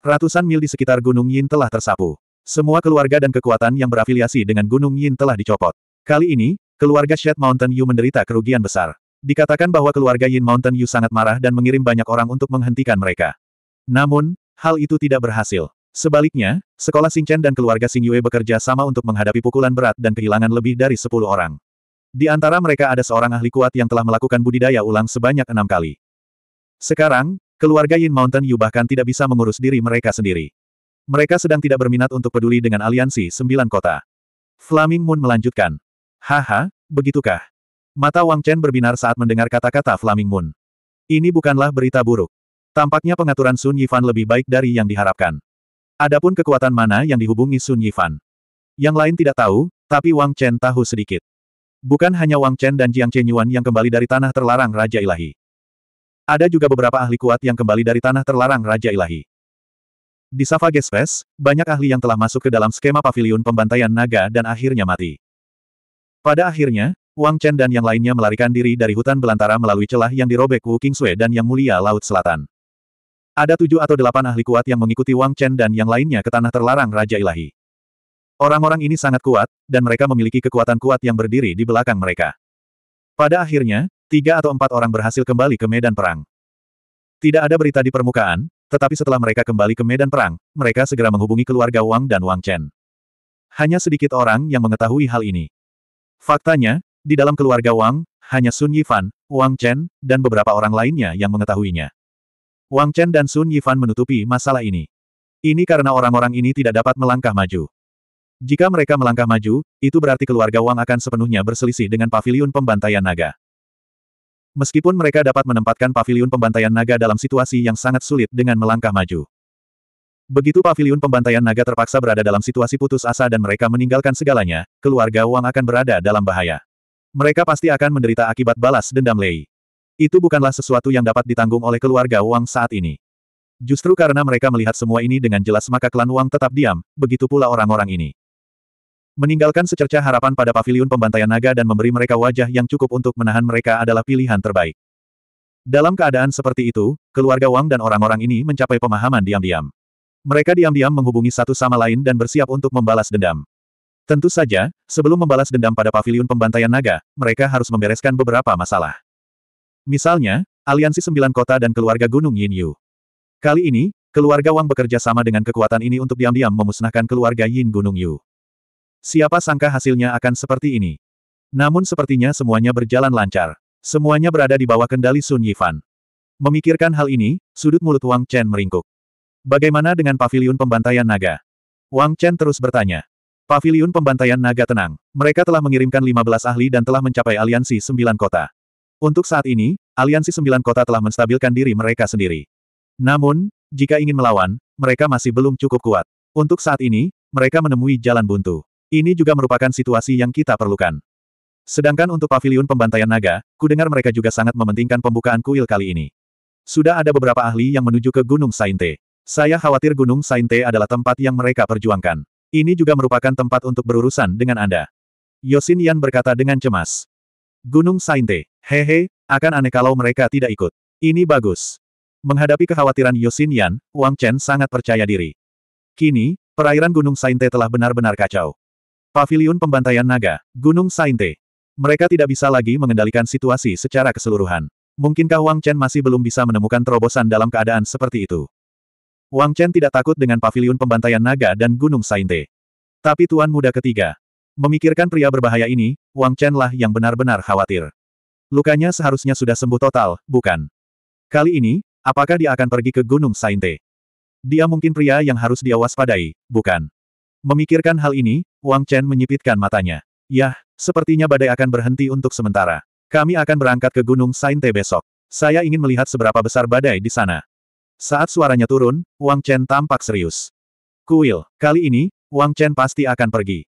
Ratusan mil di sekitar Gunung Yin telah tersapu. Semua keluarga dan kekuatan yang berafiliasi dengan Gunung Yin telah dicopot. Kali ini, keluarga Shed Mountain Yu menderita kerugian besar. Dikatakan bahwa keluarga Yin Mountain Yu sangat marah dan mengirim banyak orang untuk menghentikan mereka. Namun, hal itu tidak berhasil. Sebaliknya, sekolah Chen dan keluarga Sing Yue bekerja sama untuk menghadapi pukulan berat dan kehilangan lebih dari 10 orang. Di antara mereka ada seorang ahli kuat yang telah melakukan budidaya ulang sebanyak enam kali. Sekarang, keluarga Yin Mountain Yu bahkan tidak bisa mengurus diri mereka sendiri. Mereka sedang tidak berminat untuk peduli dengan aliansi sembilan kota. Flaming Moon melanjutkan, Haha, begitukah? Mata Wang Chen berbinar saat mendengar kata-kata Flaming Moon. Ini bukanlah berita buruk. Tampaknya pengaturan Sun Yifan lebih baik dari yang diharapkan. Adapun kekuatan mana yang dihubungi Sun Yifan? Yang lain tidak tahu, tapi Wang Chen tahu sedikit. Bukan hanya Wang Chen dan Jiang Chen Yuan yang kembali dari tanah terlarang Raja Ilahi. Ada juga beberapa ahli kuat yang kembali dari tanah terlarang Raja Ilahi. Di Savages Space, banyak ahli yang telah masuk ke dalam skema pavilion pembantaian naga dan akhirnya mati. Pada akhirnya, Wang Chen dan yang lainnya melarikan diri dari hutan belantara melalui celah yang dirobek Wu Sui dan Yang Mulia Laut Selatan. Ada tujuh atau delapan ahli kuat yang mengikuti Wang Chen dan yang lainnya ke tanah terlarang Raja Ilahi. Orang-orang ini sangat kuat, dan mereka memiliki kekuatan kuat yang berdiri di belakang mereka. Pada akhirnya, tiga atau empat orang berhasil kembali ke medan perang. Tidak ada berita di permukaan, tetapi setelah mereka kembali ke medan perang, mereka segera menghubungi keluarga Wang dan Wang Chen. Hanya sedikit orang yang mengetahui hal ini. Faktanya, di dalam keluarga Wang, hanya Sun Yifan, Wang Chen, dan beberapa orang lainnya yang mengetahuinya. Wang Chen dan Sun Yifan menutupi masalah ini. Ini karena orang-orang ini tidak dapat melangkah maju. Jika mereka melangkah maju, itu berarti keluarga Wang akan sepenuhnya berselisih dengan pavilion pembantaian naga. Meskipun mereka dapat menempatkan pavilion pembantaian naga dalam situasi yang sangat sulit dengan melangkah maju. Begitu pavilion pembantaian naga terpaksa berada dalam situasi putus asa dan mereka meninggalkan segalanya, keluarga Wang akan berada dalam bahaya. Mereka pasti akan menderita akibat balas dendam Lei. Itu bukanlah sesuatu yang dapat ditanggung oleh keluarga Wang saat ini. Justru karena mereka melihat semua ini dengan jelas maka klan Wang tetap diam, begitu pula orang-orang ini. Meninggalkan secerca harapan pada pavilion pembantaian naga dan memberi mereka wajah yang cukup untuk menahan mereka adalah pilihan terbaik. Dalam keadaan seperti itu, keluarga Wang dan orang-orang ini mencapai pemahaman diam-diam. Mereka diam-diam menghubungi satu sama lain dan bersiap untuk membalas dendam. Tentu saja, sebelum membalas dendam pada pavilion pembantaian naga, mereka harus membereskan beberapa masalah. Misalnya, aliansi sembilan kota dan keluarga Gunung Yin Yu. Kali ini, keluarga Wang bekerja sama dengan kekuatan ini untuk diam-diam memusnahkan keluarga Yin Gunung Yu. Siapa sangka hasilnya akan seperti ini? Namun sepertinya semuanya berjalan lancar. Semuanya berada di bawah kendali Sun Yifan. Memikirkan hal ini, sudut mulut Wang Chen meringkuk. Bagaimana dengan pavilion pembantaian naga? Wang Chen terus bertanya. Pavilion pembantaian naga tenang. Mereka telah mengirimkan 15 ahli dan telah mencapai aliansi sembilan kota. Untuk saat ini, aliansi sembilan kota telah menstabilkan diri mereka sendiri. Namun, jika ingin melawan, mereka masih belum cukup kuat. Untuk saat ini, mereka menemui jalan buntu. Ini juga merupakan situasi yang kita perlukan. Sedangkan untuk pavilion pembantaian naga, kudengar mereka juga sangat mementingkan pembukaan kuil kali ini. Sudah ada beberapa ahli yang menuju ke Gunung Sainte. Saya khawatir Gunung Sainte adalah tempat yang mereka perjuangkan. Ini juga merupakan tempat untuk berurusan dengan Anda. Yosin Yan berkata dengan cemas. Gunung Sainte, hehe, akan aneh kalau mereka tidak ikut. Ini bagus. Menghadapi kekhawatiran Yosin Yan, Wang Chen sangat percaya diri. Kini, perairan Gunung Sainte telah benar-benar kacau. Paviliun Pembantaian Naga, Gunung Sainte. Mereka tidak bisa lagi mengendalikan situasi secara keseluruhan. Mungkinkah Wang Chen masih belum bisa menemukan terobosan dalam keadaan seperti itu? Wang Chen tidak takut dengan pavilion pembantaian naga dan Gunung Sainte. Tapi tuan muda ketiga. Memikirkan pria berbahaya ini, Wang Chen lah yang benar-benar khawatir. Lukanya seharusnya sudah sembuh total, bukan? Kali ini, apakah dia akan pergi ke Gunung Sainte? Dia mungkin pria yang harus dia waspadai, bukan? Memikirkan hal ini, Wang Chen menyipitkan matanya. Yah, sepertinya badai akan berhenti untuk sementara. Kami akan berangkat ke Gunung Sainte besok. Saya ingin melihat seberapa besar badai di sana. Saat suaranya turun, Wang Chen tampak serius. Kuil, kali ini, Wang Chen pasti akan pergi.